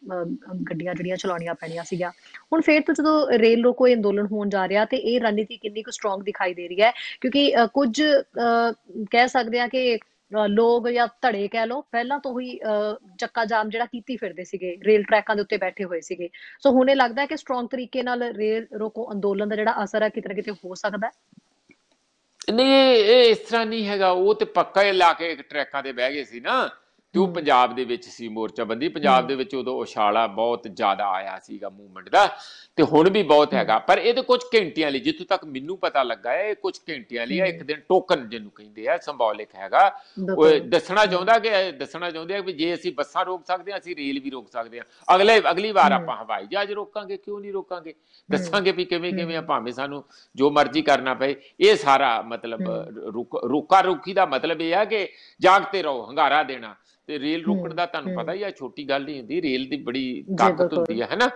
ਗੱਡੀਆਂ ਜਿਹੜੀਆਂ ਚਲਾਉਣੀਆਂ ਪੈਣੀਆਂ ਸੀਗਾ ਹੁਣ ਫਿਰ ਤੋਂ ਜਦੋਂ ਰੇਲ ਰੋਕੋ ਇਹ ਅੰਦੋਲਨ ਹੋਣ ਜਾ ਰਿਹਾ ਤੇ ਇਹ ਰਣਨੀਤੀ ਕਿੰਨੀ ਕੁ ਸਟਰੋਂਗ ਦਿਖਾਈ ਦੇ ਰਹੀ ਹੈ ਕਿਉਂਕਿ ਕੁਝ ਕਹਿ ਸਕਦੇ ਆ ਕਿ ਲੋਕ ਜਾਂ ਧੜੇ ਕਹਿ ਲੋ ਪਹਿਲਾਂ ਤੋਂ ਹੀ ਚੱਕਾ ਜਾਮ ਜਿਹੜਾ ਕੀਤੀ ਫਿਰਦੇ ਸੀਗੇ ਰੇਲ ਟਰੈਕਾਂ ਦੇ ਉੱਤੇ ਬੈਠੇ ਹੋਏ ਸੀਗੇ ਸੋ ਹੁਣ ਇਹ ਲੱਗਦਾ ਹੈ ਕਿ ਸਟਰੋਂਗ ਤਰੀਕੇ ਨਾਲ ਰੇਲ ਰੋਕੋ ਅੰਦੋਲਨ ਦਾ ਜਿਹੜਾ ਅਸਰ ਹੈ ਕਿਤੇ ਕਿਤੇ ਹੋ ਸਕਦਾ ਹੈ ਨਹੀਂ ਇਹ ਇਸ ਤਰ੍ਹਾਂ ਨਹੀਂ ਹੈਗਾ ਉਹ ਤੇ ਪੱਕਾ ਹੀ ਲਾ ਕੇ ਟਰੈਕਾਂ ਤੇ ਬਹਿ ਗਏ ਸੀ ਨਾ ਤੇ ਉਹ ਪੰਜਾਬ ਦੇ ਵਿੱਚ ਸੀ ਮੋਰਚਾ ਬੰਦੀ ਪੰਜਾਬ ਦੇ ਵਿੱਚ ਉਦੋਂ ਉਸ਼ਾਲਾ ਬਹੁਤ ਜ਼ਿਆਦਾ ਆਇਆ ਸੀਗਾ ਮੂਵਮੈਂਟ ਦਾ ਤੇ ਹੁਣ ਵੀ ਬਹੁਤ ਹੈਗਾ ਪਰ ਇਹ ਤੇ ਕੁਝ ਘੰਟਿਆਂ ਲਈ ਜਿੱਥੋਂ ਤੱਕ ਮੈਨੂੰ ਪਤਾ ਲੱਗਾ ਹੈ ਇਹ ਕੁਝ ਘੰਟਿਆਂ ਲਈ ਇੱਕ ਦਿਨ ਟੋਕਨ ਜਿਹਨੂੰ ਕਹਿੰਦੇ ਆ ਸਿੰਬੋਲਿਕ ਹੈਗਾ ਉਹ ਦੱਸਣਾ ਚਾਹੁੰਦਾ ਕਿ ਦੱਸਣਾ ਚਾਹੁੰਦੇ ਆ ਕਿ ਜੇ ਅਸੀਂ ਬੱਸਾਂ ਰੋਕ ਸਕਦੇ ਆ ਅਸੀਂ ਰੇਲ ਵੀ ਰੋਕ ਸਕਦੇ ਆ ਅਗਲੇ ਅਗਲੀ ਵਾਰ ਆਪਾਂ ਹਵਾਈ ਜਹਾਜ਼ ਰੋਕਾਂਗੇ ਕਿਉਂ ਨਹੀਂ ਰੋਕਾਂਗੇ ਦੱਸਾਂਗੇ ਵੀ ਕਿਵੇਂ ਕਿਵੇਂ ਆ ਭਾਵੇਂ ਸਾਨੂੰ ਜੋ ਮਰਜ਼ੀ ਕਰਨਾ ਪਏ ਇਹ ਸਾਰਾ ਮਤਲਬ ਰੋਕਾ ਰੋਕੀ ਦਾ ਮਤਲਬ ਇਹ ਆ ਕਿ ਜਾਗਤੇ ਰਹੋ ਹੰਗਾਰਾ ਦੇਣਾ ਤੇ ਰੇਲ ਰੋਕਣ ਦਾ ਤੁਹਾਨੂੰ ਪਤਾ ਹੀ ਆ ਛੋਟੀ ਗੱਲ ਨਹੀਂ ਹੁੰਦੀ ਰੇਲ ਦੀ ਬੜੀ ਤਾਕਤ ਹੁੰਦੀ ਹੈ ਹੈਨਾ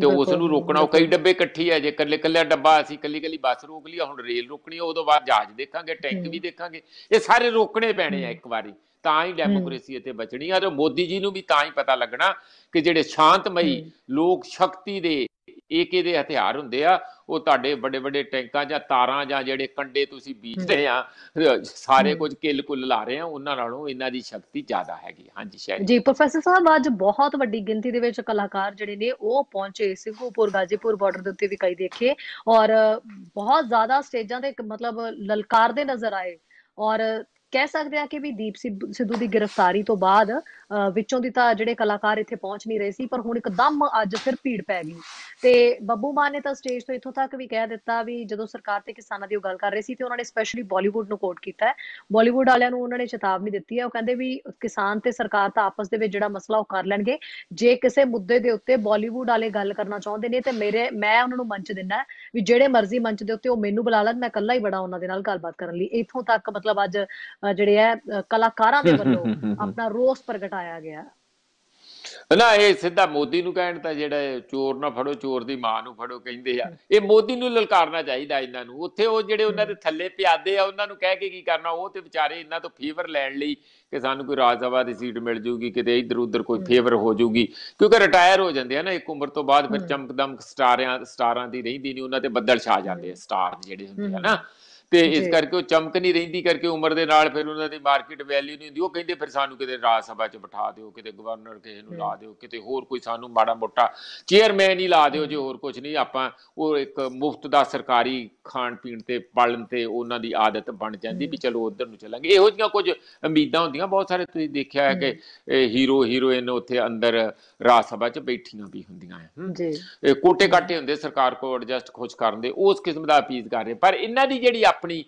ਤੇ ਉਸ ਨੂੰ ਰੋਕਣਾ ਉਹ ਕਈ ਡੱਬੇ ਇਕੱਠੀ ਹੈ ਜੇ ਕੱਲੇ ਕੱਲੇ ਡੱਬਾ ਅਸੀਂ ਕੱਲੀ ਕੱਲੀ ਬੱਸ ਰੋਕ ਲਈ ਹੁਣ ਰੇਲ ਰੋਕਣੀ ਹੈ ਉਦੋਂ ਬਾਅਦ ਜਹਾਜ਼ ਦੇਖਾਂਗੇ ਟੈਂਕ ਵੀ ਦੇਖਾਂਗੇ ਇਹ ਸਾਰੇ ਰੋਕਣੇ ਪੈਣੇ ਆ ਇੱਕ ਵਾਰੀ ਤਾਂ ਹੀ ਡੈਮੋਕ੍ਰੇਸੀ ਇੱਥੇ ਬਚਣੀ ਆ ਤੇ ਮੋਦੀ ਜੀ ਨੂੰ ਵੀ ਤਾਂ ਹੀ ਪਤਾ ਲੱਗਣਾ ਕਿ ਜਿਹੜੇ ਸ਼ਾਂਤਮਈ ਲੋਕ ਸ਼ਕਤੀ ਦੇ ਏਕੇ ਦੇ ਹਥਿਆਰ ਹੁੰਦੇ ਆ ਉਹ ਤੁਹਾਡੇ ਵੱਡੇ ਵੱਡੇ ਟੈਂਕਾਂ ਜਾਂ ਤਾਰਾਂ ਜਾਂ ਜਿਹੜੇ ਕੰਡੇ ਤੁਸੀਂ ਬੀਜਦੇ ਆ ਸਾਰੇ ਕੁਝ ਕਿਲ ਕੁਲ ਲਾ ਰਹੇ ਆ ਉਹਨਾਂ ਨਾਲੋਂ ਇਹਨਾਂ ਦੀ ਸ਼ਕਤੀ ਜ਼ਿਆਦਾ ਹੈਗੀ ਹਾਂਜੀ ਸ਼ਾਇਦ ਜੀ ਪ੍ਰੋਫੈਸਰ ਸਾਹਿਬ ਅੱਜ ਬਹੁਤ ਵੱਡੀ ਗਿਣਤੀ ਦੇ ਵਿੱਚ ਕਲਾਕਾਰ ਜਿਹੜੇ ਨੇ ਉਹ ਪਹੁੰਚੇ ਸਿੰਘੂਪੁਰ ਗਾਜੀਪੁਰ ਬਾਰਡਰ ਦੇ ਉੱਤੇ ਵੀ ਕਈ ਦੇਖੇ ਔਰ ਬਹੁਤ ਜ਼ਿਆਦਾ ਸਟੇਜਾਂ ਤੇ ਮਤਲਬ ਲਲਕਾਰਦੇ ਨਜ਼ਰ ਆਏ ਔਰ ਕਹਿ ਸਕਦੇ ਆ ਕਿ ਵੀ ਦੀਪ ਸਿੱਧੂ ਦੀ ਗ੍ਰਿਫਤਾਰੀ ਤੋਂ ਬਾਅਦ ਵਿੱਚੋਂ ਦੀ ਤਾਂ ਜਿਹੜੇ ਕਲਾਕਾਰ ਇੱਥੇ ਪਹੁੰਚ ਨਹੀਂ ਰਹੇ ਸੀ ਪਰ ਹੁਣ ਇੱਕਦਮ ਅੱਜ ਫਿਰ ਭੀੜ ਪੈ ਗਈ ਤੇ ਬੱਬੂ ਮਾਨ ਨੇ ਤਾਂ ਸਟੇਜ ਤੋਂ ਇੱਥੋਂ ਤੱਕ ਵੀ ਕਹਿ ਦਿੱਤਾ ਵੀ ਜਦੋਂ ਸਰਕਾਰ ਤੇ ਕਿਸਾਨਾਂ ਦੀ ਉਹ ਗੱਲ ਕਰ ਰਹੀ ਸੀ ਤੇ ਉਹਨਾਂ ਨੇ ਸਪੈਸ਼ਲੀ ਬਾਲੀਵੁੱਡ ਨੂੰ ਕੋਟ ਕੀਤਾ ਹੈ ਬਾਲੀਵੁੱਡ ਵਾਲਿਆਂ ਨੂੰ ਉਹਨਾਂ ਨੇ ਚੇਤਾਵਨੀ ਦਿੱਤੀ ਹੈ ਉਹ ਕਹਿੰਦੇ ਵੀ ਕਿਸਾਨ ਤੇ ਸਰਕਾਰ ਤਾਂ ਆਪਸ ਦੇ ਵਿੱਚ ਜਿਹੜਾ ਮਸਲਾ ਉਹ ਕਰ ਲੈਣਗੇ ਜੇ ਕਿਸੇ ਮੁੱਦੇ ਦੇ ਉੱਤੇ ਬਾਲੀਵੁੱਡ ਵਾਲੇ ਗੱਲ ਕਰਨਾ ਚਾਹੁੰਦੇ ਨੇ ਤੇ ਮੇਰੇ ਮੈਂ ਉਹਨਾਂ ਨੂੰ ਮੰਚ ਦਿੰਦਾ ਵੀ ਜਿਹੜੇ ਮਰਜ਼ੀ ਮੰਚ ਦੇ ਉੱਤੇ ਉਹ ਮੈਨੂੰ ਬੁਲਾ ਲੈਣ ਮੈਂ ਇਕੱਲਾ ਹੀ ਬੜਾ ਉਹਨਾਂ ਦੇ ਨਾਲ ਗੱਲਬਾਤ ਕਰਨ ਲਈ ਇੱਥੋਂ ਤੱਕ ਮਤਲਬ ਅੱਜ ਜਿਹੜੇ ਹੈ ਕਲਾਕਾਰਾਂ ਦੇ ਵੱਲੋਂ ਆਪਣਾ ਰੋਸ ਪ੍ਰਗਟਾਇਆ ਗਿਆ ਨਾ ਇਹ ਸਿੱਧਾ ਮੋਦੀ ਨੂੰ ਕਹਿਣ ਤਾਂ ਜਿਹੜਾ ਚੋਰ ਨਾ ਫੜੋ ਚੋਰ ਦੀ ਮਾਂ ਨੂੰ ਫੜੋ ਕਹਿੰਦੇ ਆ ਇਹ ਮੋਦੀ ਨੂੰ ਲਲਕਾਰਨਾ ਚਾਹੀਦਾ ਇਹਨਾਂ ਨੂੰ ਉੱਥੇ ਉਹ ਜਿਹੜੇ ਉਹਨਾਂ ਦੇ ਥੱਲੇ ਪਿਆਦੇ ਆ ਉਹਨਾਂ ਨੂੰ ਕਹਿ ਕੇ ਕੀ ਕਰਨਾ ਉਹ ਤੇ ਵਿਚਾਰੇ ਇਹਨਾਂ ਤੋਂ ਫੇਵਰ ਲੈਣ ਲਈ ਕਿ ਸਾਨੂੰ ਕੋਈ ਰਾਜ ਸਭਾ ਦੀ ਸੀਟ ਮਿਲ ਜੂਗੀ ਕਿਤੇ ਇੱਧਰ ਉੱਧਰ ਕੋਈ ਫੇਵਰ ਹੋ ਜੂਗੀ ਕਿਉਂਕਿ ਰਿਟਾਇਰ ਹੋ ਜਾਂਦੇ ਆ ਨਾ ਇੱਕ ਉਮਰ ਤੋਂ ਬਾਅਦ ਫਿਰ ਚਮਕਦਮਕ ਸਟਾਰਾਂ ਸਟਾਰਾਂ ਦੀ ਰਹਿੰਦੀ ਨਹੀਂ ਉਹਨਾਂ ਤੇ ਬੱਦਲ ਛਾ ਜਾਂਦੇ ਆ ਸਟਾਰ ਜਿਹੜੇ ਹੁੰਦੇ ਆ ਨਾ ਤੇ ਇਸ ਕਰਕੇ ਉਹ ਚਮਕ ਨਹੀਂ ਰਹਿੰਦੀ ਕਰਕੇ ਉਮਰ ਦੇ ਨਾਲ ਫਿਰ ਉਹਨਾਂ ਦੀ ਮਾਰਕੀਟ ਵੈਲਿਊ ਨਹੀਂ ਹੁੰਦੀ ਉਹ ਕਹਿੰਦੇ ਫਿਰ ਸਾਨੂੰ ਕਿਤੇ ਰਾਜ ਸਭਾ 'ਚ ਬਿਠਾ ਦਿਓ ਕਿਤੇ ਗਵਰਨਰ ਕਿਸੇ ਨੂੰ ਲਾ ਦਿਓ ਕਿਤੇ ਹੋਰ ਕੋਈ ਸਾਨੂੰ ਮਾੜਾ ਮੋਟਾ ਚੇਅਰਮੈਨ ਹੀ ਲਾ ਦਿਓ ਜੇ ਹੋਰ ਕੁਝ ਨਹੀਂ ਆਪਾਂ ਉਹ ਇੱਕ ਮੁਫਤ ਦਾ ਸਰਕਾਰੀ ਖਾਣ ਪੀਣ ਤੇ ਪਾਲਣ ਤੇ ਉਹਨਾਂ ਦੀ ਆਦਤ ਬਣ ਜਾਂਦੀ ਵੀ ਚਲੋ ਉਧਰ ਨੂੰ ਚੱਲਾਂਗੇ ਇਹੋ ਜਿਹੀਆਂ ਕੁਝ ਉਮੀਦਾਂ ਹੁੰਦੀਆਂ ਬਹੁਤ ਸਾਰੇ ਤੁਸੀਂ ਦੇਖਿਆ ਹੈ ਕਿ ਹੀਰੋ ਹੀਰੋਇਨ ਉੱਥੇ ਅੰਦਰ ਰਾਜ ਸਭਾ 'ਚ ਬੈਠੀਆਂ ਵੀ ਹੁੰਦੀਆਂ ਜੀ ਕੋਟੇ ਕਾਟੇ ਹੁੰਦੇ ਸਰਕਾਰ ਕੋ ਐਡਜਸਟ ਖੋਜ ਕਰਨ ਦੇ ਉਸ ਕਿਸਮ ਦਾ ਅਪੀਲ ਕਰ ਰਹੇ ਪਰ ਇਹਨਾਂ ਦੀ ਜਿਹੜੀ ਆਪਣੀ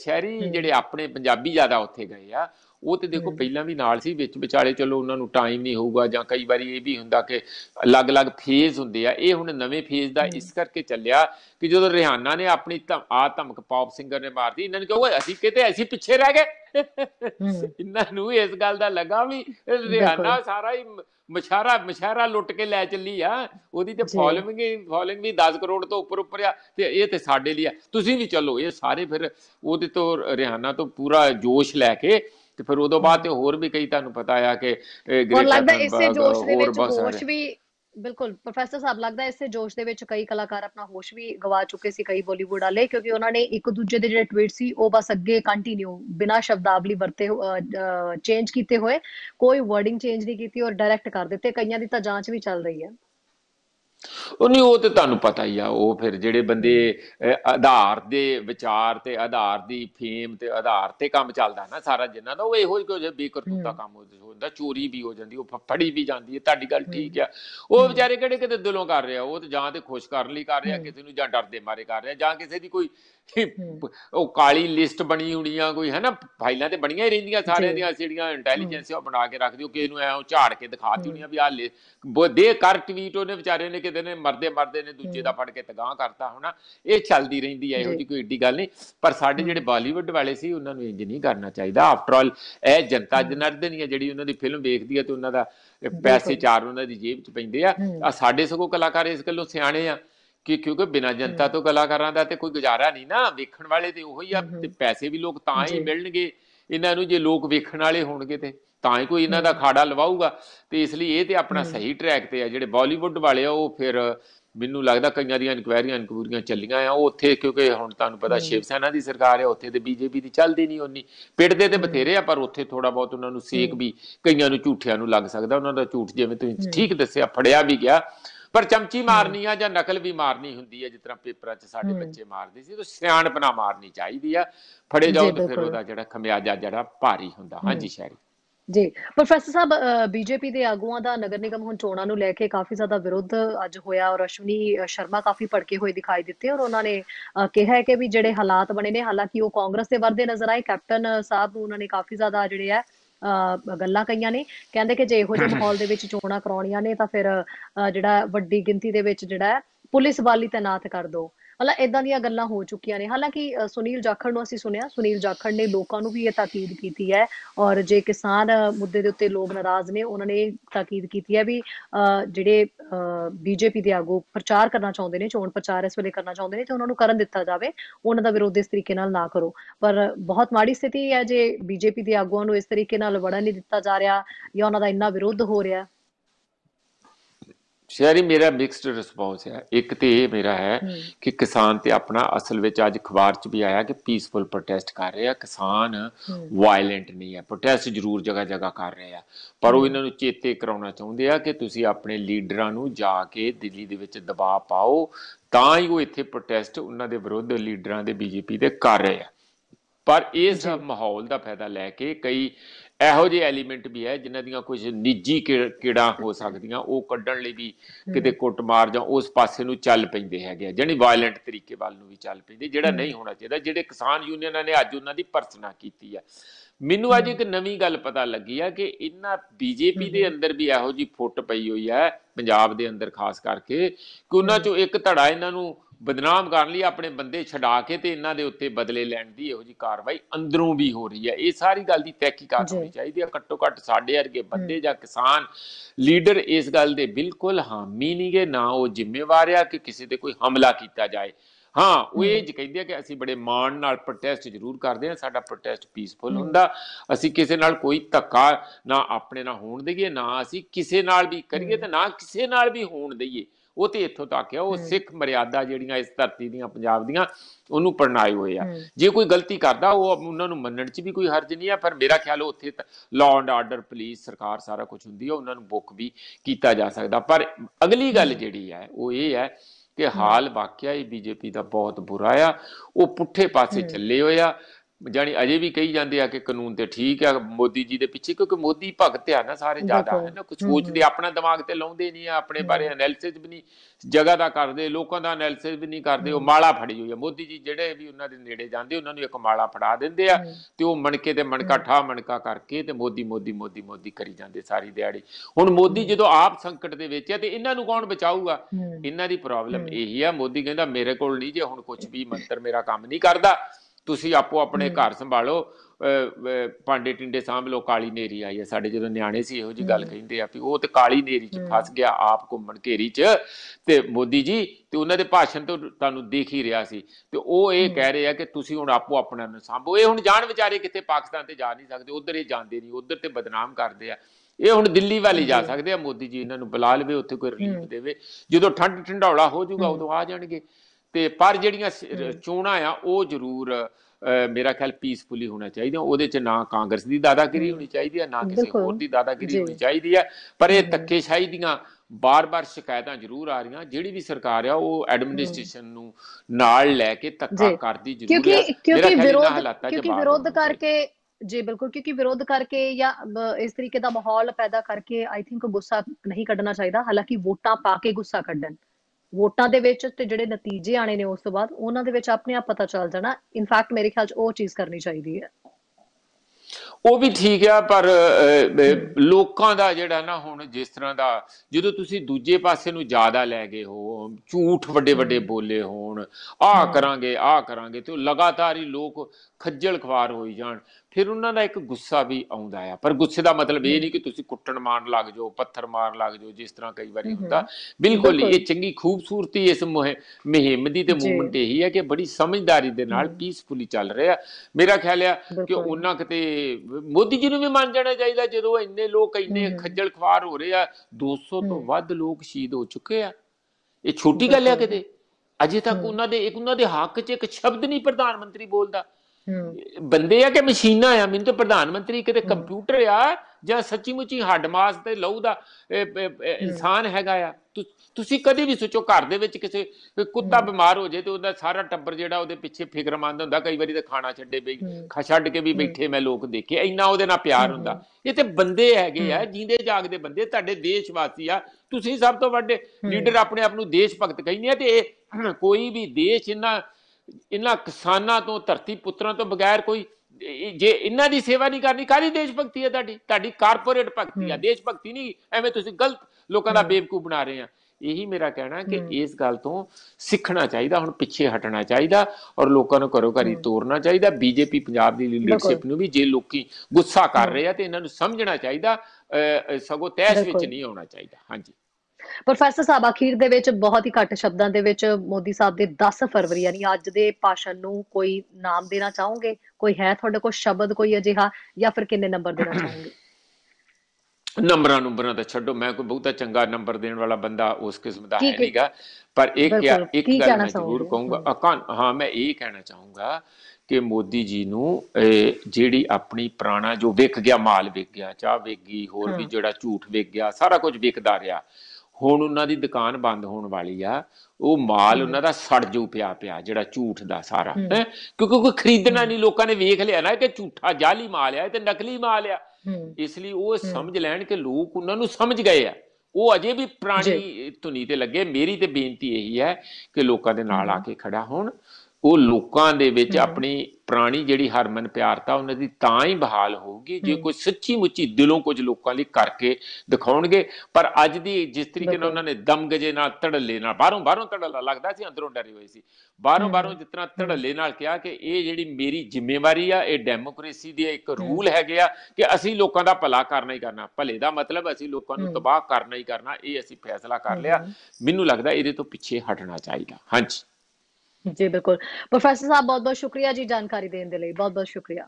ਸ਼ਹਿਰੀ ਜਿਹੜੇ ਆਪਣੇ ਪੰਜਾਬੀ ਜ਼ਿਆਦਾ ਉੱਥੇ ਗਏ ਆ ਉਹ ਤੇ ਦੇਖੋ ਪਹਿਲਾਂ ਵੀ ਨਾਲ ਸੀ ਵਿੱਚ ਵਿਚਾਲੇ ਚਲੋ ਉਹਨਾਂ ਨੂੰ ਟਾਈਮ ਨਹੀਂ ਹੋਊਗਾ ਜਾਂ ਕਈ ਵਾਰੀ ਇਹ ਵੀ ਹੁੰਦਾ ਕਿ ਅਲੱਗ-ਅਲੱਗ ਫੇਜ਼ ਹੁੰਦੇ ਆ ਇਹ ਹੁਣ ਨਵੇਂ ਫੇਜ਼ ਦਾ ਇਸ ਕਰਕੇ ਚੱਲਿਆ ਕਿ ਜਦੋਂ ਰਿਹਾਨਾ ਨੇ ਆਪਣੀ ਆ ਧਮਕ ਪੌਪ ਸਿੰਗਰ ਨੇ ਮਾਰਦੀ ਇਹਨਾਂ ਨੇ ਕਿਹਾ ਅਸੀਂ ਕਿਤੇ ਐਸੀ ਪਿੱਛੇ ਰਹਿ ਗਏ ਇਹਨਾਂ ਨੂੰ ਇਸ ਗੱਲ ਦਾ ਲੱਗਾ ਵੀ ਰਿਹਾਨਾ ਸਾਰਾ ਹੀ ਮਸ਼ਾਰਾ ਮਸ਼ਾਰਾ ਲੁੱਟ ਕੇ ਲੈ ਚੱਲੀ ਆ ਉਹਦੀ ਤੇ ਫੋਲੋਇੰਗ ਹੀ ਫੋਲੋਇੰਗ ਵੀ 10 ਕਰੋੜ ਤੋਂ ਉੱਪਰ ਉੱਪਰ ਆ ਤੇ ਇਹ ਤੇ ਸਾਡੇ ਲਈ ਆ ਤੁਸੀਂ ਵੀ ਚੱਲੋ ਇਹ ਸਾਰੇ ਫਿਰ ਉਹਦੇ ਤੋਂ ਰਿਹਾਨਾ ਤੋਂ ਪੂਰਾ ਜੋਸ਼ ਲੈ ਕੇ ਤੇ ਫਿਰ ਉਦੋਂ ਬਾਅਦ ਤੇ ਹੋਰ ਵੀ ਕਈ ਤੁਹਾਨੂੰ ਪਤਾ ਆ ਕਿ ਗ੍ਰੇਟਰ ਲੱਗਦਾ ਇਸੇ ਜੋਸ਼ ਦੇ ਵਿੱਚ ਹੋਸ਼ ਵੀ ਬਿਲਕੁਲ ਪ੍ਰੋਫੈਸਰ ਸਾਹਿਬ ਲੱਗਦਾ ਇਸੇ ਜੋਸ਼ ਦੇ ਵਿੱਚ ਕਈ ਕਲਾਕਾਰ ਆਪਣਾ ਹੋਸ਼ ਵੀ ਗਵਾ ਚੁੱਕੇ ਸੀ ਕਈ ਬਾਲੀਵੁੱਡ ਵਾਲੇ ਕਿਉਂਕਿ ਉਹਨਾਂ ਨੇ ਇੱਕ ਦੂਜੇ ਦੇ ਜਿਹੜੇ ਟਵੀਟ ਸੀ ਉਹ ਬਸ ਅੱਗੇ ਕੰਟੀਨਿਊ ਬਿਨਾ ਸ਼ਬਦਾਵਲੀ ਵਰਤੇ ਚੇਂਜ ਕੀਤੇ ਹੋਏ ਕੋਈ ਵਰਡਿੰਗ ਚੇਂਜ ਨਹੀਂ ਕੀਤੀ ਔਰ ਡਾਇਰੈਕਟ ਕਰ ਦਿੱਤੇ ਕਈਆਂ ਦੀ ਤਾਂ ਜਾਂਚ ਵੀ ਚੱਲ ਰਹੀ ਹੈ ਉਹ ਨਹੀਂ ਉਹ ਤੇ ਤੁਹਾਨੂੰ ਪਤਾ ਹੀ ਆ ਉਹ ਫਿਰ ਜਿਹੜੇ ਬੰਦੇ ਆਧਾਰ ਦੇ ਵਿਚਾਰ ਤੇ ਆਧਾਰ ਦੀ ਫੇਮ ਤੇ ਆਧਾਰ ਤੇ ਕੰਮ ਚੱਲਦਾ ਨਾ ਸਾਰਾ ਜਿੰਨਾ ਦਾ ਉਹ ਇਹੋ ਹੀ ਕੋਈ ਬੇਕਰਤੂਤਾ ਕੰਮ ਹੁੰਦਾ ਚੋਰੀ ਵੀ ਹੋ ਜਾਂਦੀ ਉਹ ਫੜੀ ਵੀ ਜਾਂਦੀ ਹੈ ਤੁਹਾਡੀ ਗੱਲ ਠੀਕ ਆ ਉਹ ਵਿਚਾਰੇ ਕਿਹੜੇ ਕਿਤੇ ਦਿਲੋਂ ਕਰ ਰਿਹਾ ਉਹ ਤੇ ਜਾਂ ਤੇ ਖੁਸ਼ ਕਰਨ ਲਈ ਕਰ ਰਿਹਾ ਕਿਸੇ ਨੂੰ ਜਾਂ ਡਰ ਦੇ ਮਾਰੇ ਕਰ ਰਿਹਾ ਜਾਂ ਕਿਸੇ ਦੀ ਕੋਈ ਉਹ ਕਾਲੀ ਲਿਸਟ ਬਣੀ ਹੁੰਦੀ ਆ ਕੋਈ ਹੈ ਨਾ ਫਾਈਲਾਂ ਤੇ ਬਣੀਆਂ ਹੀ ਰਹਿੰਦੀਆਂ ਸਾਰਿਆਂ ਦੀਆਂ ਜਿਹੜੀਆਂ ਇੰਟੈਲੀਜੈਂਸ ਉਹ ਬਣਾ ਕੇ ਰੱਖਦੀ ਉਹ ਕਿਸੇ ਨੂੰ ਐ ਉਹ ਝਾੜ ਕੇ ਦਿਖਾਤੀ ਹੁੰਦੀ ਆ ਵੀ ਆ ਦੇ ਕਰ ਟਵੀਟ ਉਹਨੇ ਵਿਚਾਰੇ ਨੇ ਕਿਤੇ ਨੇ ਮਰਦੇ ਮਰਦੇ ਨੇ ਦੂਜੇ ਦਾ ਫੜ ਕੇ ਤਗਾਹ ਕਰਤਾ ਹੋਣਾ ਇਹ ਚੱਲਦੀ ਰਹਿੰਦੀ ਐ ਇਹੋ ਜੀ ਕੋਈ ਏਡੀ ਗੱਲ ਨਹੀਂ ਪਰ ਸਾਡੇ ਜਿਹੜੇ ਬਾਲੀਵੁੱਡ ਵਾਲੇ ਸੀ ਉਹਨਾਂ ਨੂੰ ਇੰਜ ਨਹੀਂ ਕਰਨਾ ਚਾਹੀਦਾ ਆਫਟਰ ਆਲ ਇਹ ਜਨਤਾ ਜਨਰਦਨੀ ਆ ਜਿਹੜੀ ਉਹਨਾਂ ਦੀ ਫਿਲਮ ਵੇਖਦੀ ਆ ਤੇ ਉਹਨਾਂ ਦਾ ਪੈਸੇ ਚਾਰ ਉਹਨਾਂ ਦੀ ਜੇਬ 'ਚ ਪੈਂਦੇ ਆ ਸਾਡੇ ਸਗੋਂ ਕਲਾਕਾਰ ਇਸ ਗੱਲੋਂ ਸਿਆਣੇ ਆ ਕਿ ਕਿਉਂਕਿ ਬਿਨਾਂ ਜਨਤਾ ਤੋਂ ਕਲਾਕਾਰਾਂ ਦਾ ਤੇ ਕੋਈ ਗੁਜ਼ਾਰਾ ਨਹੀਂ ਨਾ ਵੇਖਣ ਵਾਲੇ ਤੇ ਉਹੀ ਆ ਤੇ ਪੈਸੇ ਵੀ ਲੋਕ ਤਾਂ ਹੀ ਮਿਲਣਗੇ ਇਹਨਾਂ ਨੂੰ ਜੇ ਲੋਕ ਵੇਖਣ ਵਾਲੇ ਹੋਣਗੇ ਤੇ ਤਾਂ ਹੀ ਕੋਈ ਇਹਨਾਂ ਦਾ ਖਾੜਾ ਲਵਾਊਗਾ ਤੇ ਇਸ ਲਈ ਇਹ ਤੇ ਆਪਣਾ ਸਹੀ ਟਰੈਕ ਤੇ ਆ ਜਿਹੜੇ ਬਾਲੀਵੁੱਡ ਵਾਲੇ ਆ ਉਹ ਫਿਰ ਮੈਨੂੰ ਲੱਗਦਾ ਕਈਆਂ ਦੀਆਂ ਇਨਕੁਆਇਰੀਆਂ ਇਨਕੁਆਇਰੀਆਂ ਚੱਲੀਆਂ ਆ ਉਹ ਉੱਥੇ ਕਿਉਂਕਿ ਹੁਣ ਤੁਹਾਨੂੰ ਪਤਾ ਸ਼ਿਵ ਸੈਨਾ ਦੀ ਸਰਕਾਰ ਹੈ ਉੱਥੇ ਤੇ ਬੀਜੇਪੀ ਦੀ ਚੱਲਦੀ ਨਹੀਂ ਉਨੀ ਪਿੱਟਦੇ ਤੇ ਬਥੇਰੇ ਆ ਪਰ ਉੱਥੇ ਥੋੜਾ ਬਹੁਤ ਉਹਨਾਂ ਨੂੰ ਸੇਕ ਵੀ ਕਈਆਂ ਨੂੰ ਝੂਠਿਆਂ ਨੂੰ ਲੱਗ ਸਕਦਾ ਉਹਨਾਂ ਦਾ ਝੂਠ ਜਿਵੇਂ ਤੁਸੀਂ ਠੀਕ ਦੱਸਿਆ ਫੜਿਆ ਵੀ ਗਿਆ ਪਰ ਚਮਚੀ ਮਾਰਨੀ ਆ ਜਾਂ ਨਕਲ ਵੀ ਮਾਰਨੀ ਹੁੰਦੀ ਹੈ ਜਿਸ ਤਰ੍ਹਾਂ ਪੇਪਰਾਂ 'ਚ ਸਾਡੇ ਬੱਚੇ ਮਾਰਦੇ ਸੀ ਤਾਂ ਸਿਆਣਪਨਾ ਮਾਰਨੀ ਚਾਹੀਦੀ ਆ ਫੜੇ ਜਾਓ ਤਾਂ ਫਿਰ ਉਹਦਾ ਜਿਹੜਾ ਖਮਿਆਜਾ ਜਿਹੜਾ ਭਾਰੀ ਹੁੰਦਾ ਹਾਂਜੀ ਸ਼ੈਰੀ ਜੀ ਪ੍ਰੋਫੈਸਰ ਸਾਹਿਬ ਬੀਜੇਪੀ ਦੇ ਆਗੂਆਂ ਦਾ ਨਗਰ ਨਿਗਮ ਹੁਣ ਚੋਣਾਂ ਨੂੰ ਲੈ ਕੇ ਕਾਫੀ ਜ਼ਿਆਦਾ ਵਿਰੋਧ ਅੱਜ ਹੋਇਆ ਔਰ ਅਸ਼ਵਨੀ ਸ਼ਰਮਾ ਕਾਫੀ ਪੜਕੇ ਹੋਏ ਦਿਖਾਈ ਦਿੱਤੇ ਔਰ ਉਹਨਾਂ ਨੇ ਕਿਹਾ ਹੈ ਕਿ ਵੀ ਜਿਹੜੇ ਹਾਲਾਤ ਬਣੇ ਨੇ ਹਾਲਾਂਕਿ ਉਹ ਕਾਂਗਰਸ ਦੇ ਵਰਦੇ ਨਜ਼ਰ ਆਏ ਕੈਪਟਨ ਸਾਹਿਬ ਨੂੰ ਉਹਨਾਂ ਨੇ ਕਾਫੀ ਜ਼ਿਆਦਾ ਜਿਹੜੇ ਆ ਗੱਲਾਂ ਕਈਆਂ ਨੇ ਕਹਿੰਦੇ ਕਿ ਜੇ ਇਹੋ ਜਿਹੇ ਮਾਹੌਲ ਦੇ ਵਿੱਚ ਚੋਣਾਂ ਕਰਾਉਣੀਆਂ ਨੇ ਤਾਂ ਫਿਰ ਜਿਹੜਾ ਵੱਡੀ ਗਿਣਤੀ ਦੇ ਵਿੱਚ ਜਿਹੜਾ ਪੁਲਿਸ ਵਾਲੀ ਤਾਇਨਾਤ ਕਰ ਦਿਓ ਹਾਲਾ ਇਦਾਂ ਦੀਆਂ ਗੱਲਾਂ ਹੋ ਚੁੱਕੀਆਂ ਨੇ ਹਾਲਾਂਕਿ ਸੁਨੀਲ ਜਾਖੜ ਨੂੰ ਅਸੀਂ ਸੁਣਿਆ ਸੁਨੀਲ ਜਾਖੜ ਨੇ ਲੋਕਾਂ ਨੂੰ ਵੀ ਇਹ ਤਾਕੀਦ ਕੀਤੀ ਹੈ ਔਰ ਜੇ ਕਿਸਾਨ ਮੁੱਦੇ ਦੇ ਉੱਤੇ ਲੋਕ ਨਾਰਾਜ਼ ਨੇ ਉਹਨਾਂ ਨੇ ਤਾਕੀਦ ਕੀਤੀ ਹੈ ਵੀ ਜਿਹੜੇ ਬੀਜੇਪੀ ਦੇ ਆਗੂ ਪ੍ਰਚਾਰ ਕਰਨਾ ਚਾਹੁੰਦੇ ਨੇ ਚੋਣ ਪ੍ਰਚਾਰ ਇਸ ਵੇਲੇ ਕਰਨਾ ਚਾਹੁੰਦੇ ਨੇ ਤੇ ਉਹਨਾਂ ਨੂੰ ਕਰਨ ਦਿੱਤਾ ਜਾਵੇ ਉਹਨਾਂ ਦਾ ਵਿਰੋਧ ਇਸ ਤਰੀਕੇ ਨਾਲ ਨਾ ਕਰੋ ਪਰ ਬਹੁਤ ਮਾੜੀ ਸਥਿਤੀ ਹੈ ਜੇ ਬੀਜੇਪੀ ਦੇ ਆਗੂਆਂ ਨੂੰ ਇਸ ਤਰੀਕੇ ਨਾਲ ਵੜਨ ਨਹੀਂ ਦਿੱਤਾ ਜਾ ਰਿਹਾ ਜਾਂ ਉਹਨਾਂ ਦਾ ਇੰਨਾ ਵਿਰੋਧ ਹੋ ਰਿਹਾ ਸ਼ਹਿਰੀ ਮੇਰਾ ਮਿਕਸਡ ਰਿਸਪੌਂਸ ਹੈ ਇੱਕ ਤੇ ਇਹ ਮੇਰਾ ਹੈ ਕਿ ਕਿਸਾਨ ਤੇ ਆਪਣਾ ਅਸਲ ਵਿੱਚ ਅੱਜ ਅਖਬਾਰ 'ਚ ਵੀ ਆਇਆ ਕਿ ਪੀਸਫੁਲ ਪ੍ਰੋਟੈਸਟ ਕਰ ਰਹੇ ਆ ਕਿਸਾਨ ਵਾਇਲੈਂਟ ਨਹੀਂ ਹੈ ਪ੍ਰੋਟੈਸਟ ਜ਼ਰੂਰ ਜਗਾ ਜਗਾ ਕਰ ਰਹੇ ਆ ਪਰ ਉਹ ਇਹਨਾਂ ਨੂੰ ਚੇਤੇ ਕਰਾਉਣਾ ਚਾਹੁੰਦੇ ਆ ਕਿ ਤੁਸੀਂ ਆਪਣੇ ਲੀਡਰਾਂ ਨੂੰ ਜਾ ਕੇ ਦਿੱਲੀ ਦੇ ਵਿੱਚ ਦਬਾਅ ਪਾਓ ਤਾਂ ਹੀ ਉਹ ਇੱਥੇ ਪ੍ਰੋਟੈਸਟ ਉਹਨਾਂ ਦੇ ਵਿਰੁੱਧ ਲੀਡਰਾਂ ਦੇ ਬੀਜੇਪੀ ਦੇ ਕਰ ਰਹੇ ਆ ਪਰ ਇਸ ਮਾਹੌਲ ਦਾ ਫਾਇਦਾ ਲੈ ਕੇ ਕਈ ਇਹੋ ਜਿਹੇ ਐਲੀਮੈਂਟ ਵੀ ਹੈ ਜਿਨ੍ਹਾਂ ਦੀਆਂ ਕੁਝ ਨਿੱਜੀ ਕਿੜਾਂ ਹੋ ਸਕਦੀਆਂ ਉਹ ਕੱਢਣ ਲਈ ਵੀ ਕਿਤੇ ਕੁੱਟਮਾਰ ਜਾਂ ਉਸ ਪਾਸੇ ਨੂੰ ਚੱਲ ਪੈਂਦੇ ਹੈਗੇ ਆ ਜਾਨੀ ਵਾਇਲੈਂਟ ਤਰੀਕੇ ਵੱਲ ਨੂੰ ਵੀ ਚੱਲ ਪੈਂਦੇ ਜਿਹੜਾ ਨਹੀਂ ਹੋਣਾ ਚਾਹੀਦਾ ਜਿਹੜੇ ਕਿਸਾਨ ਯੂਨੀਅਨਾਂ ਨੇ ਅੱਜ ਉਹਨਾਂ ਦੀ ਪਰਸਨਾ ਕੀਤੀ ਆ ਮੈਨੂੰ ਅੱਜ ਇੱਕ ਨਵੀਂ ਗੱਲ ਪਤਾ ਲੱਗੀ ਆ ਕਿ ਇਹਨਾਂ ਬੀਜੇਪੀ ਦੇ ਅੰਦਰ ਵੀ ਇਹੋ ਜੀ ਫੁੱਟ ਪਈ ਹੋਈ ਹੈ ਪੰਜਾਬ ਦੇ ਅੰਦਰ ਖਾਸ ਕਰਕੇ ਕਿ ਉਹਨਾਂ ਚੋਂ ਇੱਕ ਧੜਾ ਇਹਨਾਂ ਨੂੰ ਬਦਨਾਮ ਕਰਨ ਲਈ ਆਪਣੇ ਬੰਦੇ ਛਡਾ ਕੇ ਤੇ ਇਹਨਾਂ ਦੇ ਉੱਤੇ ਬਦਲੇ ਲੈਣ ਦੀ ਇਹੋ ਜੀ ਕਾਰਵਾਈ ਅੰਦਰੋਂ ਵੀ ਹੋ ਰਹੀ ਹੈ ਇਹ ਸਾਰੀ ਗੱਲ ਦੀ ਤਹਿਕੀਕਾਤ ਹੋਣੀ ਚਾਹੀਦੀ ਹੈ ਘੱਟੋ ਘੱਟ ਸਾਡੇ ਵਰਗੇ ਬੰਦੇ ਜਾਂ ਕਿਸਾਨ ਲੀਡਰ ਇਸ ਗੱਲ ਦੇ ਬਿਲਕੁਲ ਹਾਮੀ ਨਹੀਂਗੇ ਨਾ ਉਹ ਜ਼ਿੰਮੇਵਾਰ ਆ ਕਿ ਕਿਸੇ ਤੇ ਕੋਈ ਹਮਲਾ ਕੀਤਾ ਜਾਏ ਹਾਂ ਉਹ ਇਹ ਜੀ ਕਹਿੰਦੇ ਆ ਕਿ ਅਸੀਂ ਬੜੇ ਮਾਣ ਨਾਲ ਪ੍ਰੋਟੈਸਟ ਜ਼ਰੂਰ ਕਰਦੇ ਆ ਸਾਡਾ ਪ੍ਰੋਟੈਸਟ ਪੀਸਫੁਲ ਹੁੰਦਾ ਅਸੀਂ ਕਿਸੇ ਨਾਲ ਕੋਈ ਧੱਕਾ ਨਾ ਆਪਣੇ ਨਾਲ ਹੋਣ ਦਈਏ ਨਾ ਅਸੀਂ ਕਿਸੇ ਨਾਲ ਵੀ ਕਰੀਏ ਤੇ ਨਾ ਕਿਸੇ ਨਾਲ ਵੀ ਹੋਣ ਦਈਏ ਉਹ ਤੇ ਇੱਥੋਂ ਤੱਕ ਆ ਉਹ ਸਿੱਖ ਮਰਿਆਦਾ ਜਿਹੜੀਆਂ ਇਸ ਧਰਤੀ ਦੀਆਂ ਪੰਜਾਬ ਦੀਆਂ ਉਹਨੂੰ ਪੜਨਾਏ ਹੋਏ ਆ ਜੇ ਕੋਈ ਗਲਤੀ ਕਰਦਾ ਉਹ ਉਹਨਾਂ ਨੂੰ ਮੰਨਣ 'ਚ ਵੀ ਕੋਈ ਹਰਜ ਨਹੀਂ ਆ ਪਰ ਮੇਰਾ ਖਿਆਲ ਉੱਥੇ ਲਾਅ ਐਂਡ ਆਰਡਰ ਪੁਲਿਸ ਸਰਕਾਰ ਸਾਰਾ ਕੁਝ ਹੁੰਦੀ ਆ ਉਹਨਾਂ ਨੂੰ ਬੁੱਕ ਵੀ ਕੀਤਾ ਜਾ ਸਕਦਾ ਪਰ ਅਗਲੀ ਗੱਲ ਜਿਹੜੀ ਆ ਉਹ ਇਹ ਹੈ ਕਿ ਹਾਲ ਵਾਕਿਆ ਹੀ ਬੀਜੇਪੀ ਦਾ ਬਹੁਤ ਬੁਰਾ ਆ ਉਹ ਪੁੱਠੇ ਪਾਸੇ ਚੱਲੇ ਹੋਇਆ ਜਾਨੀ ਅਜੇ ਵੀ ਕਹੀ ਜਾਂਦੇ ਆ ਕਿ ਕਾਨੂੰਨ ਤੇ ਠੀਕ ਆ ਮੋਦੀ ਜੀ ਦੇ ਪਿੱਛੇ ਕਿਉਂਕਿ ਮੋਦੀ ਭਗਤ ਆ ਨਾ ਸਾਰੇ ਜ਼ਿਆਦਾ ਹੈ ਨਾ ਕੁਝ ਸੋਚਦੇ ਆਪਣਾ ਦਿਮਾਗ ਤੇ ਲਾਉਂਦੇ ਨਹੀਂ ਆ ਆਪਣੇ ਬਾਰੇ ਐਨਾਲਿਸਿਸ ਵੀ ਨਹੀਂ ਜਗ੍ਹਾ ਦਾ ਕਰਦੇ ਲੋਕਾਂ ਦਾ ਐਨਾਲਿਸਿਸ ਵੀ ਨਹੀਂ ਕਰਦੇ ਉਹ ਮਾਲਾ ਫੜੀ ਹੋਈ ਆ ਮੋਦੀ ਜੀ ਜਿਹੜੇ ਵੀ ਉਹਨਾਂ ਦੇ ਨੇੜੇ ਜਾਂਦੇ ਉਹਨਾਂ ਨੂੰ ਇੱਕ ਮਾਲਾ ਫੜਾ ਦਿੰਦੇ ਆ ਤੇ ਉਹ ਮਣਕੇ ਤੇ ਮਣਕਾ ਠਾ ਮਣਕਾ ਕਰਕੇ ਤੇ ਮੋਦੀ ਮੋਦੀ ਮੋਦੀ ਮੋਦੀ ਕਰੀ ਜਾਂਦੇ ਸਾਰੀ ਦਿਹਾੜੀ ਹੁਣ ਮੋਦੀ ਜਦੋਂ ਆਪ ਸੰਕਟ ਦੇ ਵਿੱਚ ਆ ਤੇ ਇਹਨਾਂ ਨੂੰ ਕੌਣ ਬਚਾਊਗਾ ਇਹਨਾਂ ਦੀ ਪ੍ਰੋਬਲਮ ਇਹੀ ਆ ਮੋਦੀ ਕਹਿੰਦਾ ਮੇਰੇ ਕੋਲ ਨਹੀਂ ਜੇ ਹੁਣ ਕੁਝ ਵੀ ਮੰਤਰ ਮੇਰਾ ਕੰਮ ਨਹੀਂ ਕਰਦਾ ਤੁਸੀਂ ਆਪੋ ਆਪਣੇ ਘਰ ਸੰਭਾਲੋ ਪਾਂਡੇ ਟਿੰਡੇ ਸਾਹਮ ਲੋ ਕਾਲੀ ਨੇਰੀ ਆਈ ਹੈ ਸਾਡੇ ਜਦੋਂ ਨਿਆਣੇ ਸੀ ਇਹੋ ਜੀ ਗੱਲ ਕਹਿੰਦੇ ਆ ਵੀ ਉਹ ਤੇ ਕਾਲੀ ਨੇਰੀ 'ਚ ਫਸ ਗਿਆ ਆਪ ਘੁੰਮਣ ਘੇਰੀ 'ਚ ਤੇ ਮੋਦੀ ਜੀ ਤੇ ਉਹਨਾਂ ਦੇ ਭਾਸ਼ਣ ਤੋਂ ਤੁਹਾਨੂੰ ਦੇਖ ਹੀ ਰਿਹਾ ਸੀ ਤੇ ਉਹ ਇਹ ਕਹਿ ਰਹੇ ਆ ਕਿ ਤੁਸੀਂ ਹੁਣ ਆਪੋ ਆਪਣਾ ਨੂੰ ਸੰਭੋ ਇਹ ਹੁਣ ਜਾਣ ਵਿਚਾਰੇ ਕਿਤੇ ਪਾਕਿਸਤਾਨ ਤੇ ਜਾ ਨਹੀਂ ਸਕਦੇ ਉਧਰ ਇਹ ਜਾਂਦੇ ਨਹੀਂ ਉਧਰ ਤੇ ਬਦਨਾਮ ਕਰਦੇ ਆ ਇਹ ਹੁਣ ਦਿੱਲੀ ਵਾਲੀ ਜਾ ਸਕਦੇ ਆ ਮੋਦੀ ਜੀ ਇਹਨਾਂ ਨੂੰ ਬੁਲਾ ਲਵੇ ਉੱਥੇ ਕੋਈ ਰਿਲੀਫ ਦੇਵੇ ਜਦੋਂ ਠੰਡ ਠੰਡੌਲਾ ਹੋ ਜਾਊਗਾ ਉਦੋਂ ਆ ਜਾਣਗੇ ਤੇ ਪਰ ਜਿਹੜੀਆਂ ਚੋਣਾਂ ਆ ਉਹ ਜ਼ਰੂਰ ਮੇਰਾ ਖਿਆਲ ਪੀਸਫੁਲੀ ਹੋਣਾ ਚਾਹੀਦਾ ਉਹਦੇ ਚ ਨਾ ਕਾਂਗਰਸ ਦੀ ਦਾਦਾਗਿਰੀ ਹੋਣੀ ਚਾਹੀਦੀ ਆ ਨਾ ਕਿਸੇ ਹੋਰ ਦੀ ਦਾਦਾਗਿਰੀ ਹੋਣੀ ਚਾਹੀਦੀ ਆ ਪਰ ਇਹ ਧੱਕੇਸ਼ਾਹੀ ਦੀਆਂ ਬਾਰ-ਬਾਰ ਸ਼ਿਕਾਇਤਾਂ ਜ਼ਰੂਰ ਆ ਰਹੀਆਂ ਜਿਹੜੀ ਵੀ ਸਰਕਾਰ ਆ ਉਹ ਐਡਮਿਨਿਸਟ੍ਰੇਸ਼ਨ ਨੂੰ ਨਾਲ ਲੈ ਕੇ ਤੱਕਾ ਕਰਦੀ ਜ਼ਰੂਰ ਹੈ ਕਿਉਂਕਿ ਕਿਉਂਕਿ ਵਿਰੋਧ ਕਿਉਂਕਿ ਵਿਰੋਧ ਕਰਕੇ ਜੀ ਬਿਲਕੁਲ ਕਿਉਂਕਿ ਵਿਰੋਧ ਕਰਕੇ ਜਾਂ ਇਸ ਤਰੀਕੇ ਦਾ ਮਾਹੌਲ ਪੈਦਾ ਕਰਕੇ ਆਈ ਥਿੰਕ ਗੁੱਸਾ ਨਹੀਂ ਕੱਢਣਾ ਚਾਹੀਦਾ ਹਾਲਾਂਕਿ ਵੋਟਾਂ ਪਾ ਕੇ ਗੁੱਸਾ ਕੱਢਣ ਵੋਟਾਂ ਦੇ ਵਿੱਚ ਤੇ ਜਿਹੜੇ ਨਤੀਜੇ ਆਣੇ ਨੇ ਉਸ ਤੋਂ ਬਾਅਦ ਉਹਨਾਂ ਦੇ ਵਿੱਚ ਆਪਣੇ ਆਪ ਪਤਾ ਚੱਲ ਜਾਣਾ ਇਨਫੈਕਟ ਮੇਰੇ ਖਿਆਲ 'ਚ ਉਹ ਚੀਜ਼ ਕਰਨੀ ਚਾਹੀਦੀ ਹੈ ਉਹ ਵੀ ਠੀਕ ਆ ਪਰ ਲੋਕਾਂ ਦਾ ਜਿਹੜਾ ਨਾ ਹੁਣ ਜਿਸ ਤਰ੍ਹਾਂ ਦਾ ਜਦੋਂ ਤੁਸੀਂ ਦੂਜੇ ਪਾਸੇ ਨੂੰ ਜ਼ਿਆਦਾ ਲੈ ਗਏ ਹੋ ਝੂਠ ਵੱਡੇ ਵੱਡੇ ਬੋਲੇ ਹੋਣ ਆਹ ਕਰਾਂਗੇ ਆਹ ਕਰਾਂਗੇ ਤੇ ਲਗਾਤਾਰ ਹੀ ਲੋਕ ਖੱਜਲ ਖਵਾਰ ਹੋਈ ਜਾਣ ਫਿਰ ਉਹਨਾਂ ਦਾ ਇੱਕ ਗੁੱਸਾ ਵੀ ਆਉਂਦਾ ਆ ਪਰ ਗੁੱਸੇ ਦਾ ਮਤਲਬ ਇਹ ਨਹੀਂ ਕਿ ਤੁਸੀਂ ਕੁੱਟਣ ਮਾਰਨ ਲੱਗ ਜਾਓ ਪੱਥਰ ਮਾਰਨ ਲੱਗ ਜਾਓ ਜਿਸ ਤਰ੍ਹਾਂ ਕਈ ਵਾਰੀ ਹੁੰਦਾ ਬਿਲਕੁਲ ਇਹ ਚੰਗੀ ਖੂਬਸੂਰਤੀ ਇਸ ਮਹਿਮ ਦੀ ਤੇ ਮੂਵਮੈਂਟ ਇਹੀ ਹੈ ਕਿ ਬੜੀ ਸਮਝਦਾਰੀ ਦੇ ਨਾਲ ਪੀਸਫੁਲੀ ਚੱਲ ਰਿਹਾ ਮੇਰਾ ਖਿਆਲ ਆ ਕਿ ਉਹਨਾਂ ਕਿਤੇ ਮੋਦੀ ਜੀ ਨੂੰ ਵੀ ਮੰਨ ਜਾਣਾ ਚਾਹੀਦਾ ਜਦੋਂ ਇੰਨੇ ਲੋਕ ਇੰਨੇ ਖੱਜਲ ਖਵਾਰ ਹੋ ਰਹੇ ਆ 200 ਤੋਂ ਵੱਧ ਲੋਕ ਸ਼ਹੀਦ ਹੋ ਚੁੱਕੇ ਆ ਇਹ ਛੋਟੀ ਗੱਲ ਆ ਕਿਤੇ ਅਜੇ ਤੱਕ ਉਹਨਾਂ ਦੇ ਇੱਕ ਉਹਨਾਂ ਦੇ ਹੱਕ 'ਚ ਇੱਕ ਸ਼ਬਦ ਨਹੀਂ ਪ੍ਰਧਾਨ ਮੰਤਰੀ ਬੋਲਦਾ ਬੰਦੇ ਆ ਕਿ ਮਸ਼ੀਨਾਂ ਆ ਮੈਨੂੰ ਤਾਂ ਪ੍ਰਧਾਨ ਮੰਤਰੀ ਕਿਤੇ ਕੰਪਿਊਟਰ ਆ ਜਾਂ ਸੱਚੀ ਮੁੱਚੀ ਹੱਡ ਮਾਸ ਤੇ ਲਹੂ ਦਾ ਇਨਸਾਨ ਹੈਗਾ ਆ ਤੁਸੀਂ ਕਦੇ ਵੀ ਸੋਚੋ ਘਰ ਦੇ ਵਿੱਚ ਕਿਸੇ ਕੁੱਤਾ ਬਿਮਾਰ ਹੋ ਜੇ ਤੇ ਉਹਦਾ ਸਾਰਾ ਟੱਬਰ ਜਿਹੜਾ ਉਹਦੇ ਪਿੱਛੇ ਫਿਕਰਮੰਦ ਹੁੰਦਾ ਕਈ ਵਾਰੀ ਤਾਂ ਖਾਣਾ ਛੱਡੇ ਬਈ ਖਾ ਛੱਡ ਕੇ ਵੀ ਬੈਠੇ ਮੈਂ ਲੋਕ ਦੇਖੇ ਇੰਨਾ ਉਹਦੇ ਨਾਲ ਪਿਆਰ ਹੁੰਦਾ ਇਹ ਤੇ ਬੰਦੇ ਹੈਗੇ ਆ ਜਿੰਦੇ ਜਾਗਦੇ ਬੰਦੇ ਤੁਹਾਡੇ ਦੇਸ਼ ਵਾਸੀ ਆ ਤੁਸੀਂ ਸਭ ਤੋਂ ਵੱਡੇ ਲੀਡਰ ਆਪਣੇ ਆਪ ਨੂੰ ਦੇਸ਼ ਭਗਤ ਕਹਿੰਦੇ ਆ ਤੇ ਇਹ ਕੋਈ ਵੀ ਦੇਸ਼ ਇਹਨਾਂ ਇਹਨਾਂ ਕਿਸਾਨਾਂ ਤੋਂ ਧਰਤੀ ਪੁੱਤਰਾਂ ਤੋਂ ਬਗੈਰ ਕੋਈ ਜੇ ਇਹਨਾਂ ਦੀ ਸੇਵਾ ਨਹੀਂ ਕਰਨੀ ਕਾਹਦੀ ਦੇਸ਼ ਭਗਤੀ ਹੈ ਤੁਹਾਡੀ ਤੁਹਾਡੀ ਕਾਰਪੋਰੇਟ ਭਗਤੀ ਹੈ ਦੇਸ਼ ਭਗਤੀ ਨਹੀਂ ਐਵੇਂ ਤੁਸੀਂ ਗਲਤ ਲੋਕਾਂ ਦਾ ਬੇਵਕੂਫ ਬਣਾ ਰਹੇ ਆ ਇਹੀ ਮੇਰਾ ਕਹਿਣਾ ਕਿ ਇਸ ਗੱਲ ਤੋਂ ਸਿੱਖਣਾ ਚਾਹੀਦਾ ਹੁਣ ਪਿੱਛੇ ਹਟਣਾ ਚਾਹੀਦਾ ਔਰ ਲੋਕਾਂ ਨੂੰ ਘਰੋ ਘਰੀ ਤੋੜਨਾ ਚਾਹੀਦਾ ਬੀਜੇਪੀ ਪੰਜਾਬ ਦੀ ਲੀਡਰਸ਼ਿਪ ਨੂੰ ਵੀ ਜੇ ਲੋਕੀ ਗੁੱਸਾ ਕਰ ਰਹੇ ਆ ਤੇ ਇਹਨਾਂ ਨੂੰ ਸਮਝਣਾ ਚਾਹੀਦਾ ਸਗੋਂ ਤੈਸ਼ ਵਿੱਚ ਨਹੀਂ ਆਉਣਾ ਚਾਹੀਦਾ ਹਾਂਜੀ ਪ੍ਰੋਫੈਸਰ ਸਾਹਿਬ ਅਖੀਰ ਦੇ ਵਿੱਚ ਬਹੁਤ ਹੀ ਘੱਟ ਸ਼ਬਦਾਂ ਦੇ ਵਿੱਚ ਮੋਦੀ ਸਾਹਿਬ ਦੇ 10 ਫਰਵਰੀ ਯਾਨੀ ਅੱਜ ਦੇ ਭਾਸ਼ਣ ਨੂੰ ਕੋਈ ਨਾਮ ਦੇਣਾ ਚਾਹੋਗੇ ਕੋਈ ਹੈ ਤੁਹਾਡੇ ਕੋਲ ਸ਼ਬਦ ਕੋਈ ਅਜਿਹਾ ਜਾਂ ਫਿਰ ਕਿੰਨੇ ਨੰਬਰ ਦੇਣਾ *clears throat* ਚਾਹੋਗੇ ਨੰਬਰਾਂ ਨੰਬਰਾਂ ਤਾਂ ਛੱਡੋ ਮੈਂ ਕੋਈ ਬਹੁਤਾ ਚੰਗਾ ਨੰਬਰ ਦੇਣ ਵਾਲਾ ਬੰਦਾ ਉਸ ਕਿਸਮ ਦਾ ਹੈ ਨਹੀਂਗਾ ਪਰ ਇੱਕ ਇੱਕ ਗੱਲ ਮੈਂ ਜ਼ਰੂਰ ਕਹੂੰਗਾ ਅਕਾਂ ਹਾਂ ਮੈਂ ਇਹ ਕਹਿਣਾ ਚਾਹੂੰਗਾ ਕਿ ਮੋਦੀ ਜੀ ਨੂੰ ਜਿਹੜੀ ਆਪਣੀ ਪ੍ਰਾਣਾ ਜੋ ਵਿਕ ਗਿਆ ਮਾਲ ਵਿਕ ਗਿਆ ਚਾਹ ਵਿਕ ਗਈ ਹੋਰ ਵੀ ਜਿਹੜਾ ਝੂਠ ਵਿਕ ਗਿਆ ਸਾਰਾ ਕੁਝ ਵਿਕਦਾ ਰਿਹਾ ਹੁਣ ਉਹਨਾਂ ਦੀ ਦੁਕਾਨ ਬੰਦ ਹੋਣ ਵਾਲੀ ਆ ਉਹ ਮਾਲ ਉਹਨਾਂ ਦਾ ਸੜ ਜੂ ਪਿਆ ਪਿਆ ਜਿਹੜਾ ਝੂਠ ਦਾ ਸਾਰਾ ਕਿਉਂਕਿ ਕੋਈ ਖਰੀਦਣਾ ਨਹੀਂ ਲੋਕਾਂ ਨੇ ਵੇਖ ਲਿਆ ਨਾ ਕਿ ਝੂਠਾ ਜਾਲੀ ਮਾਲ ਆ ਤੇ ਨਕਲੀ ਮਾਲ ਆ ਇਸ ਲਈ ਉਹ ਸਮਝ ਲੈਣ ਕਿ ਲੋਕ ਉਹਨਾਂ ਨੂੰ ਸਮਝ ਗਏ ਆ ਉਹ ਅਜੇ ਵੀ ਪ੍ਰਾਣੀ ਧੁਨੀ ਤੇ ਲੱਗੇ ਮੇਰੀ ਤੇ ਬੇਨਤੀ ਇਹੀ ਹੈ ਕਿ ਲੋਕਾਂ ਦੇ ਨਾਲ ਆ ਕੇ ਖੜਾ ਹੋਣ ਉਹ ਲੋਕਾਂ ਦੇ ਵਿੱਚ ਆਪਣੀ ਪ੍ਰਾਣੀ ਜਿਹੜੀ ਹਰਮਨ ਪਿਆਰਤਾ ਉਹਨਾਂ ਦੀ ਤਾਂ ਹੀ ਬਹਾਲ ਹੋਊਗੀ ਜੇ ਕੋਈ ਸੱਚੀ ਮੁੱਚੀ ਦਿਲੋਂ ਕੁਝ ਲੋਕਾਂ ਲਈ ਕਰਕੇ ਦਿਖਾਉਣਗੇ ਪਰ ਅੱਜ ਦੀ ਜਿਸ ਤਰੀਕੇ ਨਾਲ ਉਹਨਾਂ ਨੇ ਦਮਗਜੇ ਨਾਲ ਤੜਲੇ ਨਾਲ ਬਾਹਰੋਂ ਬਾਹਰੋਂ ਤੜਲਾ ਲੱਗਦਾ ਸੀ ਅੰਦਰੋਂ ਡਰੇ ਹੋਏ ਸੀ ਬਾਹਰੋਂ ਬਾਹਰੋਂ ਜਿਤਨਾ ਤੜਲੇ ਨਾਲ ਕਿਹਾ ਕਿ ਇਹ ਜਿਹੜੀ ਮੇਰੀ ਜ਼ਿੰਮੇਵਾਰੀ ਆ ਇਹ ਡੈਮੋਕ੍ਰੇਸੀ ਦੀ ਇੱਕ ਰੂਲ ਹੈਗੇ ਆ ਕਿ ਅਸੀਂ ਲੋਕਾਂ ਦਾ ਭਲਾ ਕਰਨਾ ਹੀ ਕਰਨਾ ਭਲੇ ਦਾ ਮਤਲਬ ਅਸੀਂ ਲੋਕਾਂ ਨੂੰ ਤਬਾਹ ਕਰਨਾ ਹੀ ਕਰਨਾ ਇਹ ਅਸੀਂ ਫੈਸਲਾ ਕਰ ਲਿਆ ਮੈਨੂੰ ਲੱਗਦਾ ਇਹਦੇ ਤੋਂ ਪਿੱਛੇ ਹਟਣਾ ਚਾਹੀਦਾ ਹਾਂਜੀ ਜੀ ਬਿਲਕੁਲ ਪ੍ਰੋਫੈਸਰ ਸਾਹਿਬ ਬਹੁਤ-ਬਹੁਤ ਸ਼ੁਕਰੀਆ ਜੀ ਜਾਣਕਾਰੀ ਦੇਣ ਦੇ ਲਈ ਬਹੁਤ-ਬਹੁਤ ਸ਼ੁਕਰੀਆ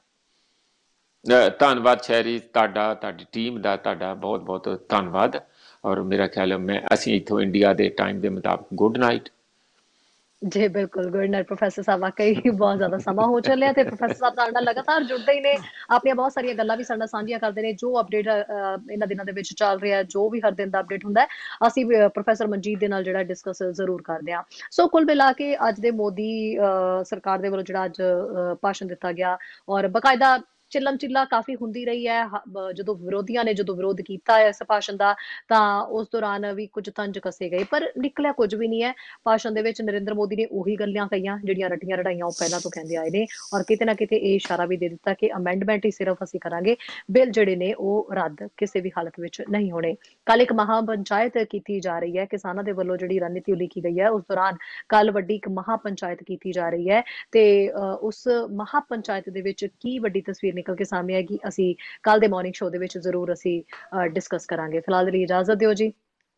ਧੰਨਵਾਦ ਸ਼ਹਿਰੀ ਤੁਹਾਡਾ ਤੁਹਾਡੀ ਟੀਮ ਦਾ ਤੁਹਾਡਾ ਬਹੁਤ-ਬਹੁਤ ਧੰਨਵਾਦ ਔਰ ਮੇਰਾ ਖਿਆਲ ਹੈ ਮੈਂ ਅਸੀਂ ਇਥੋਂ ਇੰਡੀਆ ਦੇ ਟਾਈਮ ਦੇ ਮੁਤਾਬਕ ਗੁੱਡ ਨਾਈਟ ਜੀ ਬਿਲਕੁਲ ਗੁਰਨਰ ਪ੍ਰੋਫੈਸਰ ਸਾਹਿਬ ਵਾਕਈ ਬਹੁਤ ਜ਼ਿਆਦਾ ਸਮਾਂ ਹੋ ਚੱਲਿਆ ਤੇ ਪ੍ਰੋਫੈਸਰ ਸਾਹਿਬ ਨਾਲ ਨਾਲ ਲਗਾਤਾਰ ਜੁੜਦੇ ਹੀ ਨੇ ਆਪਣੀਆਂ ਬਹੁਤ ਸਾਰੀਆਂ ਗੱਲਾਂ ਵੀ ਸਾਡੇ ਨਾਲ ਸਾਂਝੀਆਂ ਕਰਦੇ ਨੇ ਜੋ ਅਪਡੇਟ ਇਹਨਾਂ ਦਿਨਾਂ ਦੇ ਵਿੱਚ ਚੱਲ ਰਿਹਾ ਜੋ ਵੀ ਹਰ ਦਿਨ ਦਾ ਅਪਡੇਟ ਹੁੰਦਾ ਅਸੀਂ ਪ੍ਰੋਫੈਸਰ ਮਨਜੀਤ ਦੇ ਨਾਲ ਜਿਹੜਾ ਡਿਸਕਸ ਜ਼ਰੂਰ ਕਰਦੇ ਆ ਸੋ ਕੁੱਲ ਮਿਲਾ ਕੇ ਅੱਜ ਦੇ ਮੋਦੀ ਸਰਕਾਰ ਦੇ ਵੱਲੋਂ ਜਿਹੜਾ ਅੱਜ ਭਾਸ਼ਣ ਦਿੱਤਾ ਗਿਆ ਔਰ ਬਕਾਇਦਾ ਚਿੱਲਮ ਚਿੱਲਾ ਕਾਫੀ ਹੁੰਦੀ ਰਹੀ ਹੈ ਜਦੋਂ ਵਿਰੋਧੀਆਂ ਨੇ ਜਦੋਂ ਵਿਰੋਧ ਕੀਤਾ ਹੈ ਇਸ ਭਾਸ਼ਣ ਦਾ ਤਾਂ ਉਸ ਦੌਰਾਨ ਵੀ ਕੁਝ ਤੰਜ ਕਸੇ ਗਏ ਪਰ ਨਿਕਲਿਆ ਕੁਝ ਵੀ ਨਹੀਂ ਹੈ ਭਾਸ਼ਣ ਦੇ ਵਿੱਚ ਨਰਿੰਦਰ ਮੋਦੀ ਨੇ ਉਹੀ ਗੱਲਾਂ ਕਹੀਆਂ ਜਿਹੜੀਆਂ ਰਟੀਆਂ ਰੜਾਈਆਂ ਉਹ ਪਹਿਲਾਂ ਤੋਂ ਕਹਿੰਦੇ ਆਏ ਨੇ ਔਰ ਕਿਤੇ ਨਾ ਕਿਤੇ ਇਹ ਇਸ਼ਾਰਾ ਵੀ ਦੇ ਦਿੱਤਾ ਕਿ ਅਮੈਂਡਮੈਂਟ ਹੀ ਸਿਰਫ ਅਸੀਂ ਕਰਾਂਗੇ ਬਿੱਲ ਜਿਹੜੇ ਨੇ ਉਹ ਰੱਦ ਕਿਸੇ ਵੀ ਹਾਲਤ ਵਿੱਚ ਨਹੀਂ ਹੋਣੇ ਕੱਲ ਇੱਕ ਮਹਾ ਪੰਚਾਇਤ ਕੀਤੀ ਜਾ ਰਹੀ ਹੈ ਕਿਸਾਨਾਂ ਦੇ ਵੱਲੋਂ ਜਿਹੜੀ ਰਣਨੀਤੀ ਉਲੀਕੀ ਗਈ ਹੈ ਉਸ ਦੌਰਾਨ ਕੱਲ ਵੱਡੀ ਇੱਕ ਮਹਾ ਪੰਚਾਇਤ ਕੀਤੀ ਜਾ ਰਹੀ ਹੈ ਤੇ ਉਸ ਮਹਾ ਪੰਚਾਇਤ ਦੇ ਵਿੱਚ ਕੀ ਵੱਡੀ ਤਸਵੀਰ ਨਿਕਲ ਕੇ ਸਾਹਮਣੇ ਆਏਗੀ ਅਸੀਂ ਕੱਲ ਦੇ ਮਾਰਨਿੰਗ ਸ਼ੋਅ ਦੇ ਵਿੱਚ ਜ਼ਰੂਰ ਅਸੀਂ ਡਿਸਕਸ ਕਰਾਂਗੇ ਫਿਲਹਾਲ ਲਈ ਇਜਾਜ਼ਤ ਦਿਓ ਜੀ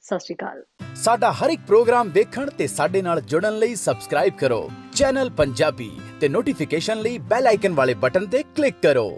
ਸਤਿ ਸ਼੍ਰੀ ਅਕਾਲ ਸਾਡਾ ਹਰ ਇੱਕ ਪ੍ਰੋਗਰਾਮ ਵੇਖਣ ਤੇ ਸਾਡੇ ਨਾਲ ਜੁੜਨ ਲਈ ਸਬਸਕ੍ਰਾਈਬ ਕਰੋ ਚੈਨਲ ਪੰਜਾਬੀ ਤੇ ਨੋਟੀਫਿਕੇਸ਼ਨ ਲਈ ਬੈਲ ਆਈਕਨ ਵਾਲੇ ਬਟਨ ਤੇ ਕਲਿੱਕ ਕਰੋ